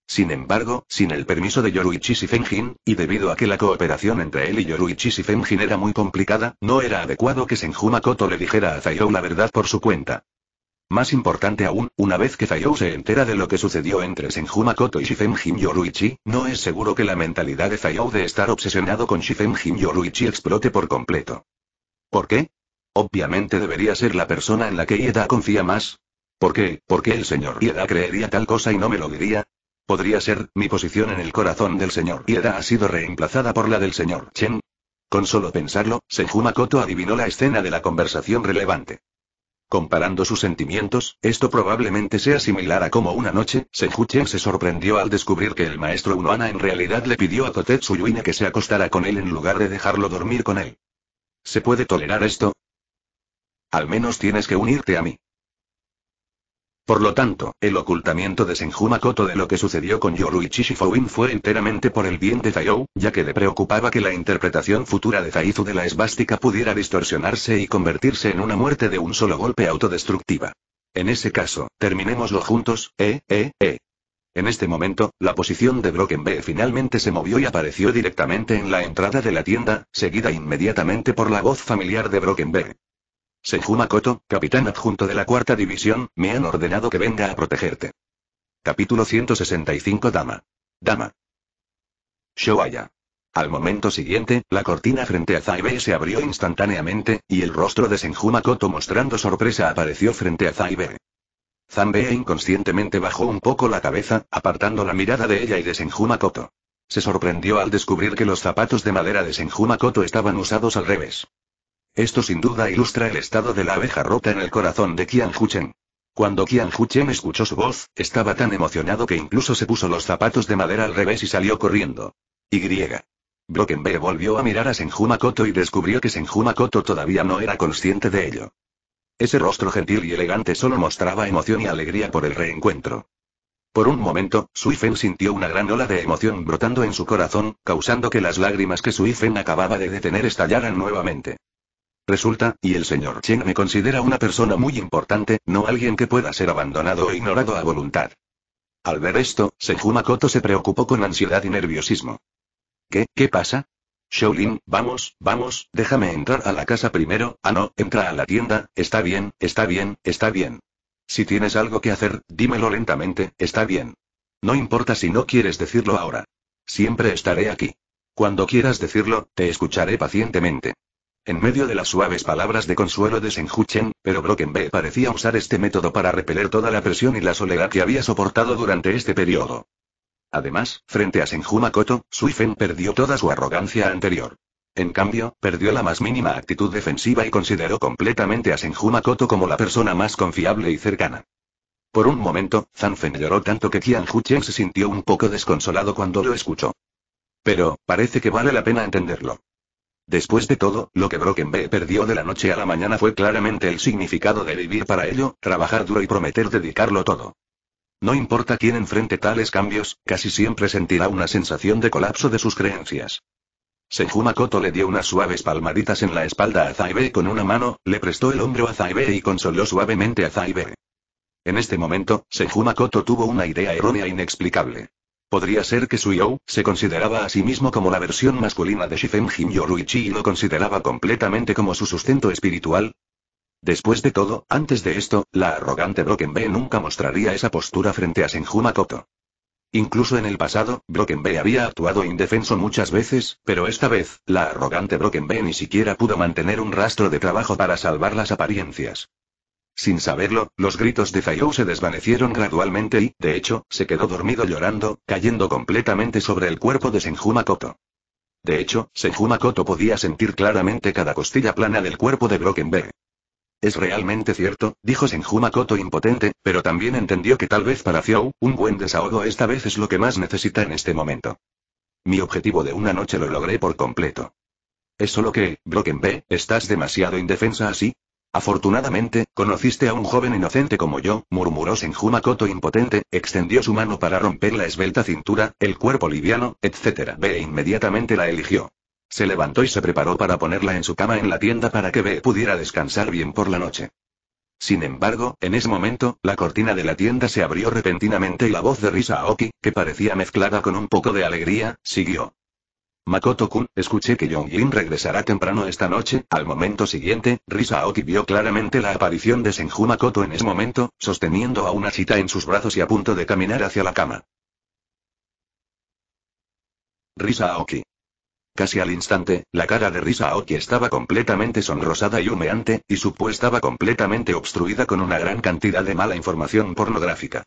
Sin embargo, sin el permiso de Yoruichi Shifenjin, y debido a que la cooperación entre él y Yoruichi Shifenjin era muy complicada, no era adecuado que Senjuma Makoto le dijera a Zayou la verdad por su cuenta. Más importante aún, una vez que Zayou se entera de lo que sucedió entre Senjumakoto y Shifen Jin Yoruichi, no es seguro que la mentalidad de Zayou de estar obsesionado con Shifen Jin Yoruichi explote por completo. ¿Por qué? Obviamente debería ser la persona en la que Ieda confía más. ¿Por qué? ¿Por qué el señor Ieda creería tal cosa y no me lo diría? Podría ser, mi posición en el corazón del señor Ieda ha sido reemplazada por la del señor Chen. Con solo pensarlo, Senjumakoto adivinó la escena de la conversación relevante. Comparando sus sentimientos, esto probablemente sea similar a como una noche, Senjuchen se sorprendió al descubrir que el maestro Unoana en realidad le pidió a Kotetsu que se acostara con él en lugar de dejarlo dormir con él. ¿Se puede tolerar esto? Al menos tienes que unirte a mí. Por lo tanto, el ocultamiento de Senju de lo que sucedió con Yorui chishifouin fue enteramente por el bien de Zayou, ya que le preocupaba que la interpretación futura de Zaizu de la esvástica pudiera distorsionarse y convertirse en una muerte de un solo golpe autodestructiva. En ese caso, terminémoslo juntos, eh, eh, eh. En este momento, la posición de Broken B finalmente se movió y apareció directamente en la entrada de la tienda, seguida inmediatamente por la voz familiar de Broken Senjumakoto, capitán adjunto de la cuarta división, me han ordenado que venga a protegerte. Capítulo 165 Dama. Dama. Shoaya. Al momento siguiente, la cortina frente a Zaibe se abrió instantáneamente, y el rostro de Senjumakoto mostrando sorpresa apareció frente a Zaibe. zambe inconscientemente bajó un poco la cabeza, apartando la mirada de ella y de Senjumakoto. Se sorprendió al descubrir que los zapatos de madera de Senjumakoto estaban usados al revés. Esto sin duda ilustra el estado de la abeja rota en el corazón de Qian Huchen. Cuando Qian Huchen escuchó su voz, estaba tan emocionado que incluso se puso los zapatos de madera al revés y salió corriendo. Y. B volvió a mirar a Senjuma Koto y descubrió que Senjuma todavía no era consciente de ello. Ese rostro gentil y elegante solo mostraba emoción y alegría por el reencuentro. Por un momento, Suifen sintió una gran ola de emoción brotando en su corazón, causando que las lágrimas que Suifen acababa de detener estallaran nuevamente. Resulta, y el señor Chen me considera una persona muy importante, no alguien que pueda ser abandonado o ignorado a voluntad. Al ver esto, Senju se preocupó con ansiedad y nerviosismo. ¿Qué, qué pasa? Shaolin, vamos, vamos, déjame entrar a la casa primero, ah no, entra a la tienda, está bien, está bien, está bien. Si tienes algo que hacer, dímelo lentamente, está bien. No importa si no quieres decirlo ahora. Siempre estaré aquí. Cuando quieras decirlo, te escucharé pacientemente. En medio de las suaves palabras de consuelo de Senjuchen, pero B parecía usar este método para repeler toda la presión y la soledad que había soportado durante este periodo. Además, frente a Senjuma Koto, Suifen perdió toda su arrogancia anterior. En cambio, perdió la más mínima actitud defensiva y consideró completamente a Senjuma Makoto como la persona más confiable y cercana. Por un momento, Zanfen lloró tanto que Qian Huchen se sintió un poco desconsolado cuando lo escuchó. Pero, parece que vale la pena entenderlo. Después de todo, lo que Brockenbe perdió de la noche a la mañana fue claramente el significado de vivir para ello, trabajar duro y prometer dedicarlo todo. No importa quién enfrente tales cambios, casi siempre sentirá una sensación de colapso de sus creencias. Senjumakoto le dio unas suaves palmaditas en la espalda a Zaibe con una mano, le prestó el hombro a Zaibe y consoló suavemente a Zaibe. En este momento, Senjumakoto tuvo una idea errónea e inexplicable. Podría ser que Suyou se consideraba a sí mismo como la versión masculina de Shifen Jin Yoruichi y lo consideraba completamente como su sustento espiritual. Después de todo, antes de esto, la arrogante B nunca mostraría esa postura frente a Senjuma Makoto. Incluso en el pasado, B había actuado indefenso muchas veces, pero esta vez, la arrogante B ni siquiera pudo mantener un rastro de trabajo para salvar las apariencias. Sin saberlo, los gritos de Zayou se desvanecieron gradualmente y, de hecho, se quedó dormido llorando, cayendo completamente sobre el cuerpo de Senjuma De hecho, Senjumakoto podía sentir claramente cada costilla plana del cuerpo de B. Es realmente cierto, dijo Senjuma impotente, pero también entendió que tal vez para Zhou, un buen desahogo esta vez es lo que más necesita en este momento. Mi objetivo de una noche lo logré por completo. Es solo que, B, estás demasiado indefensa así, Afortunadamente, conociste a un joven inocente como yo, murmuró Senjuma impotente, extendió su mano para romper la esbelta cintura, el cuerpo liviano, etc. B e inmediatamente la eligió. Se levantó y se preparó para ponerla en su cama en la tienda para que B pudiera descansar bien por la noche. Sin embargo, en ese momento, la cortina de la tienda se abrió repentinamente y la voz de Risa Aoki, que parecía mezclada con un poco de alegría, siguió. Makoto-kun, escuché que Jin regresará temprano esta noche. Al momento siguiente, Risa Aoki vio claramente la aparición de Senju Makoto en ese momento, sosteniendo a una chita en sus brazos y a punto de caminar hacia la cama. Risa Casi al instante, la cara de Risa estaba completamente sonrosada y humeante, y su estaba completamente obstruida con una gran cantidad de mala información pornográfica.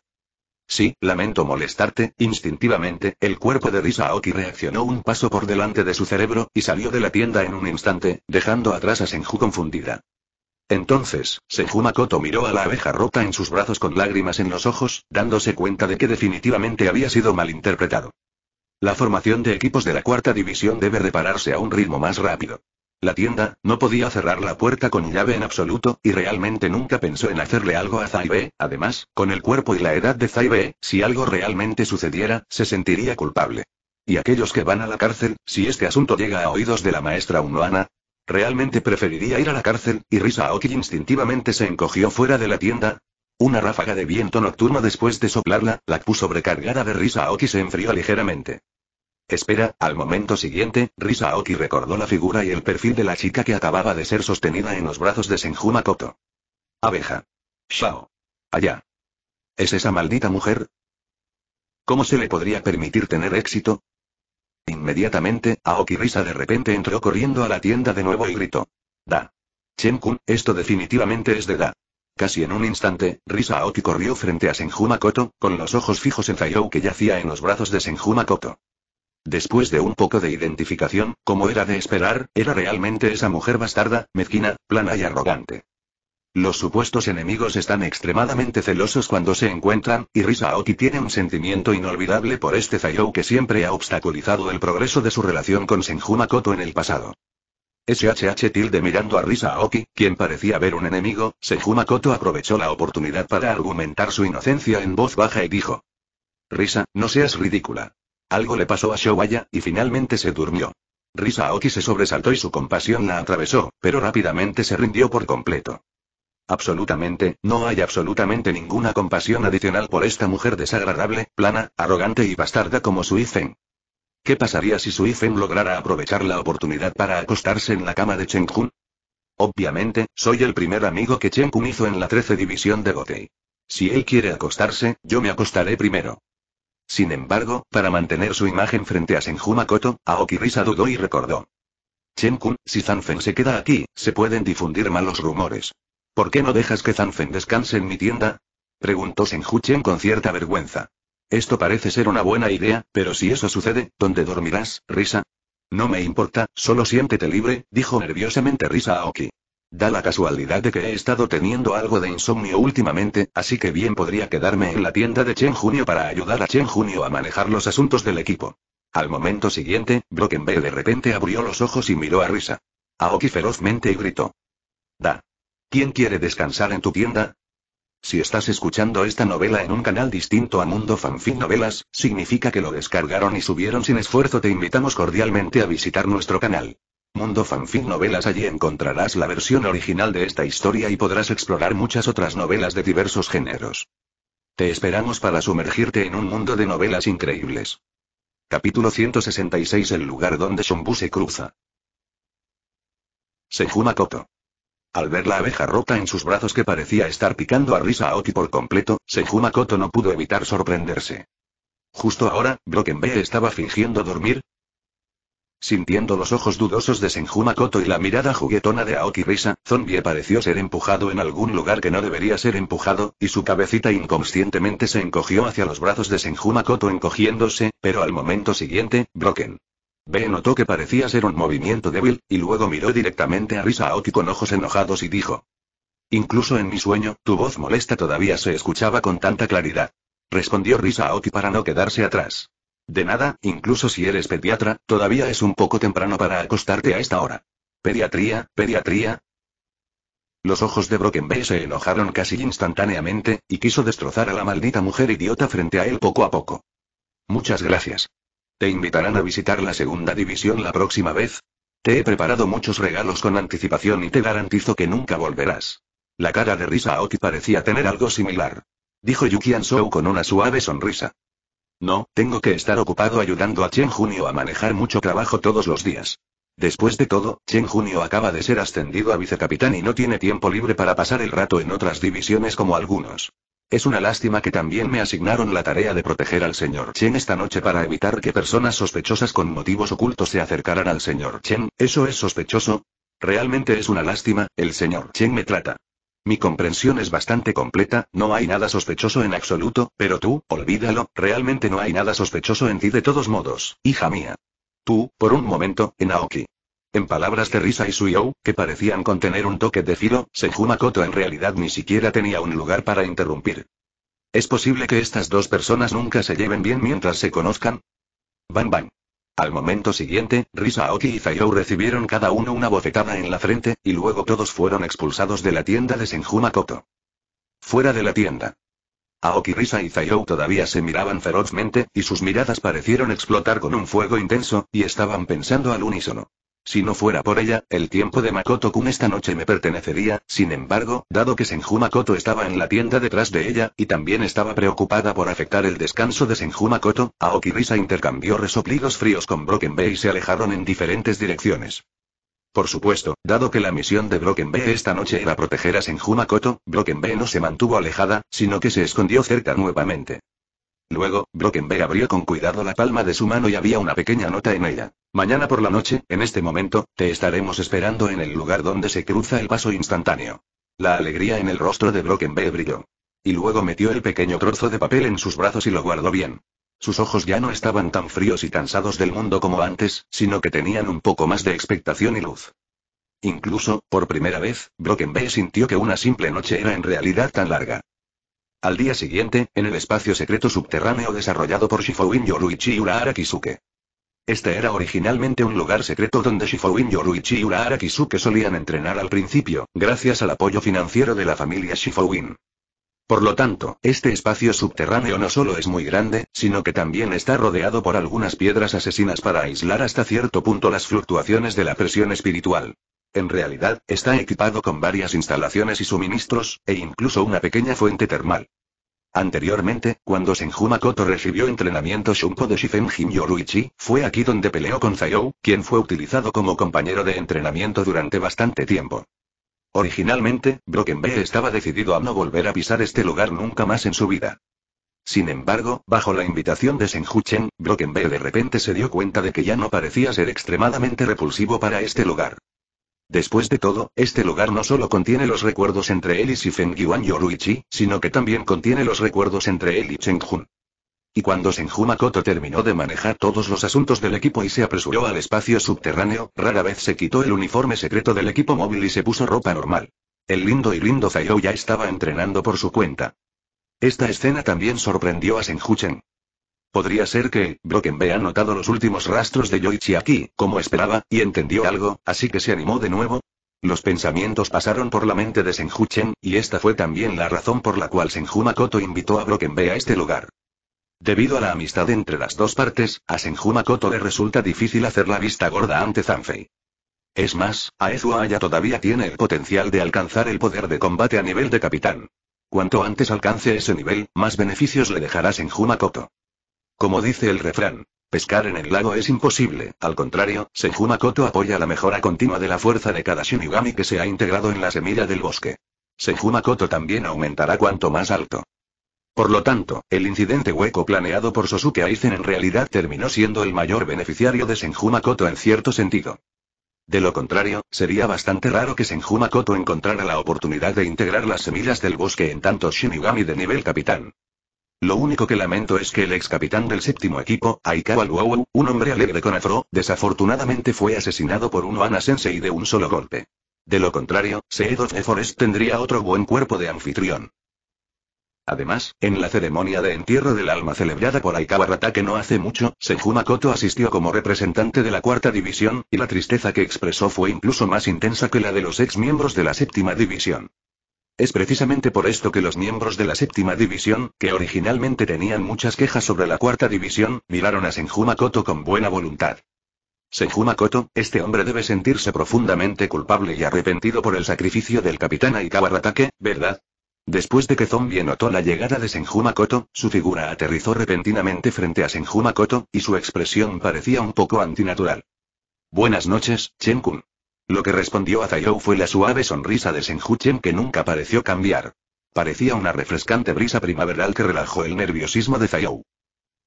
Sí, lamento molestarte, instintivamente, el cuerpo de Risaoki reaccionó un paso por delante de su cerebro, y salió de la tienda en un instante, dejando atrás a Senju confundida. Entonces, Senju Makoto miró a la abeja rota en sus brazos con lágrimas en los ojos, dándose cuenta de que definitivamente había sido malinterpretado. La formación de equipos de la cuarta división debe repararse a un ritmo más rápido. La tienda, no podía cerrar la puerta con llave en absoluto, y realmente nunca pensó en hacerle algo a Zaibe, además, con el cuerpo y la edad de Zaibe, si algo realmente sucediera, se sentiría culpable. ¿Y aquellos que van a la cárcel, si este asunto llega a oídos de la maestra Unoana? Realmente preferiría ir a la cárcel, y Risa Aoki instintivamente se encogió fuera de la tienda. Una ráfaga de viento nocturno después de soplarla, la puso sobrecargada de Risa Aoki se enfrió ligeramente. Espera, al momento siguiente, Risa Aoki recordó la figura y el perfil de la chica que acababa de ser sostenida en los brazos de Senjuma Abeja. Shao. Allá. ¿Es esa maldita mujer? ¿Cómo se le podría permitir tener éxito? Inmediatamente, Aoki Risa de repente entró corriendo a la tienda de nuevo y gritó. Da. Chen-kun, esto definitivamente es de Da. Casi en un instante, Risa Aoki corrió frente a Senjuma con los ojos fijos en Zairou que yacía en los brazos de Senjuma Después de un poco de identificación, como era de esperar, era realmente esa mujer bastarda, mezquina, plana y arrogante. Los supuestos enemigos están extremadamente celosos cuando se encuentran, y Risa Aoki tiene un sentimiento inolvidable por este Zayou que siempre ha obstaculizado el progreso de su relación con Senjumakoto en el pasado. SHH tilde mirando a Risa Aoki, quien parecía ver un enemigo, Senju aprovechó la oportunidad para argumentar su inocencia en voz baja y dijo. Risa, no seas ridícula. Algo le pasó a ya, y finalmente se durmió. Risa Aoki se sobresaltó y su compasión la atravesó, pero rápidamente se rindió por completo. Absolutamente, no hay absolutamente ninguna compasión adicional por esta mujer desagradable, plana, arrogante y bastarda como Suifen. ¿Qué pasaría si Suifen lograra aprovechar la oportunidad para acostarse en la cama de Chen Kun? Obviamente, soy el primer amigo que Chen Kun hizo en la 13 división de Gotei. Si él quiere acostarse, yo me acostaré primero. Sin embargo, para mantener su imagen frente a Senju Makoto, Aoki Risa dudó y recordó. Chen Kun, si Zanfen se queda aquí, se pueden difundir malos rumores. ¿Por qué no dejas que Zanfen descanse en mi tienda? Preguntó Senju Chen con cierta vergüenza. Esto parece ser una buena idea, pero si eso sucede, ¿dónde dormirás, Risa? No me importa, solo siéntete libre, dijo nerviosamente Risa Aoki. Da la casualidad de que he estado teniendo algo de insomnio últimamente, así que bien podría quedarme en la tienda de Chen Junio para ayudar a Chen Junio a manejar los asuntos del equipo. Al momento siguiente, Bell de repente abrió los ojos y miró a Risa. Aoki ferozmente y gritó. Da. ¿Quién quiere descansar en tu tienda? Si estás escuchando esta novela en un canal distinto a Mundo Fanfic Novelas, significa que lo descargaron y subieron sin esfuerzo. Te invitamos cordialmente a visitar nuestro canal. Mundo Fanfic Novelas Allí encontrarás la versión original de esta historia y podrás explorar muchas otras novelas de diversos géneros. Te esperamos para sumergirte en un mundo de novelas increíbles. Capítulo 166 El lugar donde Shombu se cruza. Senjumakoto. Al ver la abeja rota en sus brazos que parecía estar picando a Risa Oki por completo, Senjumakoto no pudo evitar sorprenderse. Justo ahora, Blockenbee estaba fingiendo dormir, Sintiendo los ojos dudosos de Senjumakoto y la mirada juguetona de Aoki Risa, Zombie pareció ser empujado en algún lugar que no debería ser empujado, y su cabecita inconscientemente se encogió hacia los brazos de Senjumakoto encogiéndose, pero al momento siguiente, Broken. B notó que parecía ser un movimiento débil, y luego miró directamente a Risa Aoki con ojos enojados y dijo. Incluso en mi sueño, tu voz molesta todavía se escuchaba con tanta claridad. Respondió Risa Aoki para no quedarse atrás. De nada, incluso si eres pediatra, todavía es un poco temprano para acostarte a esta hora. Pediatría, pediatría. Los ojos de Bay se enojaron casi instantáneamente, y quiso destrozar a la maldita mujer idiota frente a él poco a poco. Muchas gracias. ¿Te invitarán a visitar la segunda división la próxima vez? Te he preparado muchos regalos con anticipación y te garantizo que nunca volverás. La cara de Risa Oki parecía tener algo similar. Dijo Yuki Ansou con una suave sonrisa. No, tengo que estar ocupado ayudando a Chen Junio a manejar mucho trabajo todos los días. Después de todo, Chen Junio acaba de ser ascendido a vicecapitán y no tiene tiempo libre para pasar el rato en otras divisiones como algunos. Es una lástima que también me asignaron la tarea de proteger al señor Chen esta noche para evitar que personas sospechosas con motivos ocultos se acercaran al señor Chen. ¿Eso es sospechoso? Realmente es una lástima, el señor Chen me trata mi comprensión es bastante completa, no hay nada sospechoso en absoluto, pero tú, olvídalo, realmente no hay nada sospechoso en ti de todos modos, hija mía. Tú, por un momento, en Aoki. En palabras de Risa y Suyo, que parecían contener un toque de filo, Senjumakoto en realidad ni siquiera tenía un lugar para interrumpir. ¿Es posible que estas dos personas nunca se lleven bien mientras se conozcan? Van bang. Al momento siguiente, Risa Aoki y Zayou recibieron cada uno una bofetada en la frente, y luego todos fueron expulsados de la tienda de Senjuma Fuera de la tienda. Aoki Risa y Zayou todavía se miraban ferozmente, y sus miradas parecieron explotar con un fuego intenso, y estaban pensando al unísono. Si no fuera por ella, el tiempo de Makoto-kun esta noche me pertenecería, sin embargo, dado que Senjumakoto estaba en la tienda detrás de ella, y también estaba preocupada por afectar el descanso de Senjumakoto, Aoki Risa intercambió resoplidos fríos con Broken Bay y se alejaron en diferentes direcciones. Por supuesto, dado que la misión de Broken Bay esta noche era proteger a Senjumakoto, Broken Bay no se mantuvo alejada, sino que se escondió cerca nuevamente. Luego, Brockenberg abrió con cuidado la palma de su mano y había una pequeña nota en ella. Mañana por la noche, en este momento, te estaremos esperando en el lugar donde se cruza el paso instantáneo. La alegría en el rostro de Brockenberg brilló. Y luego metió el pequeño trozo de papel en sus brazos y lo guardó bien. Sus ojos ya no estaban tan fríos y cansados del mundo como antes, sino que tenían un poco más de expectación y luz. Incluso, por primera vez, Brockenberg sintió que una simple noche era en realidad tan larga. Al día siguiente, en el espacio secreto subterráneo desarrollado por Shifouin Yoruichi Urahara Kisuke. Este era originalmente un lugar secreto donde Shifouin Yoruichi y Urahara Kisuke solían entrenar al principio, gracias al apoyo financiero de la familia Shifouin. Por lo tanto, este espacio subterráneo no solo es muy grande, sino que también está rodeado por algunas piedras asesinas para aislar hasta cierto punto las fluctuaciones de la presión espiritual. En realidad, está equipado con varias instalaciones y suministros, e incluso una pequeña fuente termal. Anteriormente, cuando Senju Makoto recibió entrenamiento Shunko de Shifenjin Yoruichi, fue aquí donde peleó con Zayou, quien fue utilizado como compañero de entrenamiento durante bastante tiempo. Originalmente, Bay estaba decidido a no volver a pisar este lugar nunca más en su vida. Sin embargo, bajo la invitación de Broken Bay de repente se dio cuenta de que ya no parecía ser extremadamente repulsivo para este lugar. Después de todo, este lugar no solo contiene los recuerdos entre él y Sifeng Yuan Yoruichi, sino que también contiene los recuerdos entre él y Cheng Hun. Y cuando Senju Makoto terminó de manejar todos los asuntos del equipo y se apresuró al espacio subterráneo, rara vez se quitó el uniforme secreto del equipo móvil y se puso ropa normal. El lindo y lindo Zayou ya estaba entrenando por su cuenta. Esta escena también sorprendió a Senju Chen. Podría ser que, Brokenbe ha notado los últimos rastros de Yoichi aquí, como esperaba, y entendió algo, así que se animó de nuevo. Los pensamientos pasaron por la mente de Senju Chen, y esta fue también la razón por la cual Senju Makoto invitó a Brokenbe a este lugar. Debido a la amistad entre las dos partes, a Senju le resulta difícil hacer la vista gorda ante Zanfei. Es más, Aezua Aya todavía tiene el potencial de alcanzar el poder de combate a nivel de capitán. Cuanto antes alcance ese nivel, más beneficios le dejará Senju Makoto. Como dice el refrán, pescar en el lago es imposible, al contrario, Senjumakoto apoya la mejora continua de la fuerza de cada Shinigami que se ha integrado en la semilla del bosque. Senjumakoto también aumentará cuanto más alto. Por lo tanto, el incidente hueco planeado por Sosuke Aizen en realidad terminó siendo el mayor beneficiario de Senjumakoto en cierto sentido. De lo contrario, sería bastante raro que Senjumakoto encontrara la oportunidad de integrar las semillas del bosque en tantos Shinigami de nivel capitán. Lo único que lamento es que el ex capitán del séptimo equipo, Aikawa Luau, un hombre alegre con afro, desafortunadamente fue asesinado por un Oana de un solo golpe. De lo contrario, the Forest tendría otro buen cuerpo de anfitrión. Además, en la ceremonia de entierro del alma celebrada por Aikawa que no hace mucho, Senjumakoto Koto asistió como representante de la cuarta división, y la tristeza que expresó fue incluso más intensa que la de los ex miembros de la séptima división. Es precisamente por esto que los miembros de la séptima división, que originalmente tenían muchas quejas sobre la cuarta división, miraron a Senjumakoto con buena voluntad. Senjumakoto, este hombre debe sentirse profundamente culpable y arrepentido por el sacrificio del capitán Aikawa ¿verdad? Después de que Zombie notó la llegada de Senjumakoto, su figura aterrizó repentinamente frente a Senjumakoto, y su expresión parecía un poco antinatural. Buenas noches, Chenkun. Lo que respondió a Zayou fue la suave sonrisa de Chen que nunca pareció cambiar. Parecía una refrescante brisa primaveral que relajó el nerviosismo de Zayou.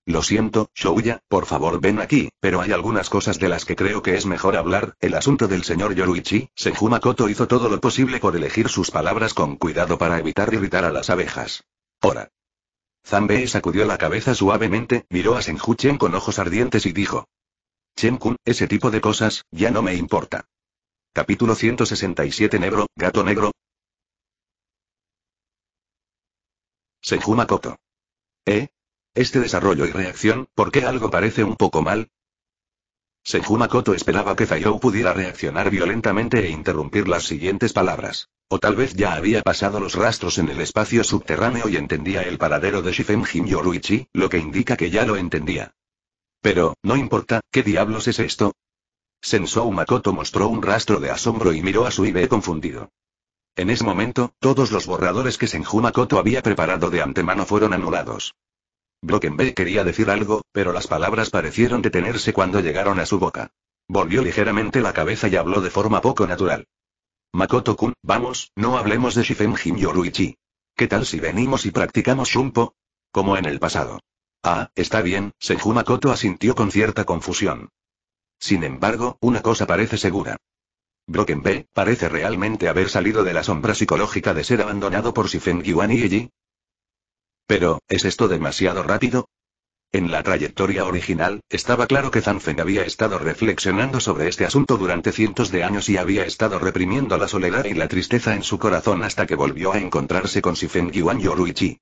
Lo siento, Shouya, por favor ven aquí, pero hay algunas cosas de las que creo que es mejor hablar. El asunto del señor Yoruichi, Senju Makoto hizo todo lo posible por elegir sus palabras con cuidado para evitar irritar a las abejas. Ora. Zambe sacudió la cabeza suavemente, miró a Senju Chen con ojos ardientes y dijo. Chen Kun, ese tipo de cosas, ya no me importa. Capítulo 167 Negro, Gato Negro. Senjumakoto. Koto. ¿Eh? Este desarrollo y reacción, ¿por qué algo parece un poco mal? Senjumakoto esperaba que Zayou pudiera reaccionar violentamente e interrumpir las siguientes palabras. O tal vez ya había pasado los rastros en el espacio subterráneo y entendía el paradero de Shifen Jin Yoruichi, lo que indica que ya lo entendía. Pero, no importa, ¿qué diablos es esto? Sensou Makoto mostró un rastro de asombro y miró a su Ibe confundido. En ese momento, todos los borradores que Senju Makoto había preparado de antemano fueron anulados. Blockenbe quería decir algo, pero las palabras parecieron detenerse cuando llegaron a su boca. Volvió ligeramente la cabeza y habló de forma poco natural. Makoto-kun, vamos, no hablemos de Shifenjin Yoruichi. ¿Qué tal si venimos y practicamos Shumpo? Como en el pasado. Ah, está bien, Senju Makoto asintió con cierta confusión. Sin embargo, una cosa parece segura. Broken B parece realmente haber salido de la sombra psicológica de ser abandonado por Sifen Yuan y Yi. Pero, ¿es esto demasiado rápido? En la trayectoria original, estaba claro que Zanfen había estado reflexionando sobre este asunto durante cientos de años y había estado reprimiendo la soledad y la tristeza en su corazón hasta que volvió a encontrarse con Sifen Yuan Yoruichi.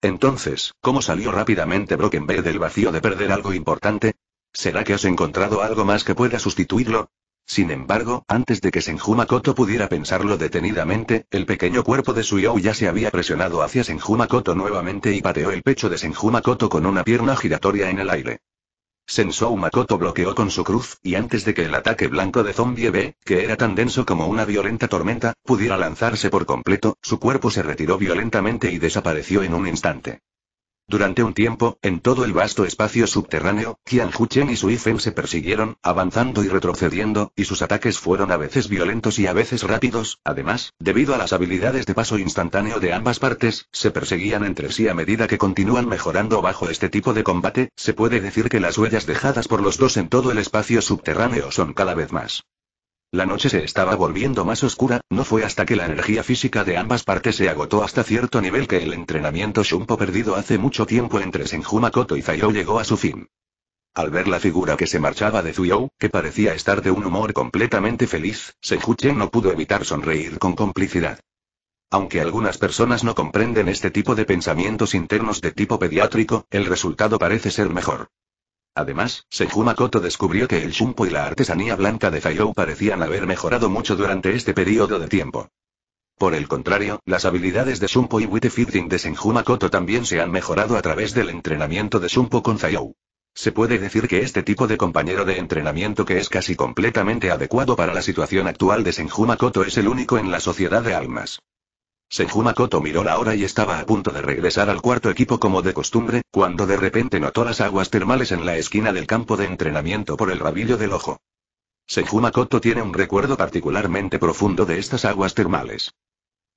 Entonces, ¿cómo salió rápidamente Broken B del vacío de perder algo importante? ¿Será que has encontrado algo más que pueda sustituirlo? Sin embargo, antes de que Senjumakoto pudiera pensarlo detenidamente, el pequeño cuerpo de Suyou ya se había presionado hacia Senjumakoto nuevamente y pateó el pecho de Senjumakoto con una pierna giratoria en el aire. Sensou Makoto bloqueó con su cruz, y antes de que el ataque blanco de Zombie B, que era tan denso como una violenta tormenta, pudiera lanzarse por completo, su cuerpo se retiró violentamente y desapareció en un instante. Durante un tiempo, en todo el vasto espacio subterráneo, Qian Huchen y su se persiguieron, avanzando y retrocediendo, y sus ataques fueron a veces violentos y a veces rápidos, además, debido a las habilidades de paso instantáneo de ambas partes, se perseguían entre sí a medida que continúan mejorando bajo este tipo de combate, se puede decir que las huellas dejadas por los dos en todo el espacio subterráneo son cada vez más la noche se estaba volviendo más oscura, no fue hasta que la energía física de ambas partes se agotó hasta cierto nivel que el entrenamiento Shumpo perdido hace mucho tiempo entre Senju Makoto y Zairo llegó a su fin. Al ver la figura que se marchaba de Zuyou, que parecía estar de un humor completamente feliz, Senjuchen no pudo evitar sonreír con complicidad. Aunque algunas personas no comprenden este tipo de pensamientos internos de tipo pediátrico, el resultado parece ser mejor. Además, Senjumakoto descubrió que el shumpo y la artesanía blanca de Zayou parecían haber mejorado mucho durante este periodo de tiempo. Por el contrario, las habilidades de Shumpo y Witte de Senjumakoto también se han mejorado a través del entrenamiento de Shumpo con Zayou. Se puede decir que este tipo de compañero de entrenamiento que es casi completamente adecuado para la situación actual de Senjumakoto es el único en la sociedad de almas. Senjumakoto miró la hora y estaba a punto de regresar al cuarto equipo como de costumbre, cuando de repente notó las aguas termales en la esquina del campo de entrenamiento por el rabillo del ojo. Senjumakoto tiene un recuerdo particularmente profundo de estas aguas termales.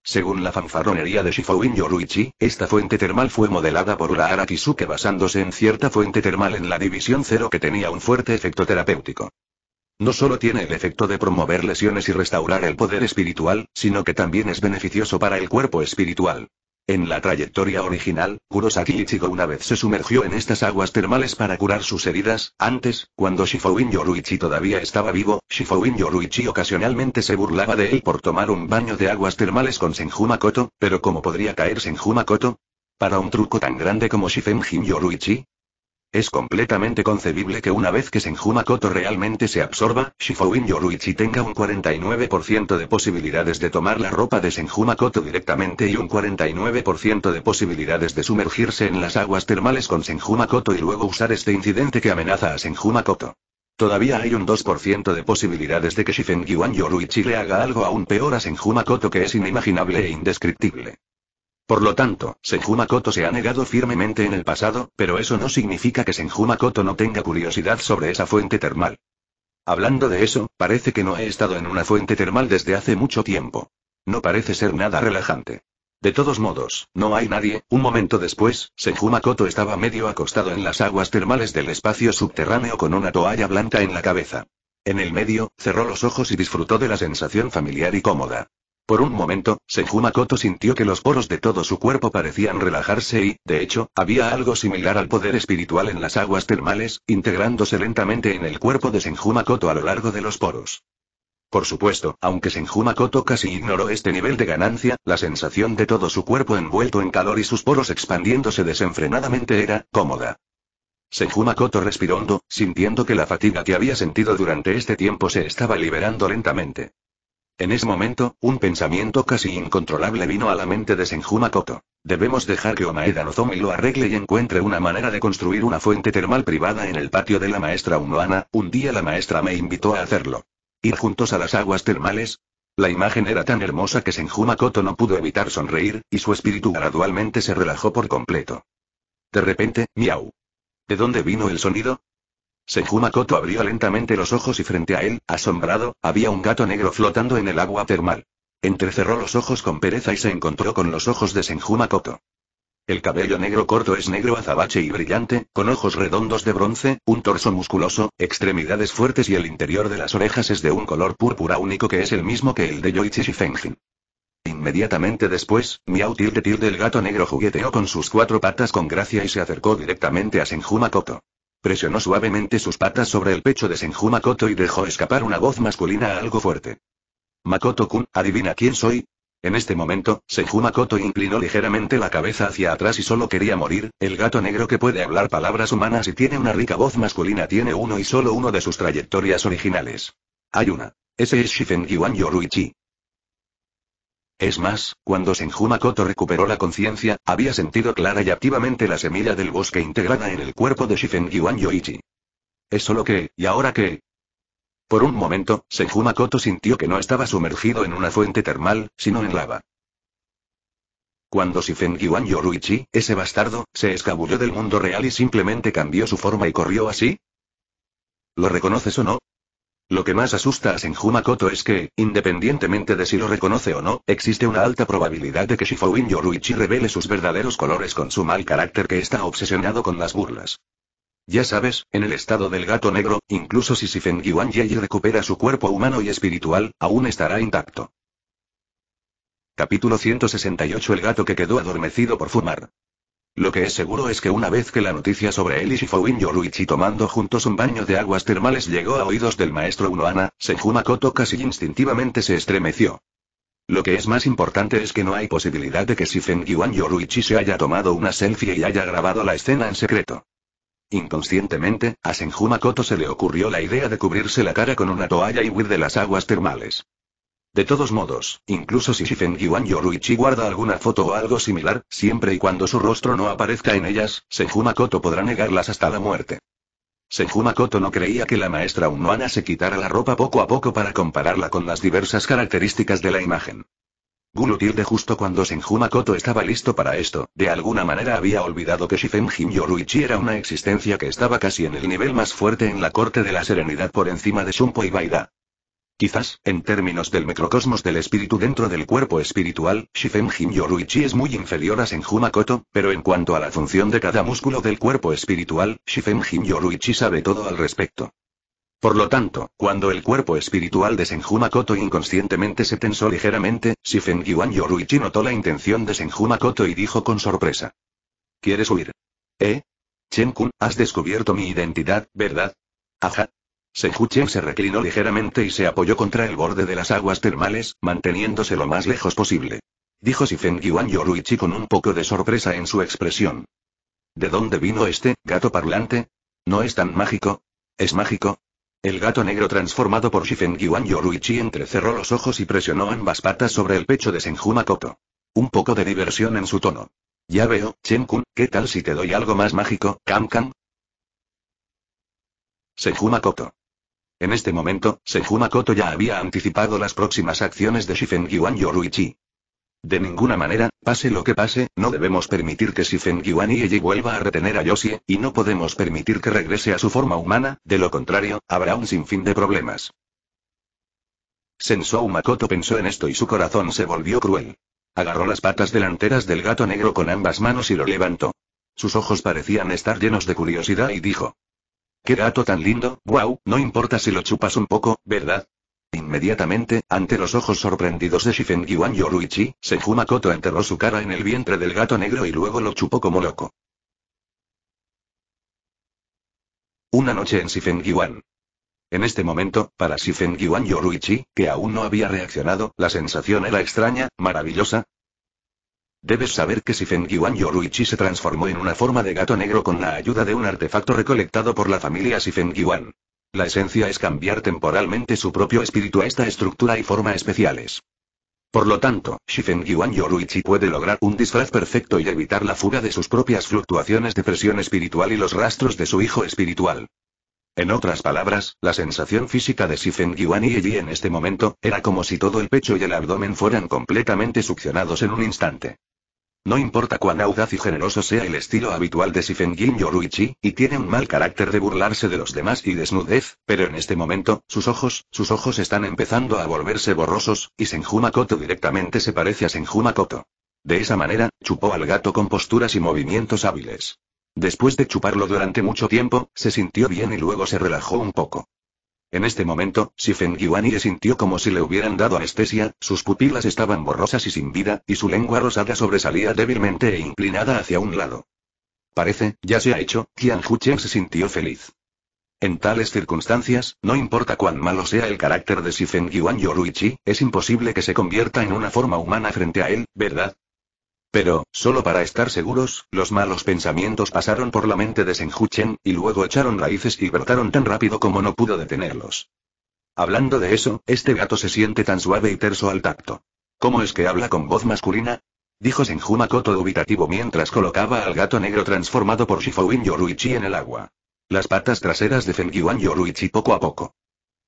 Según la fanfarronería de Shifuin Yoruichi, esta fuente termal fue modelada por Urahara Kisuke basándose en cierta fuente termal en la División Cero que tenía un fuerte efecto terapéutico. No solo tiene el efecto de promover lesiones y restaurar el poder espiritual, sino que también es beneficioso para el cuerpo espiritual. En la trayectoria original, Kurosaki Ichigo una vez se sumergió en estas aguas termales para curar sus heridas, antes, cuando Shifouin Yoruichi todavía estaba vivo, Shifouin Yoruichi ocasionalmente se burlaba de él por tomar un baño de aguas termales con Senjumakoto, pero ¿cómo podría caer Senjumakoto? Para un truco tan grande como Shifen Yoruichi, es completamente concebible que una vez que Senjumakoto realmente se absorba, Shifouin Yoruichi tenga un 49% de posibilidades de tomar la ropa de Senjumakoto directamente y un 49% de posibilidades de sumergirse en las aguas termales con Senjumakoto y luego usar este incidente que amenaza a Senjumakoto. Todavía hay un 2% de posibilidades de que Shifengiwan Yoruichi le haga algo aún peor a Senjumakoto que es inimaginable e indescriptible. Por lo tanto, Senjumakoto se ha negado firmemente en el pasado, pero eso no significa que Senjumakoto no tenga curiosidad sobre esa fuente termal. Hablando de eso, parece que no he estado en una fuente termal desde hace mucho tiempo. No parece ser nada relajante. De todos modos, no hay nadie. Un momento después, Senjumakoto estaba medio acostado en las aguas termales del espacio subterráneo con una toalla blanca en la cabeza. En el medio, cerró los ojos y disfrutó de la sensación familiar y cómoda. Por un momento, Senjumakoto sintió que los poros de todo su cuerpo parecían relajarse y, de hecho, había algo similar al poder espiritual en las aguas termales, integrándose lentamente en el cuerpo de Senjumakoto a lo largo de los poros. Por supuesto, aunque Senjumakoto casi ignoró este nivel de ganancia, la sensación de todo su cuerpo envuelto en calor y sus poros expandiéndose desenfrenadamente era cómoda. Senjumakoto respiró hondo, sintiendo que la fatiga que había sentido durante este tiempo se estaba liberando lentamente. En ese momento, un pensamiento casi incontrolable vino a la mente de Senjumakoto. Debemos dejar que Omaeda Nozomi lo arregle y encuentre una manera de construir una fuente termal privada en el patio de la maestra Unoana. Un día la maestra me invitó a hacerlo. ¿Ir juntos a las aguas termales? La imagen era tan hermosa que Senjumakoto no pudo evitar sonreír, y su espíritu gradualmente se relajó por completo. De repente, miau. ¿De dónde vino el sonido? Senjumakoto abrió lentamente los ojos y frente a él, asombrado, había un gato negro flotando en el agua termal. Entrecerró los ojos con pereza y se encontró con los ojos de Senjumakoto. El cabello negro corto es negro azabache y brillante, con ojos redondos de bronce, un torso musculoso, extremidades fuertes y el interior de las orejas es de un color púrpura único que es el mismo que el de Yoichi Shifenjin. Inmediatamente después, Miau Tilde Tilde del gato negro jugueteó con sus cuatro patas con gracia y se acercó directamente a Senjumakoto. Presionó suavemente sus patas sobre el pecho de Senju Makoto y dejó escapar una voz masculina algo fuerte. Makoto-kun, ¿adivina quién soy? En este momento, Senju inclinó ligeramente la cabeza hacia atrás y solo quería morir, el gato negro que puede hablar palabras humanas y tiene una rica voz masculina tiene uno y solo uno de sus trayectorias originales. Hay una. Ese es Shifengiwan Yoruichi. Es más, cuando Senjumakoto recuperó la conciencia, había sentido clara y activamente la semilla del bosque integrada en el cuerpo de Shifen Yoichi. Es solo que, ¿y ahora qué? Por un momento, Senjumakoto sintió que no estaba sumergido en una fuente termal, sino en lava. Cuando Shifen Yuan ese bastardo, se escabulló del mundo real y simplemente cambió su forma y corrió así? ¿Lo reconoces o no? Lo que más asusta a Senju Makoto es que, independientemente de si lo reconoce o no, existe una alta probabilidad de que Shifouin Yoruichi revele sus verdaderos colores con su mal carácter que está obsesionado con las burlas. Ya sabes, en el estado del gato negro, incluso si Sifen Yuan recupera su cuerpo humano y espiritual, aún estará intacto. Capítulo 168 El gato que quedó adormecido por fumar. Lo que es seguro es que una vez que la noticia sobre él y Shifuin Yoruichi tomando juntos un baño de aguas termales llegó a oídos del maestro Unoana, Senjumakoto casi instintivamente se estremeció. Lo que es más importante es que no hay posibilidad de que Sifengiwan Yuan Yoruichi se haya tomado una selfie y haya grabado la escena en secreto. Inconscientemente, a Senjumakoto se le ocurrió la idea de cubrirse la cara con una toalla y huir de las aguas termales. De todos modos, incluso si Shifen Yuan Yoruichi guarda alguna foto o algo similar, siempre y cuando su rostro no aparezca en ellas, Senjumakoto podrá negarlas hasta la muerte. Senjumakoto no creía que la maestra humana se quitara la ropa poco a poco para compararla con las diversas características de la imagen. Gulu de justo cuando Senjumakoto estaba listo para esto, de alguna manera había olvidado que Shifen Jin Yoruichi era una existencia que estaba casi en el nivel más fuerte en la corte de la serenidad por encima de Shunpo y Baida. Quizás, en términos del microcosmos del espíritu dentro del cuerpo espiritual, Jin Yoruichi es muy inferior a Senjumakoto, pero en cuanto a la función de cada músculo del cuerpo espiritual, Jin Yoruichi sabe todo al respecto. Por lo tanto, cuando el cuerpo espiritual de Senjumakoto inconscientemente se tensó ligeramente, Yuan Yoruichi notó la intención de Senjumakoto y dijo con sorpresa. ¿Quieres huir? ¿Eh? Chen-kun, has descubierto mi identidad, ¿verdad? Ajá, Sejuchen se reclinó ligeramente y se apoyó contra el borde de las aguas termales, manteniéndose lo más lejos posible. Dijo Shifeng Yuan Yoruichi con un poco de sorpresa en su expresión. ¿De dónde vino este, gato parlante? ¿No es tan mágico? ¿Es mágico? El gato negro transformado por Shifeng Yuan Yoruichi entrecerró los ojos y presionó ambas patas sobre el pecho de Senjuma Makoto. Un poco de diversión en su tono. Ya veo, Chen Kun, ¿qué tal si te doy algo más mágico, Kam Kam? Senjuma Koto. En este momento, Senju Makoto ya había anticipado las próximas acciones de Shifen Yuan Yoruichi. De ninguna manera, pase lo que pase, no debemos permitir que Shifen Yuan y vuelva a retener a Yoshi, y no podemos permitir que regrese a su forma humana, de lo contrario, habrá un sinfín de problemas. Sensou Makoto pensó en esto y su corazón se volvió cruel. Agarró las patas delanteras del gato negro con ambas manos y lo levantó. Sus ojos parecían estar llenos de curiosidad y dijo. ¡Qué gato tan lindo! ¡Wow! No importa si lo chupas un poco, ¿verdad? Inmediatamente, ante los ojos sorprendidos de Yuan Yoruichi, Senjuma Makoto enterró su cara en el vientre del gato negro y luego lo chupó como loco. Una noche en Yuan. En este momento, para Yuan Yoruichi, que aún no había reaccionado, la sensación era extraña, maravillosa, Debes saber que si Yuan Yoruichi se transformó en una forma de gato negro con la ayuda de un artefacto recolectado por la familia Sifeng Yuan. La esencia es cambiar temporalmente su propio espíritu a esta estructura y forma especiales. Por lo tanto, Shifeng Yuan Yoruichi puede lograr un disfraz perfecto y evitar la fuga de sus propias fluctuaciones de presión espiritual y los rastros de su hijo espiritual. En otras palabras, la sensación física de Shifeng Yuan y en este momento, era como si todo el pecho y el abdomen fueran completamente succionados en un instante. No importa cuán audaz y generoso sea el estilo habitual de Sifengin Yoruichi, y tiene un mal carácter de burlarse de los demás y desnudez, pero en este momento, sus ojos, sus ojos están empezando a volverse borrosos, y Senjumakoto directamente se parece a Senjumakoto. De esa manera, chupó al gato con posturas y movimientos hábiles. Después de chuparlo durante mucho tiempo, se sintió bien y luego se relajó un poco. En este momento, si le sintió como si le hubieran dado anestesia, sus pupilas estaban borrosas y sin vida, y su lengua rosada sobresalía débilmente e inclinada hacia un lado. Parece, ya se ha hecho, Qian Huchen se sintió feliz. En tales circunstancias, no importa cuán malo sea el carácter de Shifeng Yuan Yoruichi, es imposible que se convierta en una forma humana frente a él, ¿verdad? Pero, solo para estar seguros, los malos pensamientos pasaron por la mente de Senjuchen, y luego echaron raíces y brotaron tan rápido como no pudo detenerlos. Hablando de eso, este gato se siente tan suave y terso al tacto. ¿Cómo es que habla con voz masculina? Dijo Senjuma Makoto dubitativo mientras colocaba al gato negro transformado por Shifouin Yoruichi en el agua. Las patas traseras de Fengyuan Yoruichi poco a poco.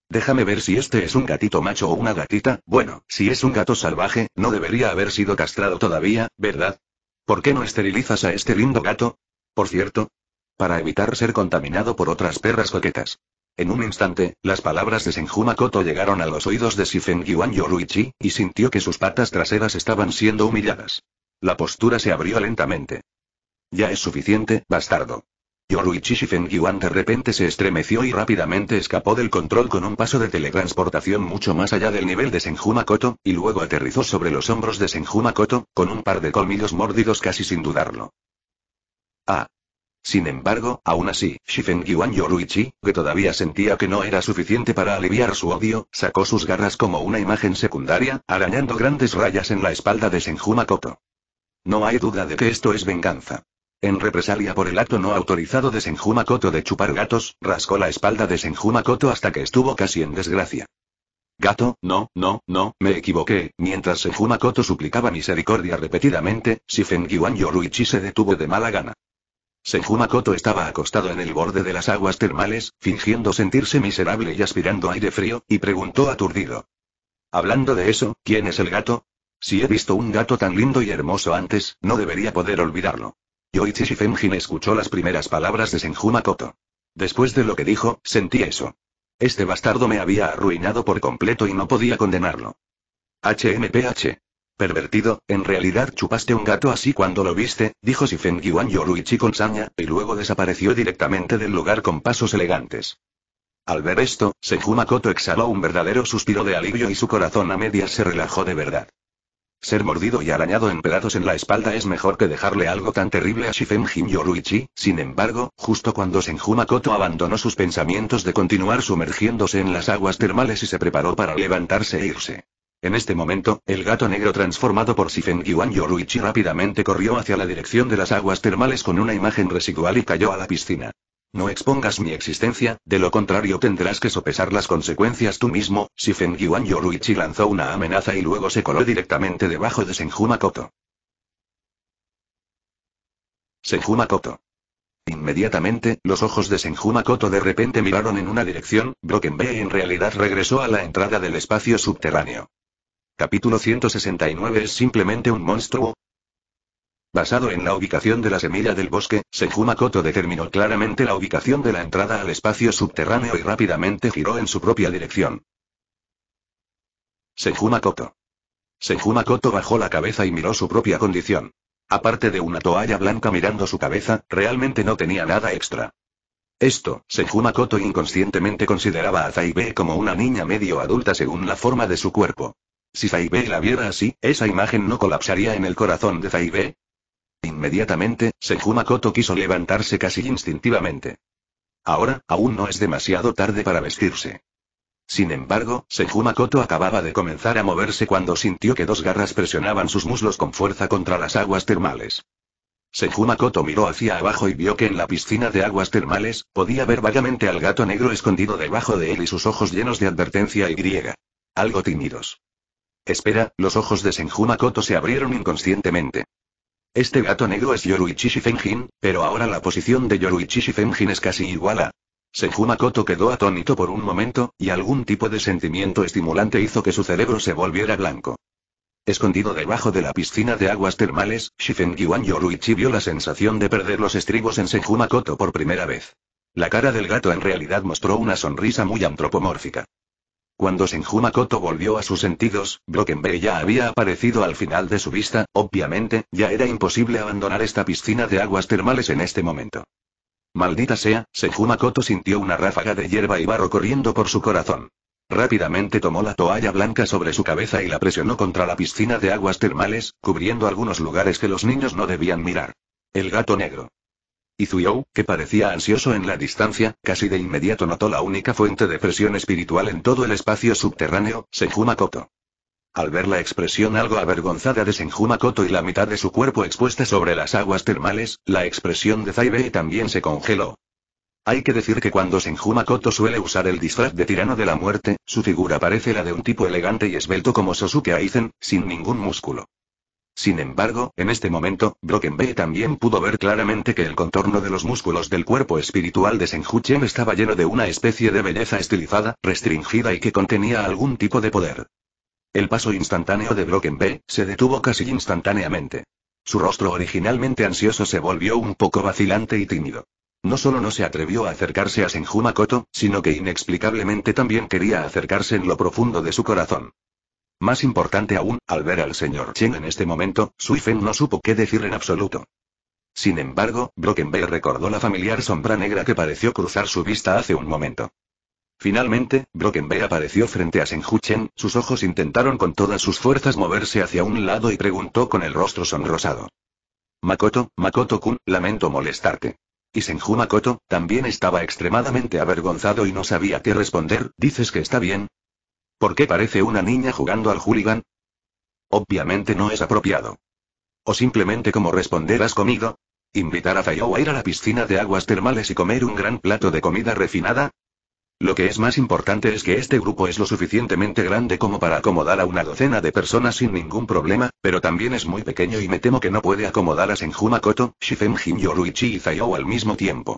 Déjame ver si este es un gatito macho o una gatita, bueno, si es un gato salvaje, no debería haber sido castrado todavía, ¿verdad? ¿Por qué no esterilizas a este lindo gato? Por cierto. Para evitar ser contaminado por otras perras coquetas. En un instante, las palabras de Senjumakoto llegaron a los oídos de sifen Yuan Yoruichi, y sintió que sus patas traseras estaban siendo humilladas. La postura se abrió lentamente. Ya es suficiente, bastardo. Yoruichi Shifengyuan de repente se estremeció y rápidamente escapó del control con un paso de teletransportación mucho más allá del nivel de Senjumakoto, y luego aterrizó sobre los hombros de Senjumakoto, con un par de colmillos mordidos casi sin dudarlo. Ah. Sin embargo, aún así, Shifengyuan Yoruichi, que todavía sentía que no era suficiente para aliviar su odio, sacó sus garras como una imagen secundaria, arañando grandes rayas en la espalda de Senjumakoto. No hay duda de que esto es venganza. En represalia por el acto no autorizado de Senjumakoto de chupar gatos, rascó la espalda de Senjumakoto hasta que estuvo casi en desgracia. Gato, no, no, no, me equivoqué. Mientras Senjumakoto suplicaba misericordia repetidamente, Fengyuan Yoruichi se detuvo de mala gana. Senjumakoto estaba acostado en el borde de las aguas termales, fingiendo sentirse miserable y aspirando aire frío, y preguntó aturdido. Hablando de eso, ¿quién es el gato? Si he visto un gato tan lindo y hermoso antes, no debería poder olvidarlo. Yoichi Shifenjin escuchó las primeras palabras de Senju Después de lo que dijo, sentí eso. Este bastardo me había arruinado por completo y no podía condenarlo. HMPH. Pervertido, en realidad chupaste un gato así cuando lo viste, dijo Wan Yoruichi con saña, y luego desapareció directamente del lugar con pasos elegantes. Al ver esto, Senju exhaló un verdadero suspiro de alivio y su corazón a medias se relajó de verdad. Ser mordido y arañado en pedazos en la espalda es mejor que dejarle algo tan terrible a Shifen Jin Yoruichi, sin embargo, justo cuando Senjumakoto abandonó sus pensamientos de continuar sumergiéndose en las aguas termales y se preparó para levantarse e irse. En este momento, el gato negro transformado por Shifen Yuan Yoruichi rápidamente corrió hacia la dirección de las aguas termales con una imagen residual y cayó a la piscina. No expongas mi existencia, de lo contrario tendrás que sopesar las consecuencias tú mismo. Si Feng Yuan Yoruichi lanzó una amenaza y luego se coló directamente debajo de Senjumakoto. Senjumakoto. Inmediatamente, los ojos de Senjumakoto de repente miraron en una dirección, B en realidad regresó a la entrada del espacio subterráneo. Capítulo 169 Es simplemente un monstruo, Basado en la ubicación de la semilla del bosque, Senjumakoto determinó claramente la ubicación de la entrada al espacio subterráneo y rápidamente giró en su propia dirección. Senjumakoto. Senjumakoto bajó la cabeza y miró su propia condición. Aparte de una toalla blanca mirando su cabeza, realmente no tenía nada extra. Esto, Senjumakoto inconscientemente consideraba a Zaibe como una niña medio adulta según la forma de su cuerpo. Si Zaibe la viera así, esa imagen no colapsaría en el corazón de Zaibe. Inmediatamente, Senjumakoto quiso levantarse casi instintivamente. Ahora, aún no es demasiado tarde para vestirse. Sin embargo, Senjumakoto acababa de comenzar a moverse cuando sintió que dos garras presionaban sus muslos con fuerza contra las aguas termales. Senjumakoto miró hacia abajo y vio que en la piscina de aguas termales, podía ver vagamente al gato negro escondido debajo de él y sus ojos llenos de advertencia y griega. Algo tímidos. Espera, los ojos de Senjumakoto se abrieron inconscientemente. Este gato negro es Yoruichi Shifenjin, pero ahora la posición de Yoruichi Shifenjin es casi igual a... quedó atónito por un momento, y algún tipo de sentimiento estimulante hizo que su cerebro se volviera blanco. Escondido debajo de la piscina de aguas termales, Shifengyuan Yoruichi vio la sensación de perder los estribos en Senjumakoto por primera vez. La cara del gato en realidad mostró una sonrisa muy antropomórfica. Cuando Senjumakoto volvió a sus sentidos, Bay ya había aparecido al final de su vista, obviamente, ya era imposible abandonar esta piscina de aguas termales en este momento. Maldita sea, Senjumakoto sintió una ráfaga de hierba y barro corriendo por su corazón. Rápidamente tomó la toalla blanca sobre su cabeza y la presionó contra la piscina de aguas termales, cubriendo algunos lugares que los niños no debían mirar. El gato negro. Y que parecía ansioso en la distancia, casi de inmediato notó la única fuente de presión espiritual en todo el espacio subterráneo, Senjuma Al ver la expresión algo avergonzada de Senjuma y la mitad de su cuerpo expuesta sobre las aguas termales, la expresión de Zaibe también se congeló. Hay que decir que cuando Senjuma suele usar el disfraz de tirano de la muerte, su figura parece la de un tipo elegante y esbelto como Sosuke Aizen, sin ningún músculo. Sin embargo, en este momento, Bay también pudo ver claramente que el contorno de los músculos del cuerpo espiritual de Chen estaba lleno de una especie de belleza estilizada, restringida y que contenía algún tipo de poder. El paso instantáneo de Bay, se detuvo casi instantáneamente. Su rostro originalmente ansioso se volvió un poco vacilante y tímido. No solo no se atrevió a acercarse a Senju Makoto, sino que inexplicablemente también quería acercarse en lo profundo de su corazón. Más importante aún, al ver al señor Chen en este momento, Sui no supo qué decir en absoluto. Sin embargo, Bay recordó la familiar sombra negra que pareció cruzar su vista hace un momento. Finalmente, Brockenberg apareció frente a Senju Chen, sus ojos intentaron con todas sus fuerzas moverse hacia un lado y preguntó con el rostro sonrosado. Makoto, Makoto-kun, lamento molestarte. Y Senju Makoto, también estaba extremadamente avergonzado y no sabía qué responder, ¿dices que está bien? ¿Por qué parece una niña jugando al hooligan? Obviamente no es apropiado. O simplemente como responder has comido, invitar a Zayou a ir a la piscina de aguas termales y comer un gran plato de comida refinada. Lo que es más importante es que este grupo es lo suficientemente grande como para acomodar a una docena de personas sin ningún problema, pero también es muy pequeño y me temo que no puede acomodar a Senju Makoto, Shifen yoruichi y Zayou al mismo tiempo.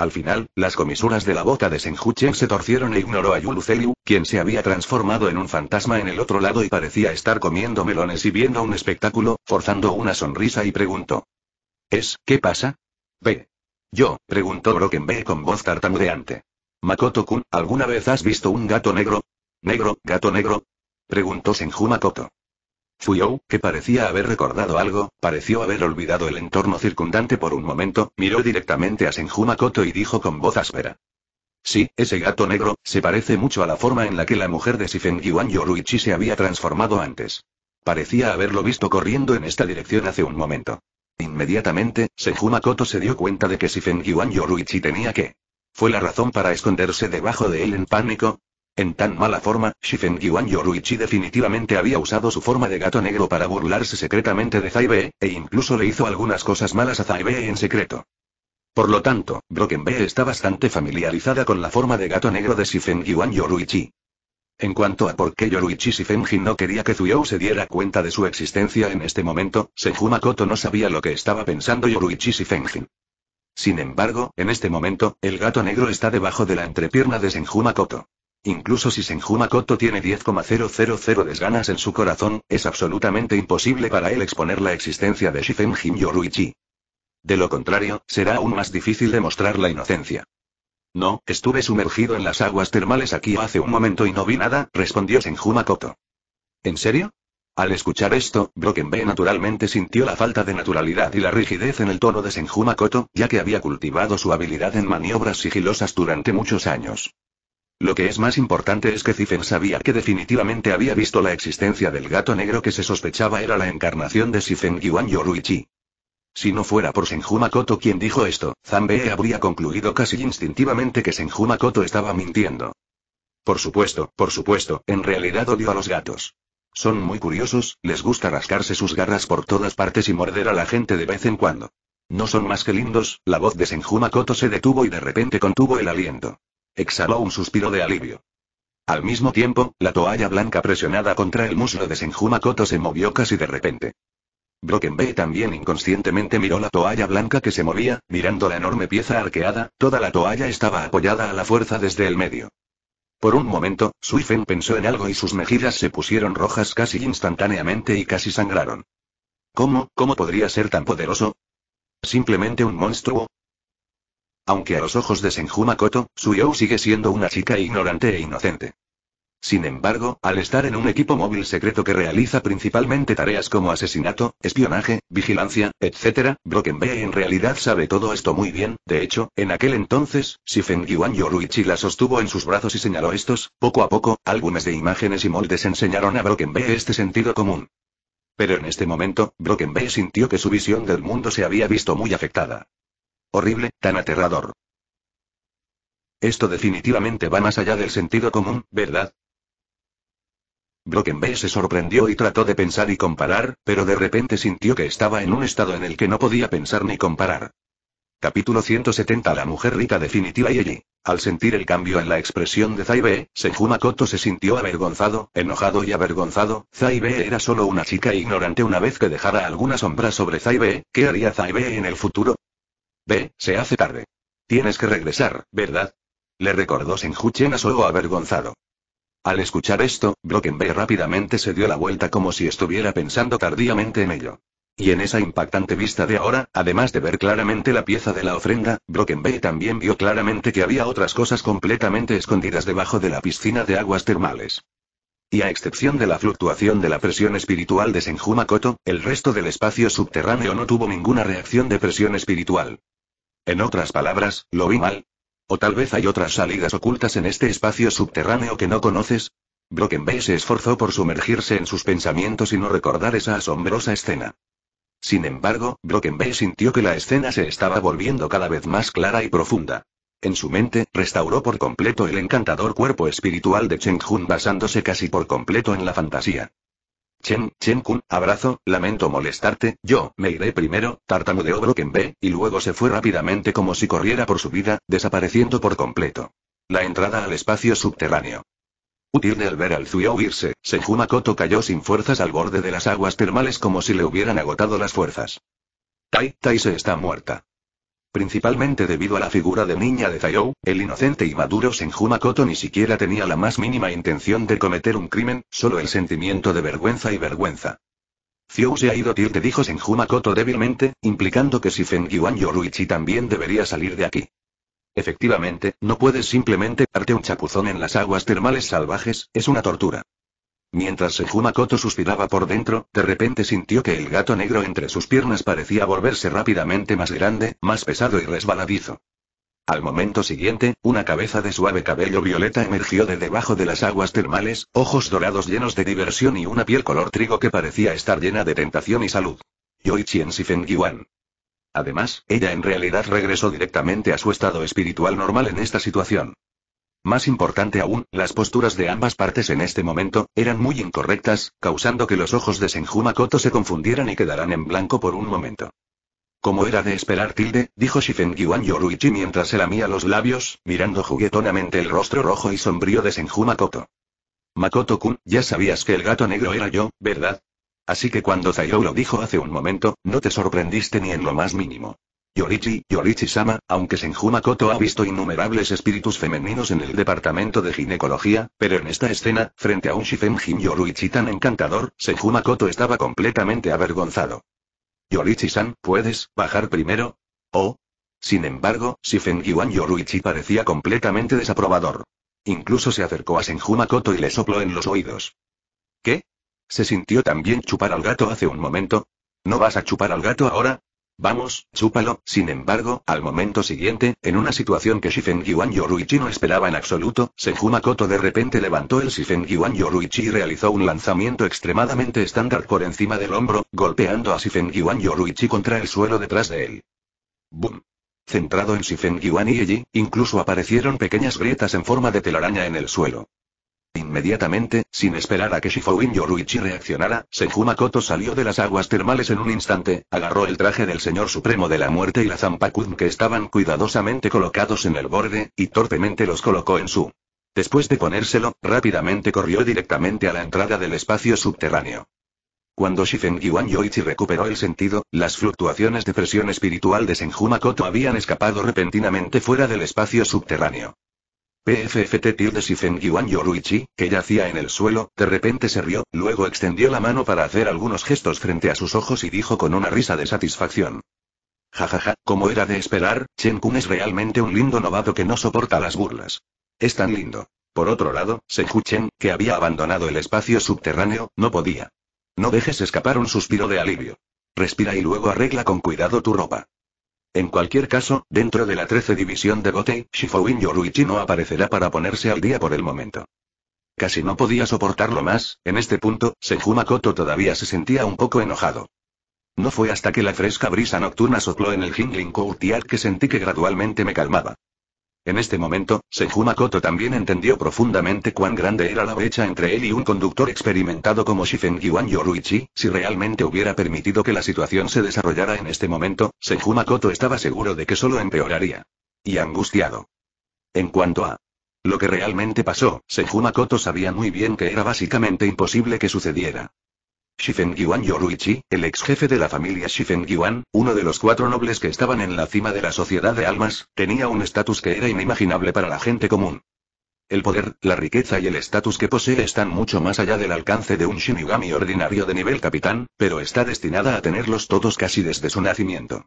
Al final, las comisuras de la boca de Senjuchen se torcieron e ignoró a Yuluceliu, quien se había transformado en un fantasma en el otro lado y parecía estar comiendo melones y viendo un espectáculo, forzando una sonrisa y preguntó. ¿Es, qué pasa? Ve. Yo, preguntó Ve con voz tartamudeante. Makoto-kun, ¿alguna vez has visto un gato negro? ¿Negro, gato negro? Preguntó Senju Makoto. Fuyou, que parecía haber recordado algo, pareció haber olvidado el entorno circundante por un momento, miró directamente a Senjumakoto y dijo con voz áspera. Sí, ese gato negro, se parece mucho a la forma en la que la mujer de Yuan Yoruichi se había transformado antes. Parecía haberlo visto corriendo en esta dirección hace un momento. Inmediatamente, Senjumakoto se dio cuenta de que Yuan Yoruichi tenía que. Fue la razón para esconderse debajo de él en pánico, en tan mala forma, Shifen Yoruichi definitivamente había usado su forma de gato negro para burlarse secretamente de Zaibe, e incluso le hizo algunas cosas malas a Zaibe en secreto. Por lo tanto, Broken Bee está bastante familiarizada con la forma de gato negro de Shifen Yoruichi. En cuanto a por qué Yoruichi Shifenji no quería que Zuyou se diera cuenta de su existencia en este momento, Senjumakoto no sabía lo que estaba pensando Yoruichi Shifenji. Sin embargo, en este momento, el gato negro está debajo de la entrepierna de Senjumakoto. Incluso si Senjumakoto tiene 10,000 desganas en su corazón, es absolutamente imposible para él exponer la existencia de Shifen him Yoruichi. De lo contrario, será aún más difícil demostrar la inocencia. No, estuve sumergido en las aguas termales aquí hace un momento y no vi nada, respondió Senjumakoto. ¿En serio? Al escuchar esto, B naturalmente sintió la falta de naturalidad y la rigidez en el tono de Senjumakoto, ya que había cultivado su habilidad en maniobras sigilosas durante muchos años. Lo que es más importante es que Zifen sabía que definitivamente había visto la existencia del gato negro que se sospechaba era la encarnación de Sifen Yuan Yoruichi. Si no fuera por Senjumakoto quien dijo esto, Zambee habría concluido casi instintivamente que Senjumakoto estaba mintiendo. Por supuesto, por supuesto, en realidad odio a los gatos. Son muy curiosos, les gusta rascarse sus garras por todas partes y morder a la gente de vez en cuando. No son más que lindos, la voz de Senjumakoto se detuvo y de repente contuvo el aliento exhaló un suspiro de alivio. Al mismo tiempo, la toalla blanca presionada contra el muslo de Senjumakoto se movió casi de repente. Bay también inconscientemente miró la toalla blanca que se movía, mirando la enorme pieza arqueada, toda la toalla estaba apoyada a la fuerza desde el medio. Por un momento, Suifen pensó en algo y sus mejillas se pusieron rojas casi instantáneamente y casi sangraron. ¿Cómo, cómo podría ser tan poderoso? Simplemente un monstruo, aunque a los ojos de Senjuma Su Suyou sigue siendo una chica ignorante e inocente. Sin embargo, al estar en un equipo móvil secreto que realiza principalmente tareas como asesinato, espionaje, vigilancia, etc., Bay en realidad sabe todo esto muy bien, de hecho, en aquel entonces, si Feng Yuan Yoruichi la sostuvo en sus brazos y señaló estos, poco a poco, álbumes de imágenes y moldes enseñaron a Broken Bay este sentido común. Pero en este momento, Bay sintió que su visión del mundo se había visto muy afectada. Horrible, tan aterrador. Esto definitivamente va más allá del sentido común, ¿verdad? Bay se sorprendió y trató de pensar y comparar, pero de repente sintió que estaba en un estado en el que no podía pensar ni comparar. Capítulo 170 La mujer rica definitiva y allí. Al sentir el cambio en la expresión de Zaibe, Senjuma Koto se sintió avergonzado, enojado y avergonzado. Zaibe era solo una chica ignorante una vez que dejara alguna sombra sobre Zaibe, ¿qué haría Zaibe en el futuro? Ve, se hace tarde. Tienes que regresar, ¿verdad? Le recordó Senjuchen a avergonzado. Al escuchar esto, Bay rápidamente se dio la vuelta como si estuviera pensando tardíamente en ello. Y en esa impactante vista de ahora, además de ver claramente la pieza de la ofrenda, Bay también vio claramente que había otras cosas completamente escondidas debajo de la piscina de aguas termales. Y a excepción de la fluctuación de la presión espiritual de Makoto, el resto del espacio subterráneo no tuvo ninguna reacción de presión espiritual. En otras palabras, lo vi mal. O tal vez hay otras salidas ocultas en este espacio subterráneo que no conoces. Bay se esforzó por sumergirse en sus pensamientos y no recordar esa asombrosa escena. Sin embargo, Bay sintió que la escena se estaba volviendo cada vez más clara y profunda. En su mente, restauró por completo el encantador cuerpo espiritual de Cheng Jun basándose casi por completo en la fantasía. Chen, Chen Kun, abrazo, lamento molestarte, yo me iré primero, tartamudeó ve y luego se fue rápidamente como si corriera por su vida, desapareciendo por completo. La entrada al espacio subterráneo. Útil al ver al Zuyo huirse, Senjuma cayó sin fuerzas al borde de las aguas termales como si le hubieran agotado las fuerzas. Tai, Tai se está muerta. Principalmente debido a la figura de niña de Zayou, el inocente y maduro Senjumakoto ni siquiera tenía la más mínima intención de cometer un crimen, solo el sentimiento de vergüenza y vergüenza. Zhou se ha ido Tirte dijo Senjumakoto débilmente, implicando que si Feng Yuan Yoruichi también debería salir de aquí. Efectivamente, no puedes simplemente darte un chapuzón en las aguas termales salvajes, es una tortura. Mientras Sejuma Koto suspiraba por dentro, de repente sintió que el gato negro entre sus piernas parecía volverse rápidamente más grande, más pesado y resbaladizo. Al momento siguiente, una cabeza de suave cabello violeta emergió de debajo de las aguas termales, ojos dorados llenos de diversión y una piel color trigo que parecía estar llena de tentación y salud. Yoichi en Además, ella en realidad regresó directamente a su estado espiritual normal en esta situación. Más importante aún, las posturas de ambas partes en este momento, eran muy incorrectas, causando que los ojos de Senjumakoto se confundieran y quedaran en blanco por un momento. Como era de esperar tilde, dijo Shifen Yuan Yoruichi mientras se lamía los labios, mirando juguetonamente el rostro rojo y sombrío de Senju Makoto-kun, ya sabías que el gato negro era yo, ¿verdad? Así que cuando Zairo lo dijo hace un momento, no te sorprendiste ni en lo más mínimo. Yorichi, Yorichi-sama, aunque Senjumakoto ha visto innumerables espíritus femeninos en el departamento de ginecología, pero en esta escena, frente a un Shifengin Yoruichi tan encantador, Senjumakoto estaba completamente avergonzado. Yorichi-san, ¿puedes bajar primero? Oh. Sin embargo, Shifengiwan Yoruichi parecía completamente desaprobador. Incluso se acercó a Senjumakoto y le sopló en los oídos. ¿Qué? ¿Se sintió también chupar al gato hace un momento? ¿No vas a chupar al gato ahora? Vamos, chúpalo. Sin embargo, al momento siguiente, en una situación que Shifeng Yuan Yoruichi no esperaba en absoluto, Senjumakoto de repente levantó el Shifeng Yuan Yoruichi y realizó un lanzamiento extremadamente estándar por encima del hombro, golpeando a Shifeng Yuan Yoruichi contra el suelo detrás de él. ¡Bum! Centrado en Shifeng Yuan y incluso aparecieron pequeñas grietas en forma de telaraña en el suelo. Inmediatamente, sin esperar a que Shifouin Yoruichi reaccionara, Senjumakoto salió de las aguas termales en un instante, agarró el traje del Señor Supremo de la Muerte y la Zampakun que estaban cuidadosamente colocados en el borde, y torpemente los colocó en su. Después de ponérselo, rápidamente corrió directamente a la entrada del espacio subterráneo. Cuando Shifengiwan Yoichi recuperó el sentido, las fluctuaciones de presión espiritual de Senjumakoto habían escapado repentinamente fuera del espacio subterráneo. PFFT tildes y Yuan Yoruichi, que yacía en el suelo, de repente se rió, luego extendió la mano para hacer algunos gestos frente a sus ojos y dijo con una risa de satisfacción. Jajaja, como era de esperar, Chen Kun es realmente un lindo novato que no soporta las burlas. Es tan lindo. Por otro lado, Senju Chen, que había abandonado el espacio subterráneo, no podía. No dejes escapar un suspiro de alivio. Respira y luego arregla con cuidado tu ropa. En cualquier caso, dentro de la 13 División de Gotei, Win Yoruichi no aparecerá para ponerse al día por el momento. Casi no podía soportarlo más, en este punto, Senjumakoto todavía se sentía un poco enojado. No fue hasta que la fresca brisa nocturna sopló en el jingling Courtyard que sentí que gradualmente me calmaba. En este momento, Senjumakoto también entendió profundamente cuán grande era la brecha entre él y un conductor experimentado como Shifengiwan Yoruichi, si realmente hubiera permitido que la situación se desarrollara en este momento, Senjumakoto estaba seguro de que solo empeoraría. Y angustiado. En cuanto a lo que realmente pasó, Senjumakoto sabía muy bien que era básicamente imposible que sucediera. Shifen Yuan Yoruichi, el ex jefe de la familia Shifen Yuan, uno de los cuatro nobles que estaban en la cima de la sociedad de almas, tenía un estatus que era inimaginable para la gente común. El poder, la riqueza y el estatus que posee están mucho más allá del alcance de un Shinigami ordinario de nivel capitán, pero está destinada a tenerlos todos casi desde su nacimiento.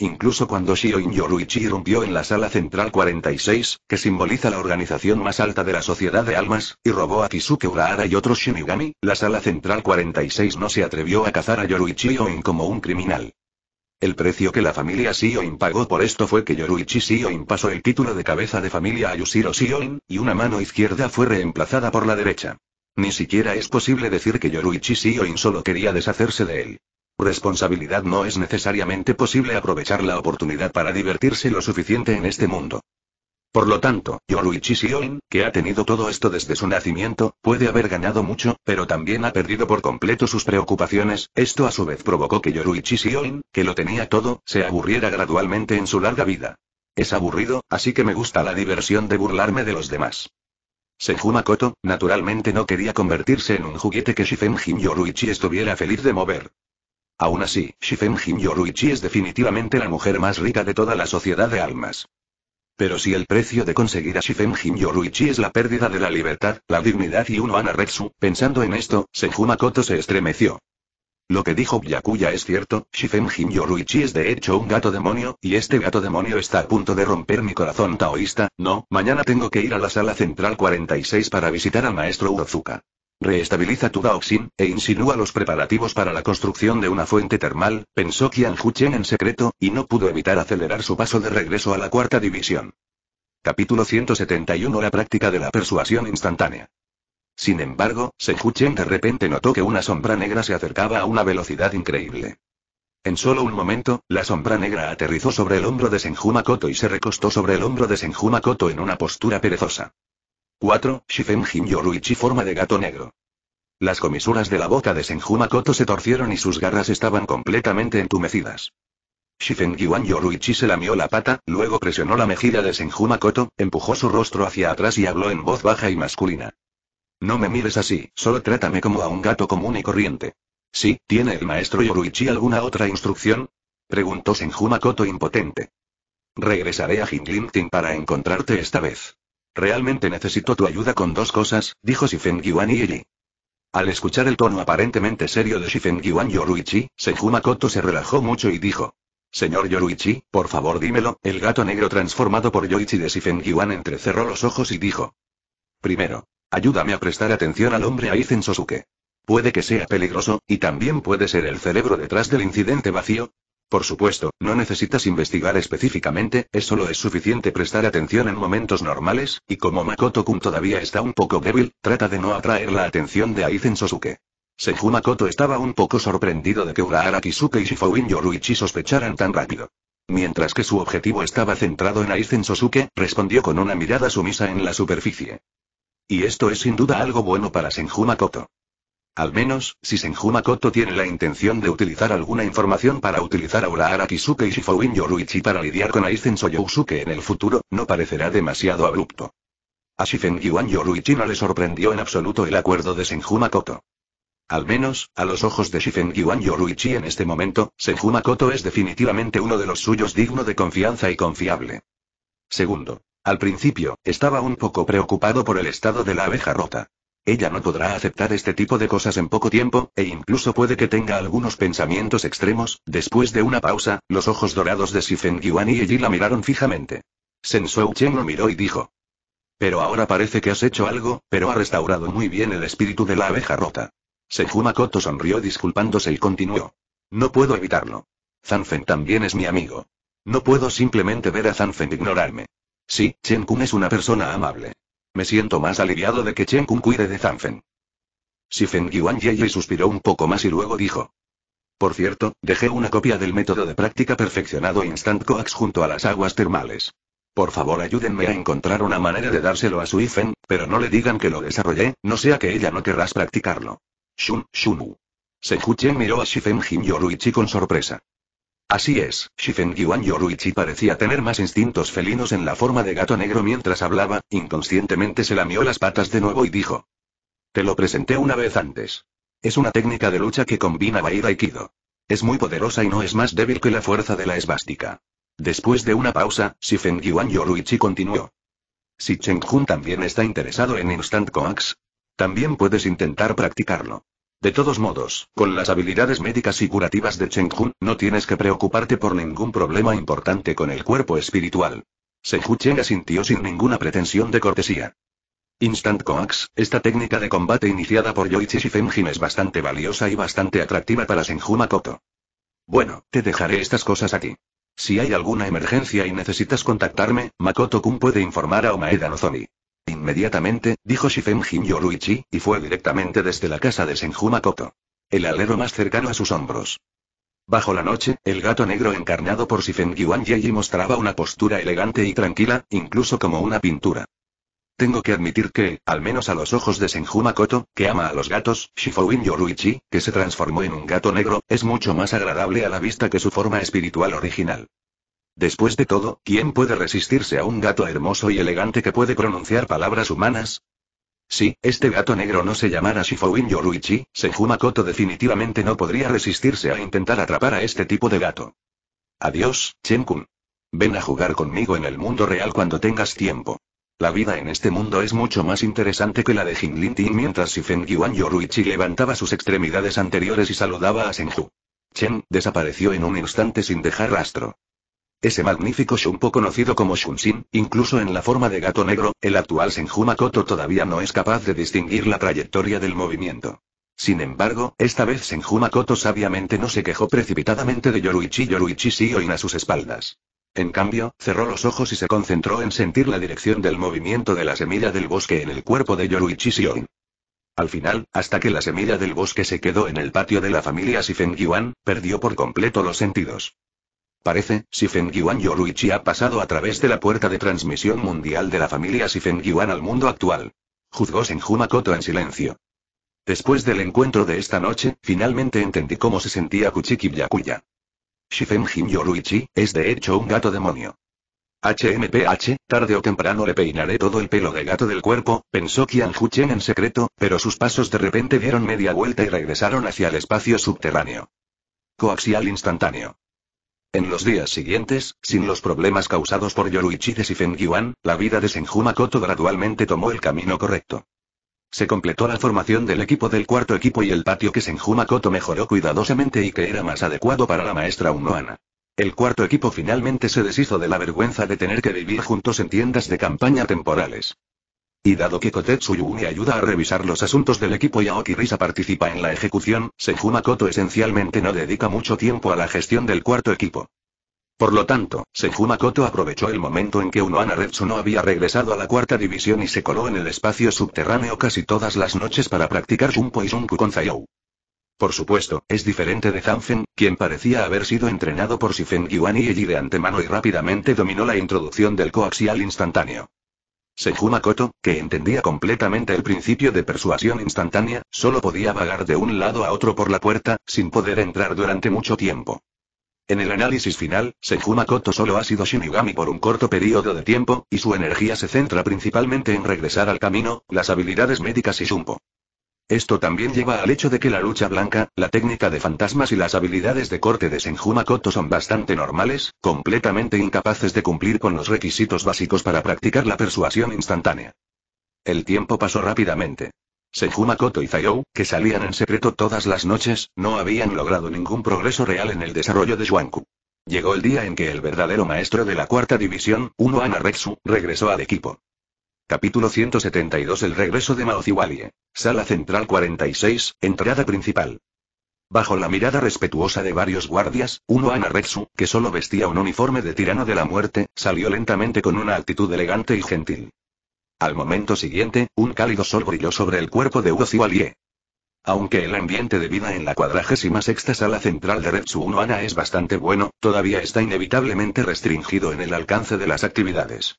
Incluso cuando Shioin Yoruichi irrumpió en la sala central 46, que simboliza la organización más alta de la sociedad de almas, y robó a Kisuke Urahara y otros Shinigami, la sala central 46 no se atrevió a cazar a Yoruichi Oin como un criminal. El precio que la familia Shioin pagó por esto fue que Yoruichi Shioin pasó el título de cabeza de familia a Yushiro Shioin, y una mano izquierda fue reemplazada por la derecha. Ni siquiera es posible decir que Yoruichi Shioin solo quería deshacerse de él. Responsabilidad no es necesariamente posible aprovechar la oportunidad para divertirse lo suficiente en este mundo. Por lo tanto, Yoruichi que ha tenido todo esto desde su nacimiento, puede haber ganado mucho, pero también ha perdido por completo sus preocupaciones, esto a su vez provocó que Yoruichi que lo tenía todo, se aburriera gradualmente en su larga vida. Es aburrido, así que me gusta la diversión de burlarme de los demás. Senju naturalmente no quería convertirse en un juguete que Shifenjin Yoruichi estuviera feliz de mover. Aún así, Shifen Yoruichi es definitivamente la mujer más rica de toda la sociedad de almas. Pero si el precio de conseguir a Shifen Yoruichi es la pérdida de la libertad, la dignidad y uno Anaretsu, pensando en esto, Senjumakoto se estremeció. Lo que dijo Byakuya es cierto, Shifen Yoruichi es de hecho un gato demonio, y este gato demonio está a punto de romper mi corazón taoísta, no, mañana tengo que ir a la sala central 46 para visitar al maestro Urozuka. Reestabiliza tu e insinúa los preparativos para la construcción de una fuente termal, pensó Qian Huchen en secreto, y no pudo evitar acelerar su paso de regreso a la cuarta división. Capítulo 171 La práctica de la persuasión instantánea. Sin embargo, Senjuchen de repente notó que una sombra negra se acercaba a una velocidad increíble. En solo un momento, la sombra negra aterrizó sobre el hombro de Senju y se recostó sobre el hombro de Senju en una postura perezosa. 4. Shifen Yoruichi forma de gato negro. Las comisuras de la boca de Senjuma se torcieron y sus garras estaban completamente entumecidas. Shifen Yuan Yoruichi se lamió la pata, luego presionó la mejilla de Senjuma empujó su rostro hacia atrás y habló en voz baja y masculina. No me mires así, solo trátame como a un gato común y corriente. Sí, ¿tiene el maestro Yoruichi alguna otra instrucción? Preguntó Senjuma impotente. Regresaré a Jinlinting para encontrarte esta vez. Realmente necesito tu ayuda con dos cosas, dijo Shifen Yuan y Al escuchar el tono aparentemente serio de Shifen Yuan Yoruichi, Senju se relajó mucho y dijo. Señor Yoruichi, por favor dímelo, el gato negro transformado por Yoichi de Shifen Yuan entrecerró los ojos y dijo. Primero, ayúdame a prestar atención al hombre Aizen Sosuke. Puede que sea peligroso, y también puede ser el cerebro detrás del incidente vacío, por supuesto, no necesitas investigar específicamente, eso lo es suficiente prestar atención en momentos normales, y como Makoto-kun todavía está un poco débil, trata de no atraer la atención de Aizen Sosuke. Senju Makoto estaba un poco sorprendido de que Urahara Kisuke y Shifuin Yoruichi sospecharan tan rápido. Mientras que su objetivo estaba centrado en Aizen Sosuke, respondió con una mirada sumisa en la superficie. Y esto es sin duda algo bueno para Senju Makoto. Al menos, si Senjumakoto tiene la intención de utilizar alguna información para utilizar a Urahara Kisuke y Shifouin Yoruichi para lidiar con Aizen Soyousuke en el futuro, no parecerá demasiado abrupto. A Shifen Yuan Yoruichi no le sorprendió en absoluto el acuerdo de Senjumakoto. Al menos, a los ojos de Shifen Yuan Yoruichi en este momento, Senjumakoto es definitivamente uno de los suyos digno de confianza y confiable. Segundo. Al principio, estaba un poco preocupado por el estado de la abeja rota. Ella no podrá aceptar este tipo de cosas en poco tiempo, e incluso puede que tenga algunos pensamientos extremos. Después de una pausa, los ojos dorados de Sifeng Yuan y Eji la miraron fijamente. Suo Chen lo miró y dijo. Pero ahora parece que has hecho algo, pero ha restaurado muy bien el espíritu de la abeja rota. Sejuma Makoto sonrió disculpándose y continuó. No puedo evitarlo. Zanfen también es mi amigo. No puedo simplemente ver a Zanfen ignorarme. Sí, Chen Kun es una persona amable. Me siento más aliviado de que Chen Kung cuide de Zanfen. Si Feng Yuan Yeye suspiró un poco más y luego dijo. Por cierto, dejé una copia del método de práctica perfeccionado Instant Coax junto a las aguas termales. Por favor ayúdenme a encontrar una manera de dárselo a su pero no le digan que lo desarrollé, no sea que ella no querrás practicarlo. Shun, Shunu. Chen miró a Shifen Jin Yoruichi con sorpresa. Así es, Yuan Yoruichi parecía tener más instintos felinos en la forma de gato negro mientras hablaba, inconscientemente se lamió las patas de nuevo y dijo. Te lo presenté una vez antes. Es una técnica de lucha que combina vaida y Kido. Es muy poderosa y no es más débil que la fuerza de la esbástica". Después de una pausa, Yuan Yoruichi continuó. Si Cheng Jun también está interesado en Instant Coax, también puedes intentar practicarlo. De todos modos, con las habilidades médicas y curativas de Cheng Jun, no tienes que preocuparte por ningún problema importante con el cuerpo espiritual. Senju Cheng asintió sin ninguna pretensión de cortesía. Instant Coax, esta técnica de combate iniciada por Yoichi Shifenjin es bastante valiosa y bastante atractiva para Senju Makoto. Bueno, te dejaré estas cosas aquí. Si hay alguna emergencia y necesitas contactarme, Makoto-kun puede informar a Omaeda Nozomi. Inmediatamente, dijo Shifen Yoruichi, y fue directamente desde la casa de Senjuma El alero más cercano a sus hombros. Bajo la noche, el gato negro encarnado por Shifen Yeji mostraba una postura elegante y tranquila, incluso como una pintura. Tengo que admitir que, al menos a los ojos de Senjuma que ama a los gatos, Shifouin Yoruichi, que se transformó en un gato negro, es mucho más agradable a la vista que su forma espiritual original. Después de todo, ¿quién puede resistirse a un gato hermoso y elegante que puede pronunciar palabras humanas? Si este gato negro no se llamara Shifouin Yoruichi, Senju Makoto definitivamente no podría resistirse a intentar atrapar a este tipo de gato. Adiós, Chen-kun. Ven a jugar conmigo en el mundo real cuando tengas tiempo. La vida en este mundo es mucho más interesante que la de Jinlin mientras Shifen Yuan Yoruichi levantaba sus extremidades anteriores y saludaba a Senju. Chen desapareció en un instante sin dejar rastro. Ese magnífico Shunpo conocido como Shunshin, incluso en la forma de gato negro, el actual Senjumakoto todavía no es capaz de distinguir la trayectoria del movimiento. Sin embargo, esta vez Senjumakoto sabiamente no se quejó precipitadamente de Yoruichi Yoruichi Sioin a sus espaldas. En cambio, cerró los ojos y se concentró en sentir la dirección del movimiento de la semilla del bosque en el cuerpo de Yoruichi Al final, hasta que la semilla del bosque se quedó en el patio de la familia Sifengyuan, perdió por completo los sentidos. Parece, si Yoruichi ha pasado a través de la puerta de transmisión mundial de la familia si Yuan al mundo actual. Juzgó Senjumakoto en silencio. Después del encuentro de esta noche, finalmente entendí cómo se sentía Kuchiki Byakuya. Shifenjin Yoruichi, es de hecho un gato demonio. HMPH, tarde o temprano le peinaré todo el pelo de gato del cuerpo, pensó Qian Huchen en secreto, pero sus pasos de repente dieron media vuelta y regresaron hacia el espacio subterráneo. Coaxial instantáneo. En los días siguientes, sin los problemas causados por Yoruichides y Yuan, la vida de Senjuma gradualmente tomó el camino correcto. Se completó la formación del equipo del cuarto equipo y el patio que Senjuma mejoró cuidadosamente y que era más adecuado para la maestra Unoana. El cuarto equipo finalmente se deshizo de la vergüenza de tener que vivir juntos en tiendas de campaña temporales. Y dado que Kotetsu Yumi ayuda a revisar los asuntos del equipo y Aoki Risa participa en la ejecución, Senjuma esencialmente no dedica mucho tiempo a la gestión del cuarto equipo. Por lo tanto, Senjuma aprovechó el momento en que Ana Retsu no había regresado a la cuarta división y se coló en el espacio subterráneo casi todas las noches para practicar Junpo y Junku con Zayou. Por supuesto, es diferente de Zanfen, quien parecía haber sido entrenado por Sifen Giwani y de antemano y rápidamente dominó la introducción del coaxial instantáneo. Senjumakoto, que entendía completamente el principio de persuasión instantánea, solo podía vagar de un lado a otro por la puerta, sin poder entrar durante mucho tiempo. En el análisis final, Senjumakoto solo ha sido Shinigami por un corto periodo de tiempo, y su energía se centra principalmente en regresar al camino, las habilidades médicas y Shumpo. Esto también lleva al hecho de que la lucha blanca, la técnica de fantasmas y las habilidades de corte de Senjumakoto son bastante normales, completamente incapaces de cumplir con los requisitos básicos para practicar la persuasión instantánea. El tiempo pasó rápidamente. Senjumakoto y Zayou, que salían en secreto todas las noches, no habían logrado ningún progreso real en el desarrollo de Shuanku. Llegó el día en que el verdadero maestro de la cuarta división, Uno Anaretsu, regresó al equipo. Capítulo 172 El regreso de Maoziwalie. Sala central 46, entrada principal. Bajo la mirada respetuosa de varios guardias, uno Retsu, que solo vestía un uniforme de tirano de la muerte, salió lentamente con una actitud elegante y gentil. Al momento siguiente, un cálido sol brilló sobre el cuerpo de Uoziwalie. Aunque el ambiente de vida en la cuadragésima sexta sala central de Retsu Uno Ana es bastante bueno, todavía está inevitablemente restringido en el alcance de las actividades.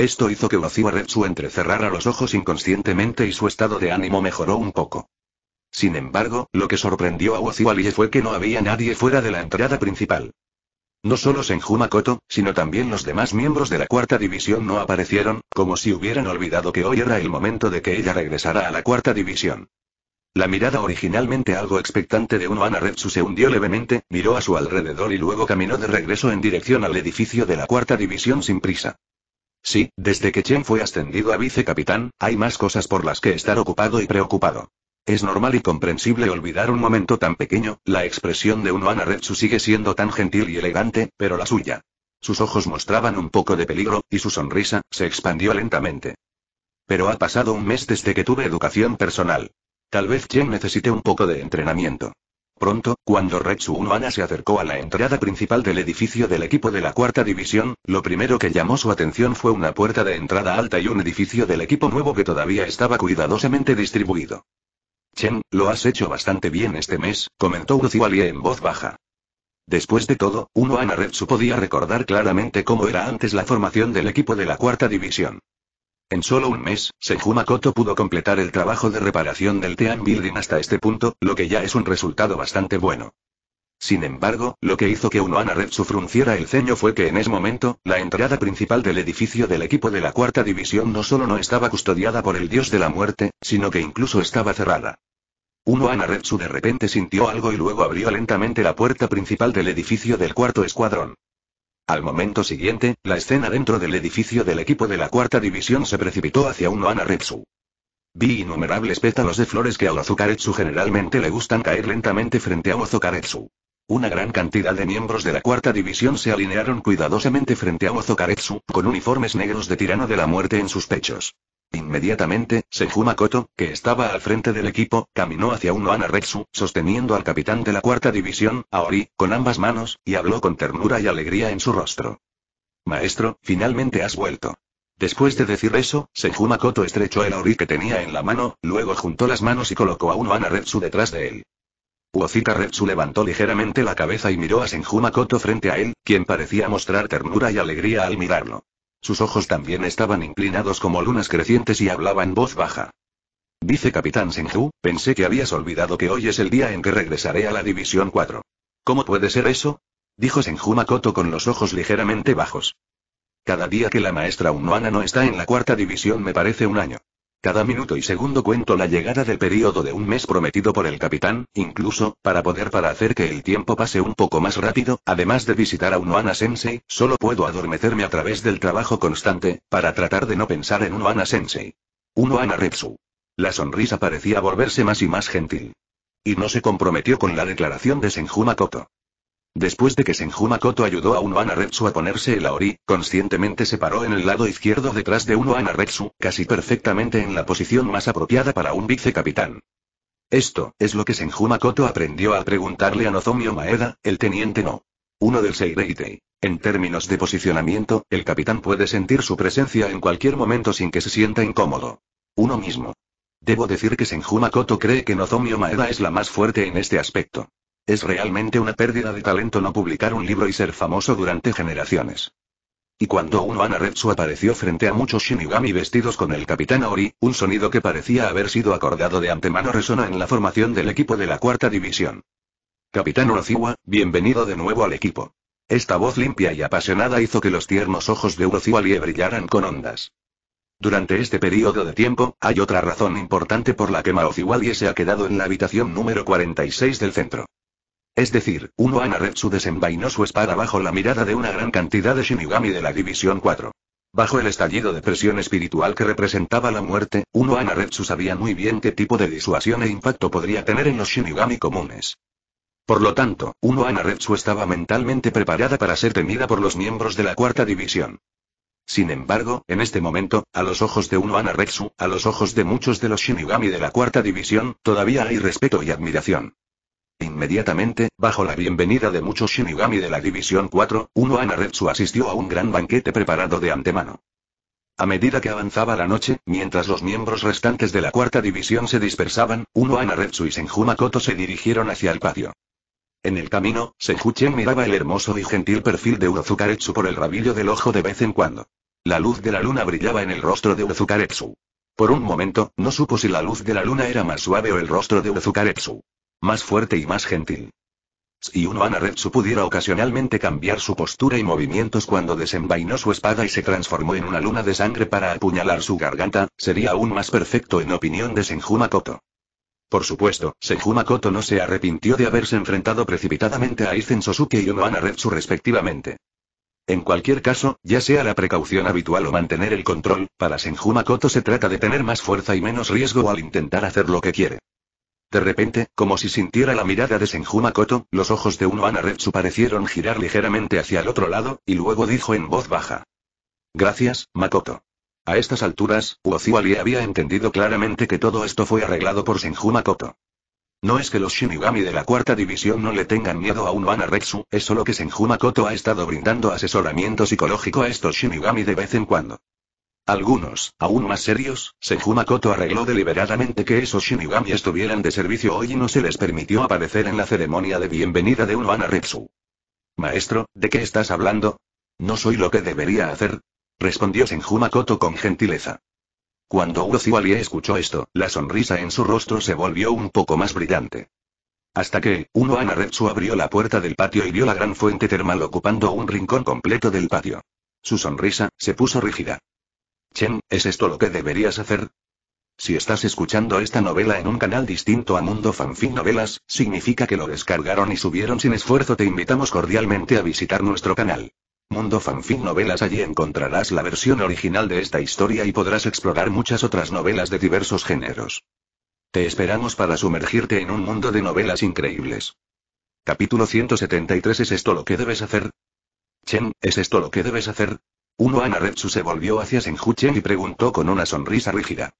Esto hizo que Uoziwa Retsu entrecerrara los ojos inconscientemente y su estado de ánimo mejoró un poco. Sin embargo, lo que sorprendió a Uoziwa fue que no había nadie fuera de la entrada principal. No solo Senjuma sino también los demás miembros de la cuarta división no aparecieron, como si hubieran olvidado que hoy era el momento de que ella regresara a la cuarta división. La mirada originalmente algo expectante de uno Retsu se hundió levemente, miró a su alrededor y luego caminó de regreso en dirección al edificio de la cuarta división sin prisa. Sí, desde que Chen fue ascendido a vicecapitán, hay más cosas por las que estar ocupado y preocupado. Es normal y comprensible olvidar un momento tan pequeño, la expresión de Wana Retsu sigue siendo tan gentil y elegante, pero la suya. Sus ojos mostraban un poco de peligro, y su sonrisa, se expandió lentamente. Pero ha pasado un mes desde que tuve educación personal. Tal vez Chen necesite un poco de entrenamiento. Pronto, cuando Unwana se acercó a la entrada principal del edificio del equipo de la cuarta división, lo primero que llamó su atención fue una puerta de entrada alta y un edificio del equipo nuevo que todavía estaba cuidadosamente distribuido. Chen, lo has hecho bastante bien este mes, comentó Urcivalie en voz baja. Después de todo, Ana Retsu podía recordar claramente cómo era antes la formación del equipo de la cuarta división. En solo un mes, Senjumakoto pudo completar el trabajo de reparación del Team Building hasta este punto, lo que ya es un resultado bastante bueno. Sin embargo, lo que hizo que Ana Retsu frunciera el ceño fue que en ese momento, la entrada principal del edificio del equipo de la cuarta división no solo no estaba custodiada por el dios de la muerte, sino que incluso estaba cerrada. Unoana Retsu de repente sintió algo y luego abrió lentamente la puerta principal del edificio del cuarto escuadrón. Al momento siguiente, la escena dentro del edificio del equipo de la cuarta división se precipitó hacia un Oana Vi innumerables pétalos de flores que a Ozukaretsu generalmente le gustan caer lentamente frente a Ozukaretsu. Una gran cantidad de miembros de la cuarta división se alinearon cuidadosamente frente a Ozukaretsu con uniformes negros de tirano de la muerte en sus pechos. Inmediatamente, Senjumakoto, que estaba al frente del equipo, caminó hacia uno Retsu, sosteniendo al capitán de la cuarta división, Aori, con ambas manos, y habló con ternura y alegría en su rostro. Maestro, finalmente has vuelto. Después de decir eso, Senjumakoto estrechó el Aori que tenía en la mano, luego juntó las manos y colocó a Unohana Retsu detrás de él. Uozika Retsu levantó ligeramente la cabeza y miró a Senjumakoto frente a él, quien parecía mostrar ternura y alegría al mirarlo. Sus ojos también estaban inclinados como lunas crecientes y hablaba en voz baja. Dice Capitán Senju, pensé que habías olvidado que hoy es el día en que regresaré a la División 4. ¿Cómo puede ser eso? Dijo Senju Makoto con los ojos ligeramente bajos. Cada día que la maestra Unuana no está en la cuarta división me parece un año. Cada minuto y segundo cuento la llegada del periodo de un mes prometido por el capitán, incluso, para poder para hacer que el tiempo pase un poco más rápido, además de visitar a Ana Sensei, solo puedo adormecerme a través del trabajo constante, para tratar de no pensar en Ana Sensei. Ana Repsu. La sonrisa parecía volverse más y más gentil. Y no se comprometió con la declaración de Senjuma Koto. Después de que Senjumakoto ayudó a Unohana Retsu a ponerse el Aori, conscientemente se paró en el lado izquierdo detrás de Unohana Retsu, casi perfectamente en la posición más apropiada para un vicecapitán. Esto, es lo que Senjumakoto aprendió al preguntarle a Nozomio Maeda, el teniente no. Uno del Seireitei. En términos de posicionamiento, el capitán puede sentir su presencia en cualquier momento sin que se sienta incómodo. Uno mismo. Debo decir que Senjumakoto cree que Nozomio Maeda es la más fuerte en este aspecto. Es realmente una pérdida de talento no publicar un libro y ser famoso durante generaciones. Y cuando Uno Anaretsu apareció frente a muchos Shinigami vestidos con el Capitán Ori, un sonido que parecía haber sido acordado de antemano resona en la formación del equipo de la cuarta división. Capitán Urociwa, bienvenido de nuevo al equipo. Esta voz limpia y apasionada hizo que los tiernos ojos de Urociwa brillaran con ondas. Durante este periodo de tiempo, hay otra razón importante por la que Maoziwali se ha quedado en la habitación número 46 del centro. Es decir, Uno Anaretsu desenvainó su espada bajo la mirada de una gran cantidad de Shinigami de la División 4. Bajo el estallido de presión espiritual que representaba la muerte, Uno Anaretsu sabía muy bien qué tipo de disuasión e impacto podría tener en los Shinigami comunes. Por lo tanto, Uno Anaretsu estaba mentalmente preparada para ser temida por los miembros de la Cuarta División. Sin embargo, en este momento, a los ojos de Uno Anaretsu, a los ojos de muchos de los Shinigami de la Cuarta División, todavía hay respeto y admiración. Inmediatamente, bajo la bienvenida de muchos Shinigami de la División 4, Uno Anaretsu asistió a un gran banquete preparado de antemano. A medida que avanzaba la noche, mientras los miembros restantes de la cuarta división se dispersaban, Uno Anaretsu y Senju Makoto se dirigieron hacia el patio. En el camino, Senju miraba el hermoso y gentil perfil de Uzukaretsu por el rabillo del ojo de vez en cuando. La luz de la luna brillaba en el rostro de Uzukaretsu. Por un momento, no supo si la luz de la luna era más suave o el rostro de Uzukaretsu. Más fuerte y más gentil. Si uno Anaretsu pudiera ocasionalmente cambiar su postura y movimientos cuando desenvainó su espada y se transformó en una luna de sangre para apuñalar su garganta, sería aún más perfecto en opinión de Senjumakoto. Por supuesto, Senjumakoto no se arrepintió de haberse enfrentado precipitadamente a Izen Sosuke y Uno Anaretsu respectivamente. En cualquier caso, ya sea la precaución habitual o mantener el control, para Senjumakoto se trata de tener más fuerza y menos riesgo al intentar hacer lo que quiere. De repente, como si sintiera la mirada de Senju Makoto, los ojos de uno anaretsu parecieron girar ligeramente hacia el otro lado, y luego dijo en voz baja. Gracias, Makoto. A estas alturas, Uoziwali había entendido claramente que todo esto fue arreglado por Senju Makoto. No es que los Shinigami de la cuarta división no le tengan miedo a Uno Retsu, es solo que Senju Makoto ha estado brindando asesoramiento psicológico a estos Shinigami de vez en cuando. Algunos, aún más serios, Senjumakoto arregló deliberadamente que esos Shinigami estuvieran de servicio hoy y no se les permitió aparecer en la ceremonia de bienvenida de Unohana Ritsu. Maestro, ¿de qué estás hablando? No soy lo que debería hacer. Respondió Senjumakoto con gentileza. Cuando Urozio escuchó esto, la sonrisa en su rostro se volvió un poco más brillante. Hasta que, uno Anaretsu abrió la puerta del patio y vio la gran fuente termal ocupando un rincón completo del patio. Su sonrisa, se puso rígida. Chen, ¿es esto lo que deberías hacer? Si estás escuchando esta novela en un canal distinto a Mundo Fanfic Novelas, significa que lo descargaron y subieron sin esfuerzo. Te invitamos cordialmente a visitar nuestro canal. Mundo Fanfic Novelas allí encontrarás la versión original de esta historia y podrás explorar muchas otras novelas de diversos géneros. Te esperamos para sumergirte en un mundo de novelas increíbles. Capítulo 173 ¿Es esto lo que debes hacer? Chen, ¿es esto lo que debes hacer? Uno Anaretsu se volvió hacia Senjuchen y preguntó con una sonrisa rígida.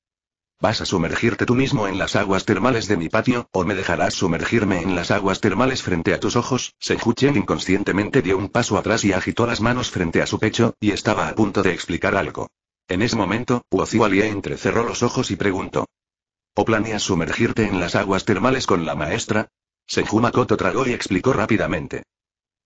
¿Vas a sumergirte tú mismo en las aguas termales de mi patio, o me dejarás sumergirme en las aguas termales frente a tus ojos? Senjuchen inconscientemente dio un paso atrás y agitó las manos frente a su pecho, y estaba a punto de explicar algo. En ese momento, lie entrecerró los ojos y preguntó. ¿O planeas sumergirte en las aguas termales con la maestra? Senju Makoto tragó y explicó rápidamente.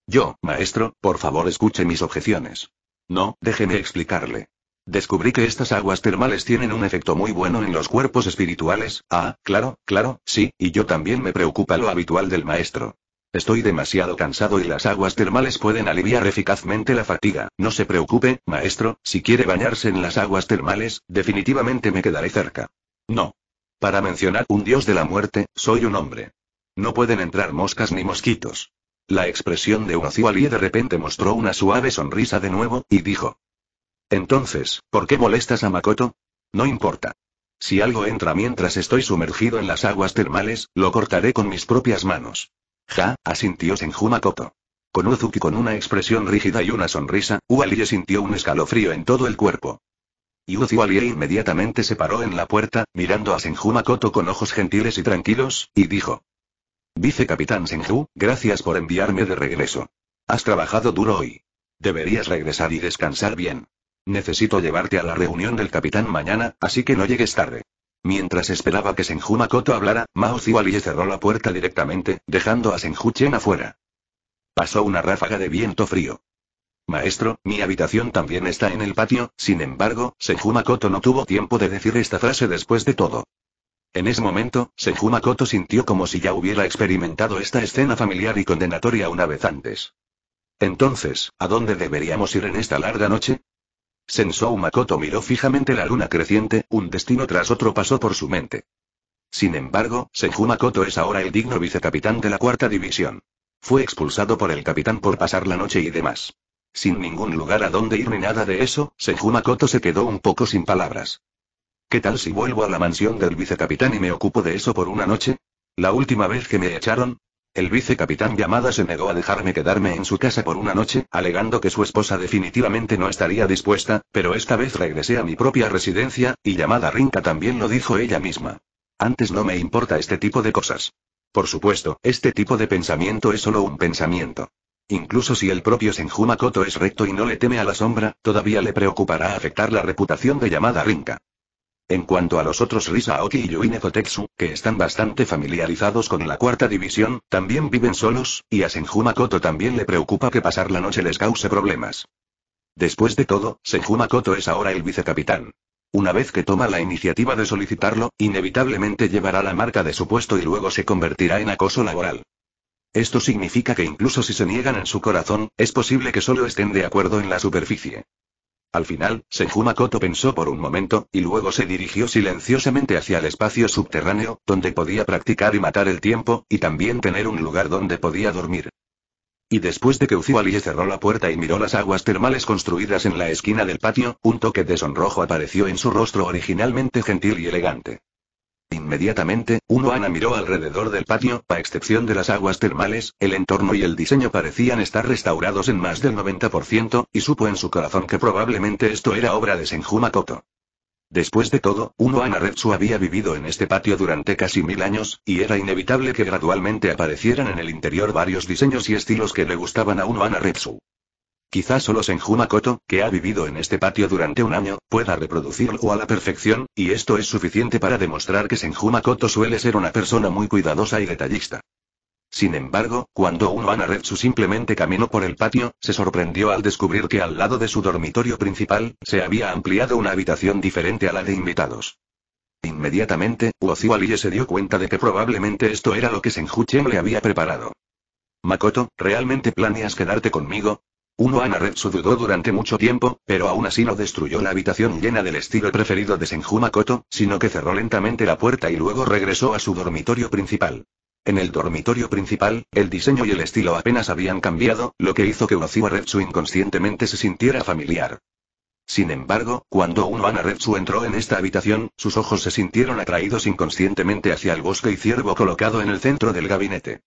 Yo, maestro, por favor escuche mis objeciones. No, déjeme explicarle. Descubrí que estas aguas termales tienen un efecto muy bueno en los cuerpos espirituales. Ah, claro, claro, sí, y yo también me preocupa lo habitual del maestro. Estoy demasiado cansado y las aguas termales pueden aliviar eficazmente la fatiga. No se preocupe, maestro, si quiere bañarse en las aguas termales, definitivamente me quedaré cerca. No. Para mencionar un dios de la muerte, soy un hombre. No pueden entrar moscas ni mosquitos. La expresión de Uziwali de repente mostró una suave sonrisa de nuevo, y dijo. Entonces, ¿por qué molestas a Makoto? No importa. Si algo entra mientras estoy sumergido en las aguas termales, lo cortaré con mis propias manos. Ja, asintió Senju Makoto. Con Uzuki con una expresión rígida y una sonrisa, Ualie sintió un escalofrío en todo el cuerpo. Y Uzualie inmediatamente se paró en la puerta, mirando a Senju con ojos gentiles y tranquilos, y dijo. Dice Capitán Senju, gracias por enviarme de regreso. Has trabajado duro hoy. Deberías regresar y descansar bien. Necesito llevarte a la reunión del capitán mañana, así que no llegues tarde. Mientras esperaba que Senju Makoto hablara, Mao Ziwali cerró la puerta directamente, dejando a Senju Chen afuera. Pasó una ráfaga de viento frío. Maestro, mi habitación también está en el patio, sin embargo, Senju Makoto no tuvo tiempo de decir esta frase después de todo. En ese momento, Seju Makoto sintió como si ya hubiera experimentado esta escena familiar y condenatoria una vez antes. Entonces, ¿a dónde deberíamos ir en esta larga noche? Sensou Makoto miró fijamente la luna creciente, un destino tras otro pasó por su mente. Sin embargo, Seju Makoto es ahora el digno vicecapitán de la cuarta división. Fue expulsado por el capitán por pasar la noche y demás. Sin ningún lugar a dónde ir ni nada de eso, Seju Makoto se quedó un poco sin palabras. ¿Qué tal si vuelvo a la mansión del vicecapitán y me ocupo de eso por una noche? La última vez que me echaron, el vicecapitán Yamada se negó a dejarme quedarme en su casa por una noche, alegando que su esposa definitivamente no estaría dispuesta, pero esta vez regresé a mi propia residencia, y llamada Rinka también lo dijo ella misma. Antes no me importa este tipo de cosas. Por supuesto, este tipo de pensamiento es solo un pensamiento. Incluso si el propio Senjumakoto es recto y no le teme a la sombra, todavía le preocupará afectar la reputación de llamada Rinka. En cuanto a los otros Risa Aoki y Yuine Kotetsu, que están bastante familiarizados con la cuarta división, también viven solos, y a Senjumakoto también le preocupa que pasar la noche les cause problemas. Después de todo, Senjumakoto es ahora el vicecapitán. Una vez que toma la iniciativa de solicitarlo, inevitablemente llevará la marca de su puesto y luego se convertirá en acoso laboral. Esto significa que incluso si se niegan en su corazón, es posible que solo estén de acuerdo en la superficie. Al final, Senjumakoto pensó por un momento, y luego se dirigió silenciosamente hacia el espacio subterráneo, donde podía practicar y matar el tiempo, y también tener un lugar donde podía dormir. Y después de que Uziwali cerró la puerta y miró las aguas termales construidas en la esquina del patio, un toque de sonrojo apareció en su rostro originalmente gentil y elegante. Inmediatamente, uno Ana miró alrededor del patio, a excepción de las aguas termales, el entorno y el diseño parecían estar restaurados en más del 90%, y supo en su corazón que probablemente esto era obra de Senjuma Después de todo, uno Ana Retsu había vivido en este patio durante casi mil años, y era inevitable que gradualmente aparecieran en el interior varios diseños y estilos que le gustaban a Ana Retsu. Quizás solo Senju Makoto, que ha vivido en este patio durante un año, pueda reproducirlo a la perfección, y esto es suficiente para demostrar que Senju Makoto suele ser una persona muy cuidadosa y detallista. Sin embargo, cuando uno Redsu simplemente caminó por el patio, se sorprendió al descubrir que al lado de su dormitorio principal, se había ampliado una habitación diferente a la de invitados. Inmediatamente, Uozio se dio cuenta de que probablemente esto era lo que Senju Chen le había preparado. Makoto, ¿realmente planeas quedarte conmigo? Uno Anaretsu dudó durante mucho tiempo, pero aún así no destruyó la habitación llena del estilo preferido de Senjuma sino que cerró lentamente la puerta y luego regresó a su dormitorio principal. En el dormitorio principal, el diseño y el estilo apenas habían cambiado, lo que hizo que Uoziwa Retsu inconscientemente se sintiera familiar. Sin embargo, cuando uno Anaretsu entró en esta habitación, sus ojos se sintieron atraídos inconscientemente hacia el bosque y ciervo colocado en el centro del gabinete.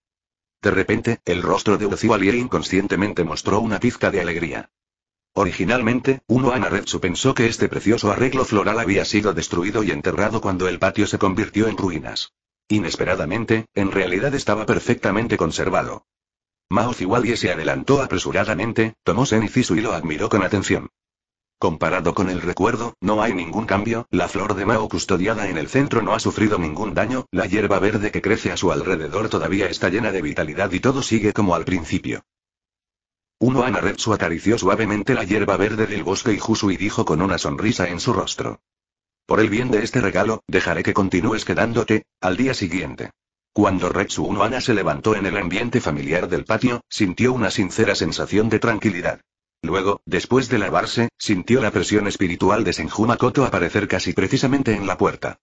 De repente, el rostro de Urcivalir inconscientemente mostró una pizca de alegría. Originalmente, Uno Anaretsu pensó que este precioso arreglo floral había sido destruido y enterrado cuando el patio se convirtió en ruinas. Inesperadamente, en realidad estaba perfectamente conservado. Mao Ziwalie se adelantó apresuradamente, tomó Zenitsu y lo admiró con atención. Comparado con el recuerdo, no hay ningún cambio, la flor de Mao custodiada en el centro no ha sufrido ningún daño, la hierba verde que crece a su alrededor todavía está llena de vitalidad y todo sigue como al principio. Uno Retsu acarició suavemente la hierba verde del bosque y y dijo con una sonrisa en su rostro. Por el bien de este regalo, dejaré que continúes quedándote, al día siguiente. Cuando Retsu Ana se levantó en el ambiente familiar del patio, sintió una sincera sensación de tranquilidad. Luego, después de lavarse, sintió la presión espiritual de Senjumakoto aparecer casi precisamente en la puerta.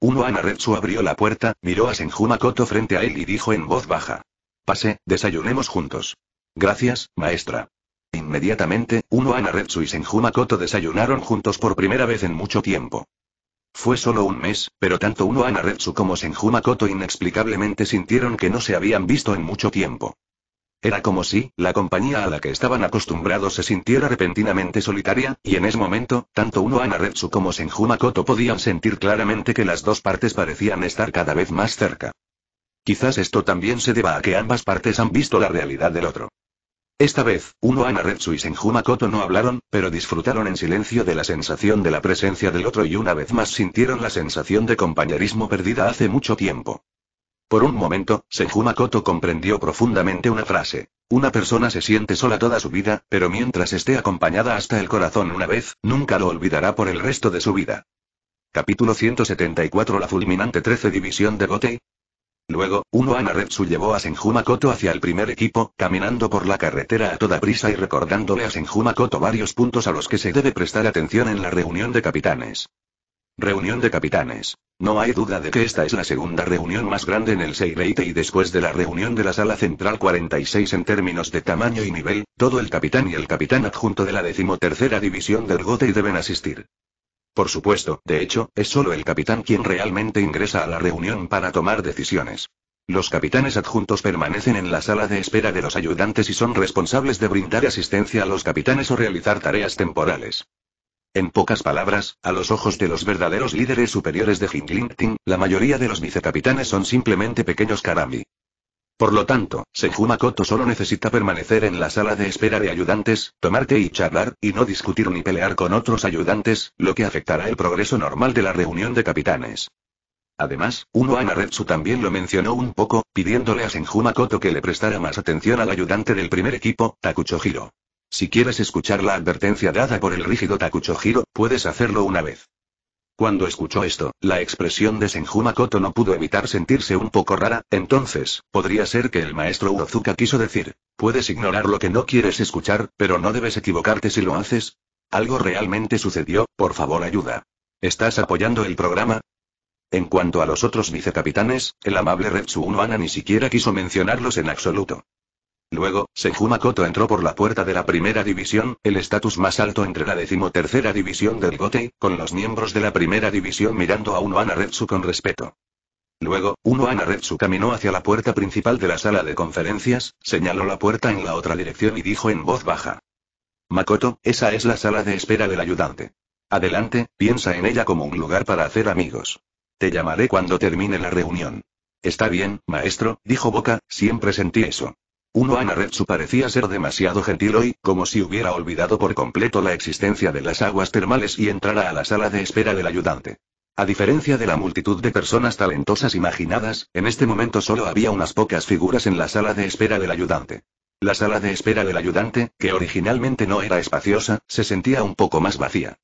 Uno Anaretsu abrió la puerta, miró a Senjumakoto frente a él y dijo en voz baja. Pase, desayunemos juntos. Gracias, maestra. Inmediatamente, Uno Anaretsu y Senjumakoto desayunaron juntos por primera vez en mucho tiempo. Fue solo un mes, pero tanto Uno Anaretsu como Senjumakoto inexplicablemente sintieron que no se habían visto en mucho tiempo. Era como si, la compañía a la que estaban acostumbrados se sintiera repentinamente solitaria, y en ese momento, tanto Uno Anaretsu como Senju Makoto podían sentir claramente que las dos partes parecían estar cada vez más cerca. Quizás esto también se deba a que ambas partes han visto la realidad del otro. Esta vez, Uno Anaretsu y Senju Makoto no hablaron, pero disfrutaron en silencio de la sensación de la presencia del otro y una vez más sintieron la sensación de compañerismo perdida hace mucho tiempo. Por un momento, Senjumakoto comprendió profundamente una frase. Una persona se siente sola toda su vida, pero mientras esté acompañada hasta el corazón una vez, nunca lo olvidará por el resto de su vida. Capítulo 174 La fulminante 13 División de Gotei. Luego, Uno Anaretsu llevó a Senjumakoto hacia el primer equipo, caminando por la carretera a toda prisa y recordándole a Senjumakoto varios puntos a los que se debe prestar atención en la reunión de capitanes. Reunión de capitanes. No hay duda de que esta es la segunda reunión más grande en el Seireite y después de la reunión de la sala central 46 en términos de tamaño y nivel, todo el capitán y el capitán adjunto de la decimotercera división del Gotei deben asistir. Por supuesto, de hecho, es solo el capitán quien realmente ingresa a la reunión para tomar decisiones. Los capitanes adjuntos permanecen en la sala de espera de los ayudantes y son responsables de brindar asistencia a los capitanes o realizar tareas temporales. En pocas palabras, a los ojos de los verdaderos líderes superiores de Ting, la mayoría de los vicecapitanes son simplemente pequeños karami. Por lo tanto, Senjumakoto solo necesita permanecer en la sala de espera de ayudantes, tomar té y charlar, y no discutir ni pelear con otros ayudantes, lo que afectará el progreso normal de la reunión de capitanes. Además, Uno Anaretsu también lo mencionó un poco, pidiéndole a Senjumakoto que le prestara más atención al ayudante del primer equipo, Takucho Hiro. Si quieres escuchar la advertencia dada por el rígido Hiro, puedes hacerlo una vez. Cuando escuchó esto, la expresión de Senjumakoto no pudo evitar sentirse un poco rara, entonces, podría ser que el maestro Uozuka quiso decir, puedes ignorar lo que no quieres escuchar, pero no debes equivocarte si lo haces. Algo realmente sucedió, por favor ayuda. ¿Estás apoyando el programa? En cuanto a los otros vicecapitanes, el amable Retsu Unoana ni siquiera quiso mencionarlos en absoluto. Luego, Seju Makoto entró por la puerta de la primera división, el estatus más alto entre la decimotercera división del Gotei, con los miembros de la primera división mirando a Uno Retsu con respeto. Luego, uno Retsu caminó hacia la puerta principal de la sala de conferencias, señaló la puerta en la otra dirección y dijo en voz baja. Makoto, esa es la sala de espera del ayudante. Adelante, piensa en ella como un lugar para hacer amigos. Te llamaré cuando termine la reunión. Está bien, maestro, dijo Boca, siempre sentí eso. Uno Retsu parecía ser demasiado gentil hoy, como si hubiera olvidado por completo la existencia de las aguas termales y entrara a la sala de espera del ayudante. A diferencia de la multitud de personas talentosas imaginadas, en este momento solo había unas pocas figuras en la sala de espera del ayudante. La sala de espera del ayudante, que originalmente no era espaciosa, se sentía un poco más vacía.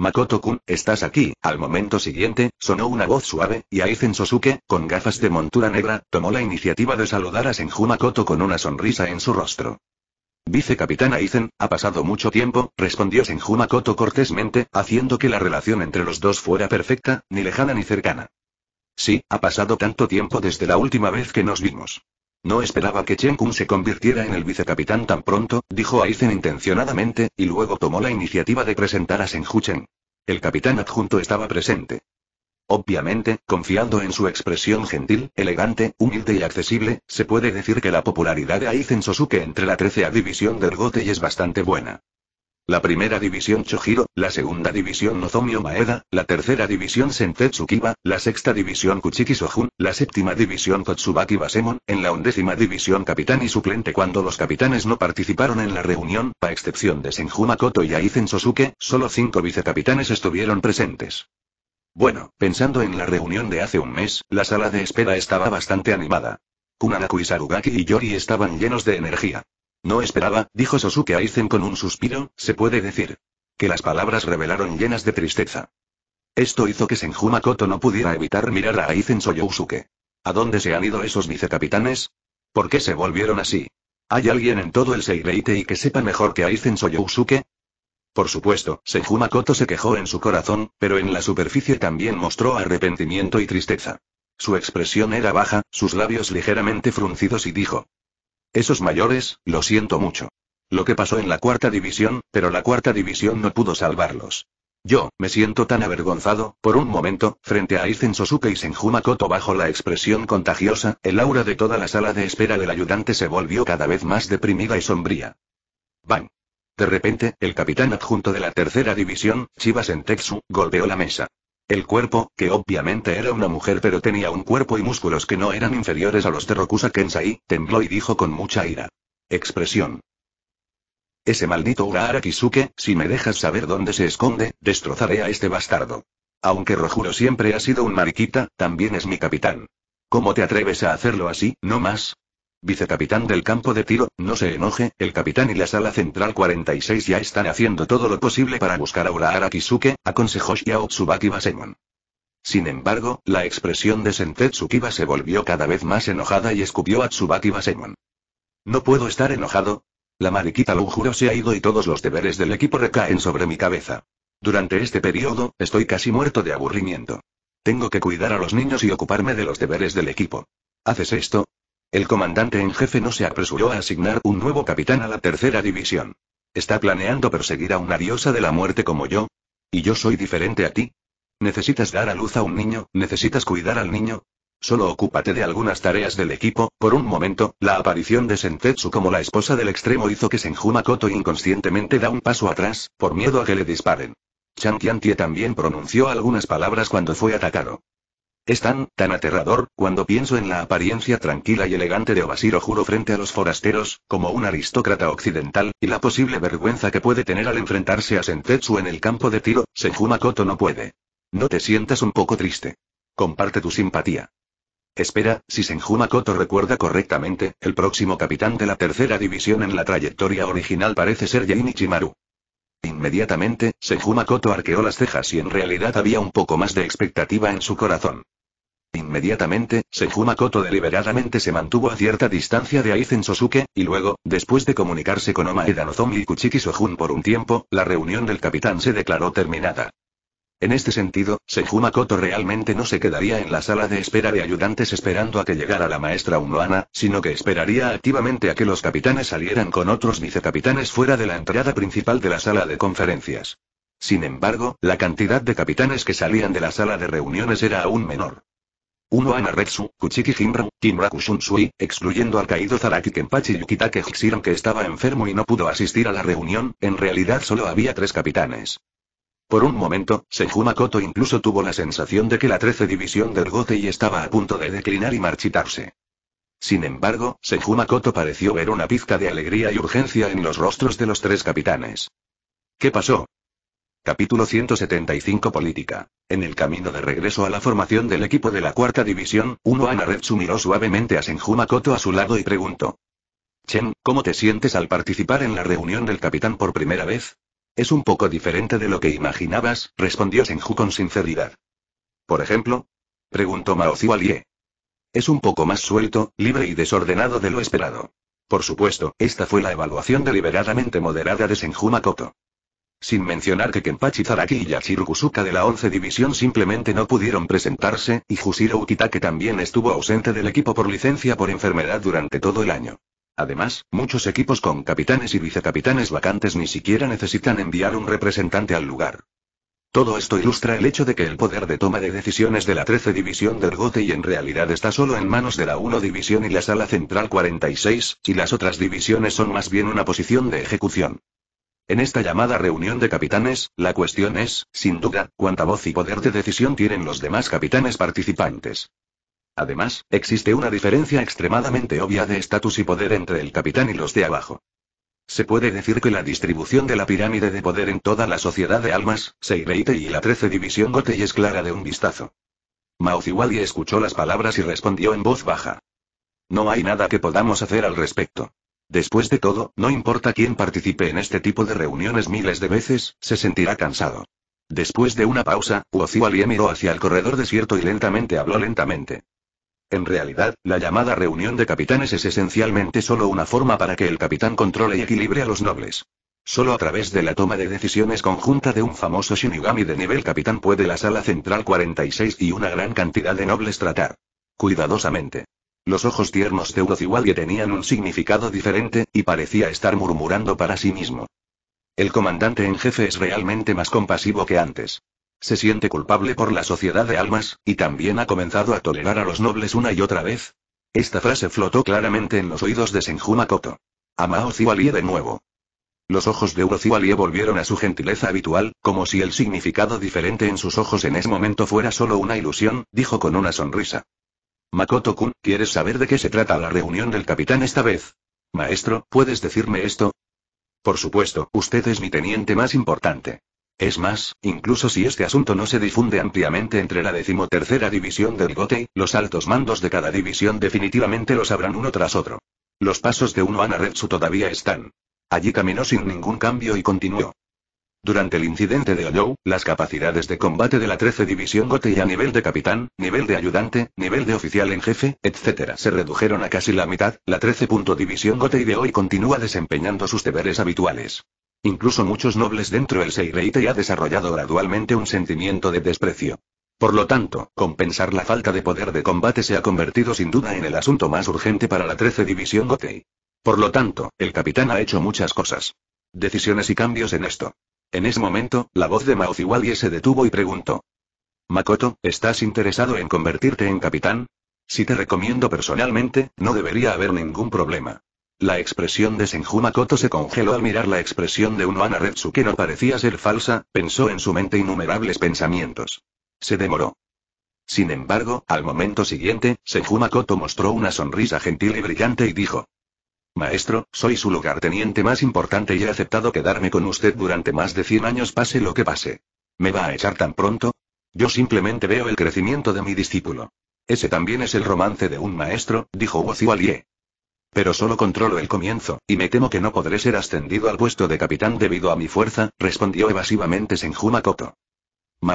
Makoto-kun, estás aquí. Al momento siguiente, sonó una voz suave, y Aizen Sosuke, con gafas de montura negra, tomó la iniciativa de saludar a Senju con una sonrisa en su rostro. Vicecapitán Aizen, ha pasado mucho tiempo, respondió Senju Makoto cortésmente, haciendo que la relación entre los dos fuera perfecta, ni lejana ni cercana. Sí, ha pasado tanto tiempo desde la última vez que nos vimos. No esperaba que Chen Kun se convirtiera en el vicecapitán tan pronto, dijo Aizen intencionadamente, y luego tomó la iniciativa de presentar a Shen El capitán adjunto estaba presente. Obviamente, confiando en su expresión gentil, elegante, humilde y accesible, se puede decir que la popularidad de Aizen Sosuke entre la 13 a división del Gotei es bastante buena. La primera división Chojiro, la segunda división Nozomio Maeda, la tercera división Sentetsu Kiba, la sexta división Kuchiki Sojun, la séptima división Kotsubaki Basemon, en la undécima división capitán y suplente cuando los capitanes no participaron en la reunión, a excepción de Senjumakoto y Aizen Sosuke, solo cinco vicecapitanes estuvieron presentes. Bueno, pensando en la reunión de hace un mes, la sala de espera estaba bastante animada. Kunanaku y Sarugaki y Yori estaban llenos de energía. No esperaba, dijo Sosuke Aizen con un suspiro, se puede decir. Que las palabras revelaron llenas de tristeza. Esto hizo que Senjumakoto no pudiera evitar mirar a Aizen Soyousuke. ¿A dónde se han ido esos vicecapitanes? ¿Por qué se volvieron así? ¿Hay alguien en todo el y que sepa mejor que Aizen Soyousuke? Por supuesto, Senjumakoto se quejó en su corazón, pero en la superficie también mostró arrepentimiento y tristeza. Su expresión era baja, sus labios ligeramente fruncidos y dijo, esos mayores, lo siento mucho. Lo que pasó en la cuarta división, pero la cuarta división no pudo salvarlos. Yo, me siento tan avergonzado, por un momento, frente a Aizen Sosuke y Senjumakoto bajo la expresión contagiosa, el aura de toda la sala de espera del ayudante se volvió cada vez más deprimida y sombría. Bang. De repente, el capitán adjunto de la tercera división, Chiba Sentetsu, golpeó la mesa. El cuerpo, que obviamente era una mujer pero tenía un cuerpo y músculos que no eran inferiores a los de Rokusa Kensai, tembló y dijo con mucha ira. Expresión. Ese maldito Urahara Kisuke, si me dejas saber dónde se esconde, destrozaré a este bastardo. Aunque Rojuro siempre ha sido un mariquita, también es mi capitán. ¿Cómo te atreves a hacerlo así, no más? Vicecapitán del campo de tiro, no se enoje, el capitán y la sala central 46 ya están haciendo todo lo posible para buscar a Urahara Kisuke, aconsejó Xiao Tsubaki Basemon. Sin embargo, la expresión de Sentetsu Kiba se volvió cada vez más enojada y escupió a Tsubaki Basemon. No puedo estar enojado. La mariquita lo juro se ha ido y todos los deberes del equipo recaen sobre mi cabeza. Durante este periodo, estoy casi muerto de aburrimiento. Tengo que cuidar a los niños y ocuparme de los deberes del equipo. ¿Haces esto? El comandante en jefe no se apresuró a asignar un nuevo capitán a la tercera división. ¿Está planeando perseguir a una diosa de la muerte como yo? ¿Y yo soy diferente a ti? ¿Necesitas dar a luz a un niño? ¿Necesitas cuidar al niño? Solo ocúpate de algunas tareas del equipo. Por un momento, la aparición de Sentetsu como la esposa del extremo hizo que Senjumakoto inconscientemente da un paso atrás, por miedo a que le disparen. Chan también pronunció algunas palabras cuando fue atacado. Es tan, tan aterrador, cuando pienso en la apariencia tranquila y elegante de Obasiro Juro frente a los forasteros, como un aristócrata occidental, y la posible vergüenza que puede tener al enfrentarse a Sentetsu en el campo de tiro, Senjumakoto no puede. No te sientas un poco triste. Comparte tu simpatía. Espera, si Senjumakoto recuerda correctamente, el próximo capitán de la tercera división en la trayectoria original parece ser Yain Inmediatamente, Senjumakoto arqueó las cejas y en realidad había un poco más de expectativa en su corazón. Inmediatamente, Sejumakoto deliberadamente se mantuvo a cierta distancia de Aizen Sosuke, y luego, después de comunicarse con Omaeda Nozomi y Kuchiki Sojun por un tiempo, la reunión del capitán se declaró terminada. En este sentido, Sejumakoto realmente no se quedaría en la sala de espera de ayudantes esperando a que llegara la maestra Unoana, sino que esperaría activamente a que los capitanes salieran con otros vicecapitanes fuera de la entrada principal de la sala de conferencias. Sin embargo, la cantidad de capitanes que salían de la sala de reuniones era aún menor. Uno Retsu, Kuchiki Jinran, Kimura sui excluyendo al caído Zaraki Kenpachi Yukitake Hixiran que estaba enfermo y no pudo asistir a la reunión, en realidad solo había tres capitanes. Por un momento, Senjumakoto incluso tuvo la sensación de que la 13 División del y estaba a punto de declinar y marchitarse. Sin embargo, Senjumakoto pareció ver una pizca de alegría y urgencia en los rostros de los tres capitanes. ¿Qué pasó? Capítulo 175 Política. En el camino de regreso a la formación del equipo de la cuarta división, Uno Anaretsu miró suavemente a Senjuma Makoto a su lado y preguntó. Chen, ¿cómo te sientes al participar en la reunión del capitán por primera vez? Es un poco diferente de lo que imaginabas, respondió Senju con sinceridad. ¿Por ejemplo? Preguntó Mao Zhualie. Es un poco más suelto, libre y desordenado de lo esperado. Por supuesto, esta fue la evaluación deliberadamente moderada de Senjuma Makoto». Sin mencionar que Kenpachi Zaraki y Yachiru Kusuka de la 11 División simplemente no pudieron presentarse, y Jushiro Ukitake también estuvo ausente del equipo por licencia por enfermedad durante todo el año. Además, muchos equipos con capitanes y vicecapitanes vacantes ni siquiera necesitan enviar un representante al lugar. Todo esto ilustra el hecho de que el poder de toma de decisiones de la 13 División del Gote y en realidad está solo en manos de la 1 División y la Sala Central 46, y las otras divisiones son más bien una posición de ejecución. En esta llamada reunión de capitanes, la cuestión es, sin duda, cuánta voz y poder de decisión tienen los demás capitanes participantes. Además, existe una diferencia extremadamente obvia de estatus y poder entre el capitán y los de abajo. Se puede decir que la distribución de la pirámide de poder en toda la sociedad de almas, Seireite y la 13 División Gotei es clara de un vistazo. Mauziwali escuchó las palabras y respondió en voz baja. No hay nada que podamos hacer al respecto. Después de todo, no importa quién participe en este tipo de reuniones miles de veces, se sentirá cansado. Después de una pausa, Uozu miró hacia el corredor desierto y lentamente habló lentamente. En realidad, la llamada reunión de capitanes es esencialmente solo una forma para que el capitán controle y equilibre a los nobles. Solo a través de la toma de decisiones conjunta de un famoso Shinigami de nivel capitán puede la sala central 46 y una gran cantidad de nobles tratar cuidadosamente los ojos tiernos de Urozigualle tenían un significado diferente, y parecía estar murmurando para sí mismo. El comandante en jefe es realmente más compasivo que antes. Se siente culpable por la sociedad de almas, y también ha comenzado a tolerar a los nobles una y otra vez. Esta frase flotó claramente en los oídos de Senjuma Koto. Amao de nuevo. Los ojos de Urociwalie volvieron a su gentileza habitual, como si el significado diferente en sus ojos en ese momento fuera solo una ilusión, dijo con una sonrisa. Makoto-kun, ¿quieres saber de qué se trata la reunión del capitán esta vez? Maestro, ¿puedes decirme esto? Por supuesto, usted es mi teniente más importante. Es más, incluso si este asunto no se difunde ampliamente entre la decimotercera división del Gotei, los altos mandos de cada división definitivamente lo sabrán uno tras otro. Los pasos de uno a Naretsu todavía están. Allí caminó sin ningún cambio y continuó. Durante el incidente de oyo las capacidades de combate de la 13 División Gotei a nivel de capitán, nivel de ayudante, nivel de oficial en jefe, etc. se redujeron a casi la mitad. La 13. División Gotei de hoy continúa desempeñando sus deberes habituales. Incluso muchos nobles dentro del Seireite ha desarrollado gradualmente un sentimiento de desprecio. Por lo tanto, compensar la falta de poder de combate se ha convertido sin duda en el asunto más urgente para la 13 División Gotei. Por lo tanto, el capitán ha hecho muchas cosas. Decisiones y cambios en esto. En ese momento, la voz de Mao Ziwali se detuvo y preguntó. Makoto, ¿estás interesado en convertirte en capitán? Si te recomiendo personalmente, no debería haber ningún problema. La expresión de Senju Makoto se congeló al mirar la expresión de Unohana Retsu que no parecía ser falsa, pensó en su mente innumerables pensamientos. Se demoró. Sin embargo, al momento siguiente, Senju Makoto mostró una sonrisa gentil y brillante y dijo. Maestro, soy su lugarteniente más importante y he aceptado quedarme con usted durante más de 100 años pase lo que pase. ¿Me va a echar tan pronto? Yo simplemente veo el crecimiento de mi discípulo. Ese también es el romance de un maestro, dijo Wozio Pero solo controlo el comienzo, y me temo que no podré ser ascendido al puesto de capitán debido a mi fuerza, respondió evasivamente Senjuma Koto.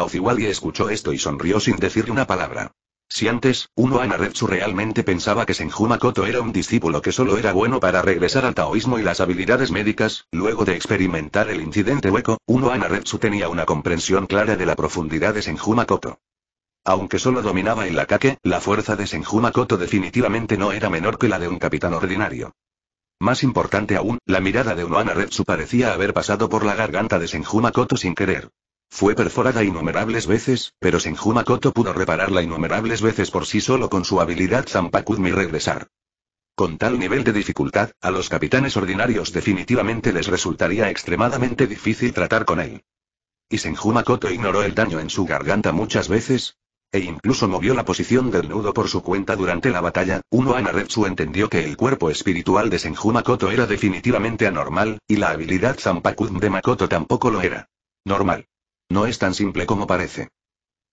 Ziwali escuchó esto y sonrió sin decir una palabra. Si antes, uno Anaretsu realmente pensaba que Senjumakoto era un discípulo que solo era bueno para regresar al taoísmo y las habilidades médicas, luego de experimentar el incidente hueco, uno Anaretsu tenía una comprensión clara de la profundidad de Senjuma Aunque solo dominaba el ataque, la fuerza de Senjumakoto definitivamente no era menor que la de un capitán ordinario. Más importante aún, la mirada de uno anaretsu parecía haber pasado por la garganta de Senjumakoto sin querer. Fue perforada innumerables veces, pero Senjumakoto pudo repararla innumerables veces por sí solo con su habilidad y regresar. Con tal nivel de dificultad, a los capitanes ordinarios definitivamente les resultaría extremadamente difícil tratar con él. Y Senjumakoto ignoró el daño en su garganta muchas veces, e incluso movió la posición del nudo por su cuenta durante la batalla, Uno Anaretsu entendió que el cuerpo espiritual de Senjumakoto era definitivamente anormal, y la habilidad Zampakudm de Makoto tampoco lo era. Normal. No es tan simple como parece.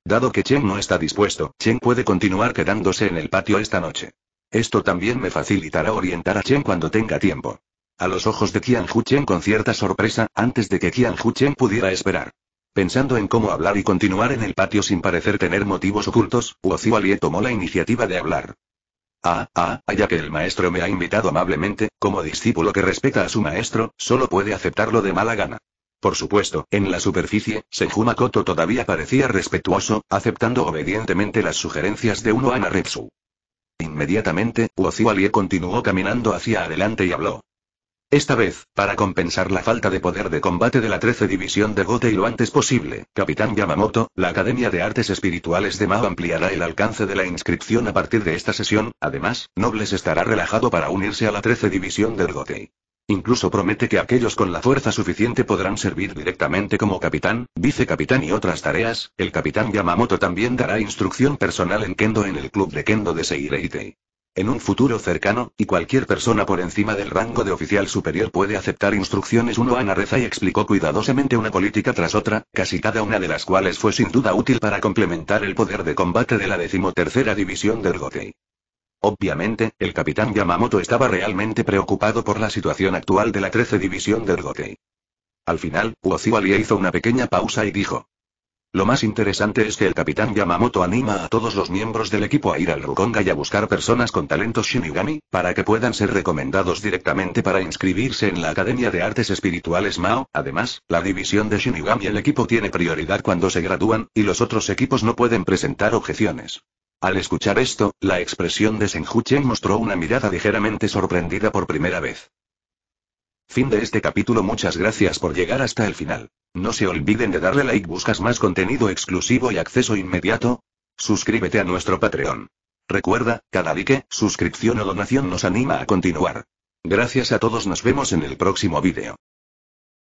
Dado que Chen no está dispuesto, Chen puede continuar quedándose en el patio esta noche. Esto también me facilitará orientar a Chen cuando tenga tiempo. A los ojos de Qian Hu Chen con cierta sorpresa, antes de que Qian Hu Chen pudiera esperar. Pensando en cómo hablar y continuar en el patio sin parecer tener motivos ocultos, Wu Alie tomó la iniciativa de hablar. Ah, ah, ya que el maestro me ha invitado amablemente, como discípulo que respeta a su maestro, solo puede aceptarlo de mala gana. Por supuesto, en la superficie, Sejumakoto todavía parecía respetuoso, aceptando obedientemente las sugerencias de uno Anaretsu. Inmediatamente, Uozu continuó caminando hacia adelante y habló. Esta vez, para compensar la falta de poder de combate de la 13 División de Gotei lo antes posible, Capitán Yamamoto, la Academia de Artes Espirituales de Mao ampliará el alcance de la inscripción a partir de esta sesión, además, Nobles estará relajado para unirse a la 13 División de Gotei. Incluso promete que aquellos con la fuerza suficiente podrán servir directamente como capitán, vicecapitán y otras tareas. El capitán Yamamoto también dará instrucción personal en Kendo en el club de Kendo de Seireitei. En un futuro cercano, y cualquier persona por encima del rango de oficial superior puede aceptar instrucciones. Uno Reza y explicó cuidadosamente una política tras otra, casi cada una de las cuales fue sin duda útil para complementar el poder de combate de la decimotercera división de Gotei. Obviamente, el capitán Yamamoto estaba realmente preocupado por la situación actual de la 13 División de Gotei. Al final, Uoziwalia hizo una pequeña pausa y dijo. Lo más interesante es que el capitán Yamamoto anima a todos los miembros del equipo a ir al Rukonga y a buscar personas con talentos Shinigami, para que puedan ser recomendados directamente para inscribirse en la Academia de Artes Espirituales Mao. Además, la división de Shinigami el equipo tiene prioridad cuando se gradúan, y los otros equipos no pueden presentar objeciones. Al escuchar esto, la expresión de Senjuchen mostró una mirada ligeramente sorprendida por primera vez. Fin de este capítulo Muchas gracias por llegar hasta el final. No se olviden de darle like Buscas más contenido exclusivo y acceso inmediato. Suscríbete a nuestro Patreon. Recuerda, cada like, suscripción o donación nos anima a continuar. Gracias a todos nos vemos en el próximo vídeo.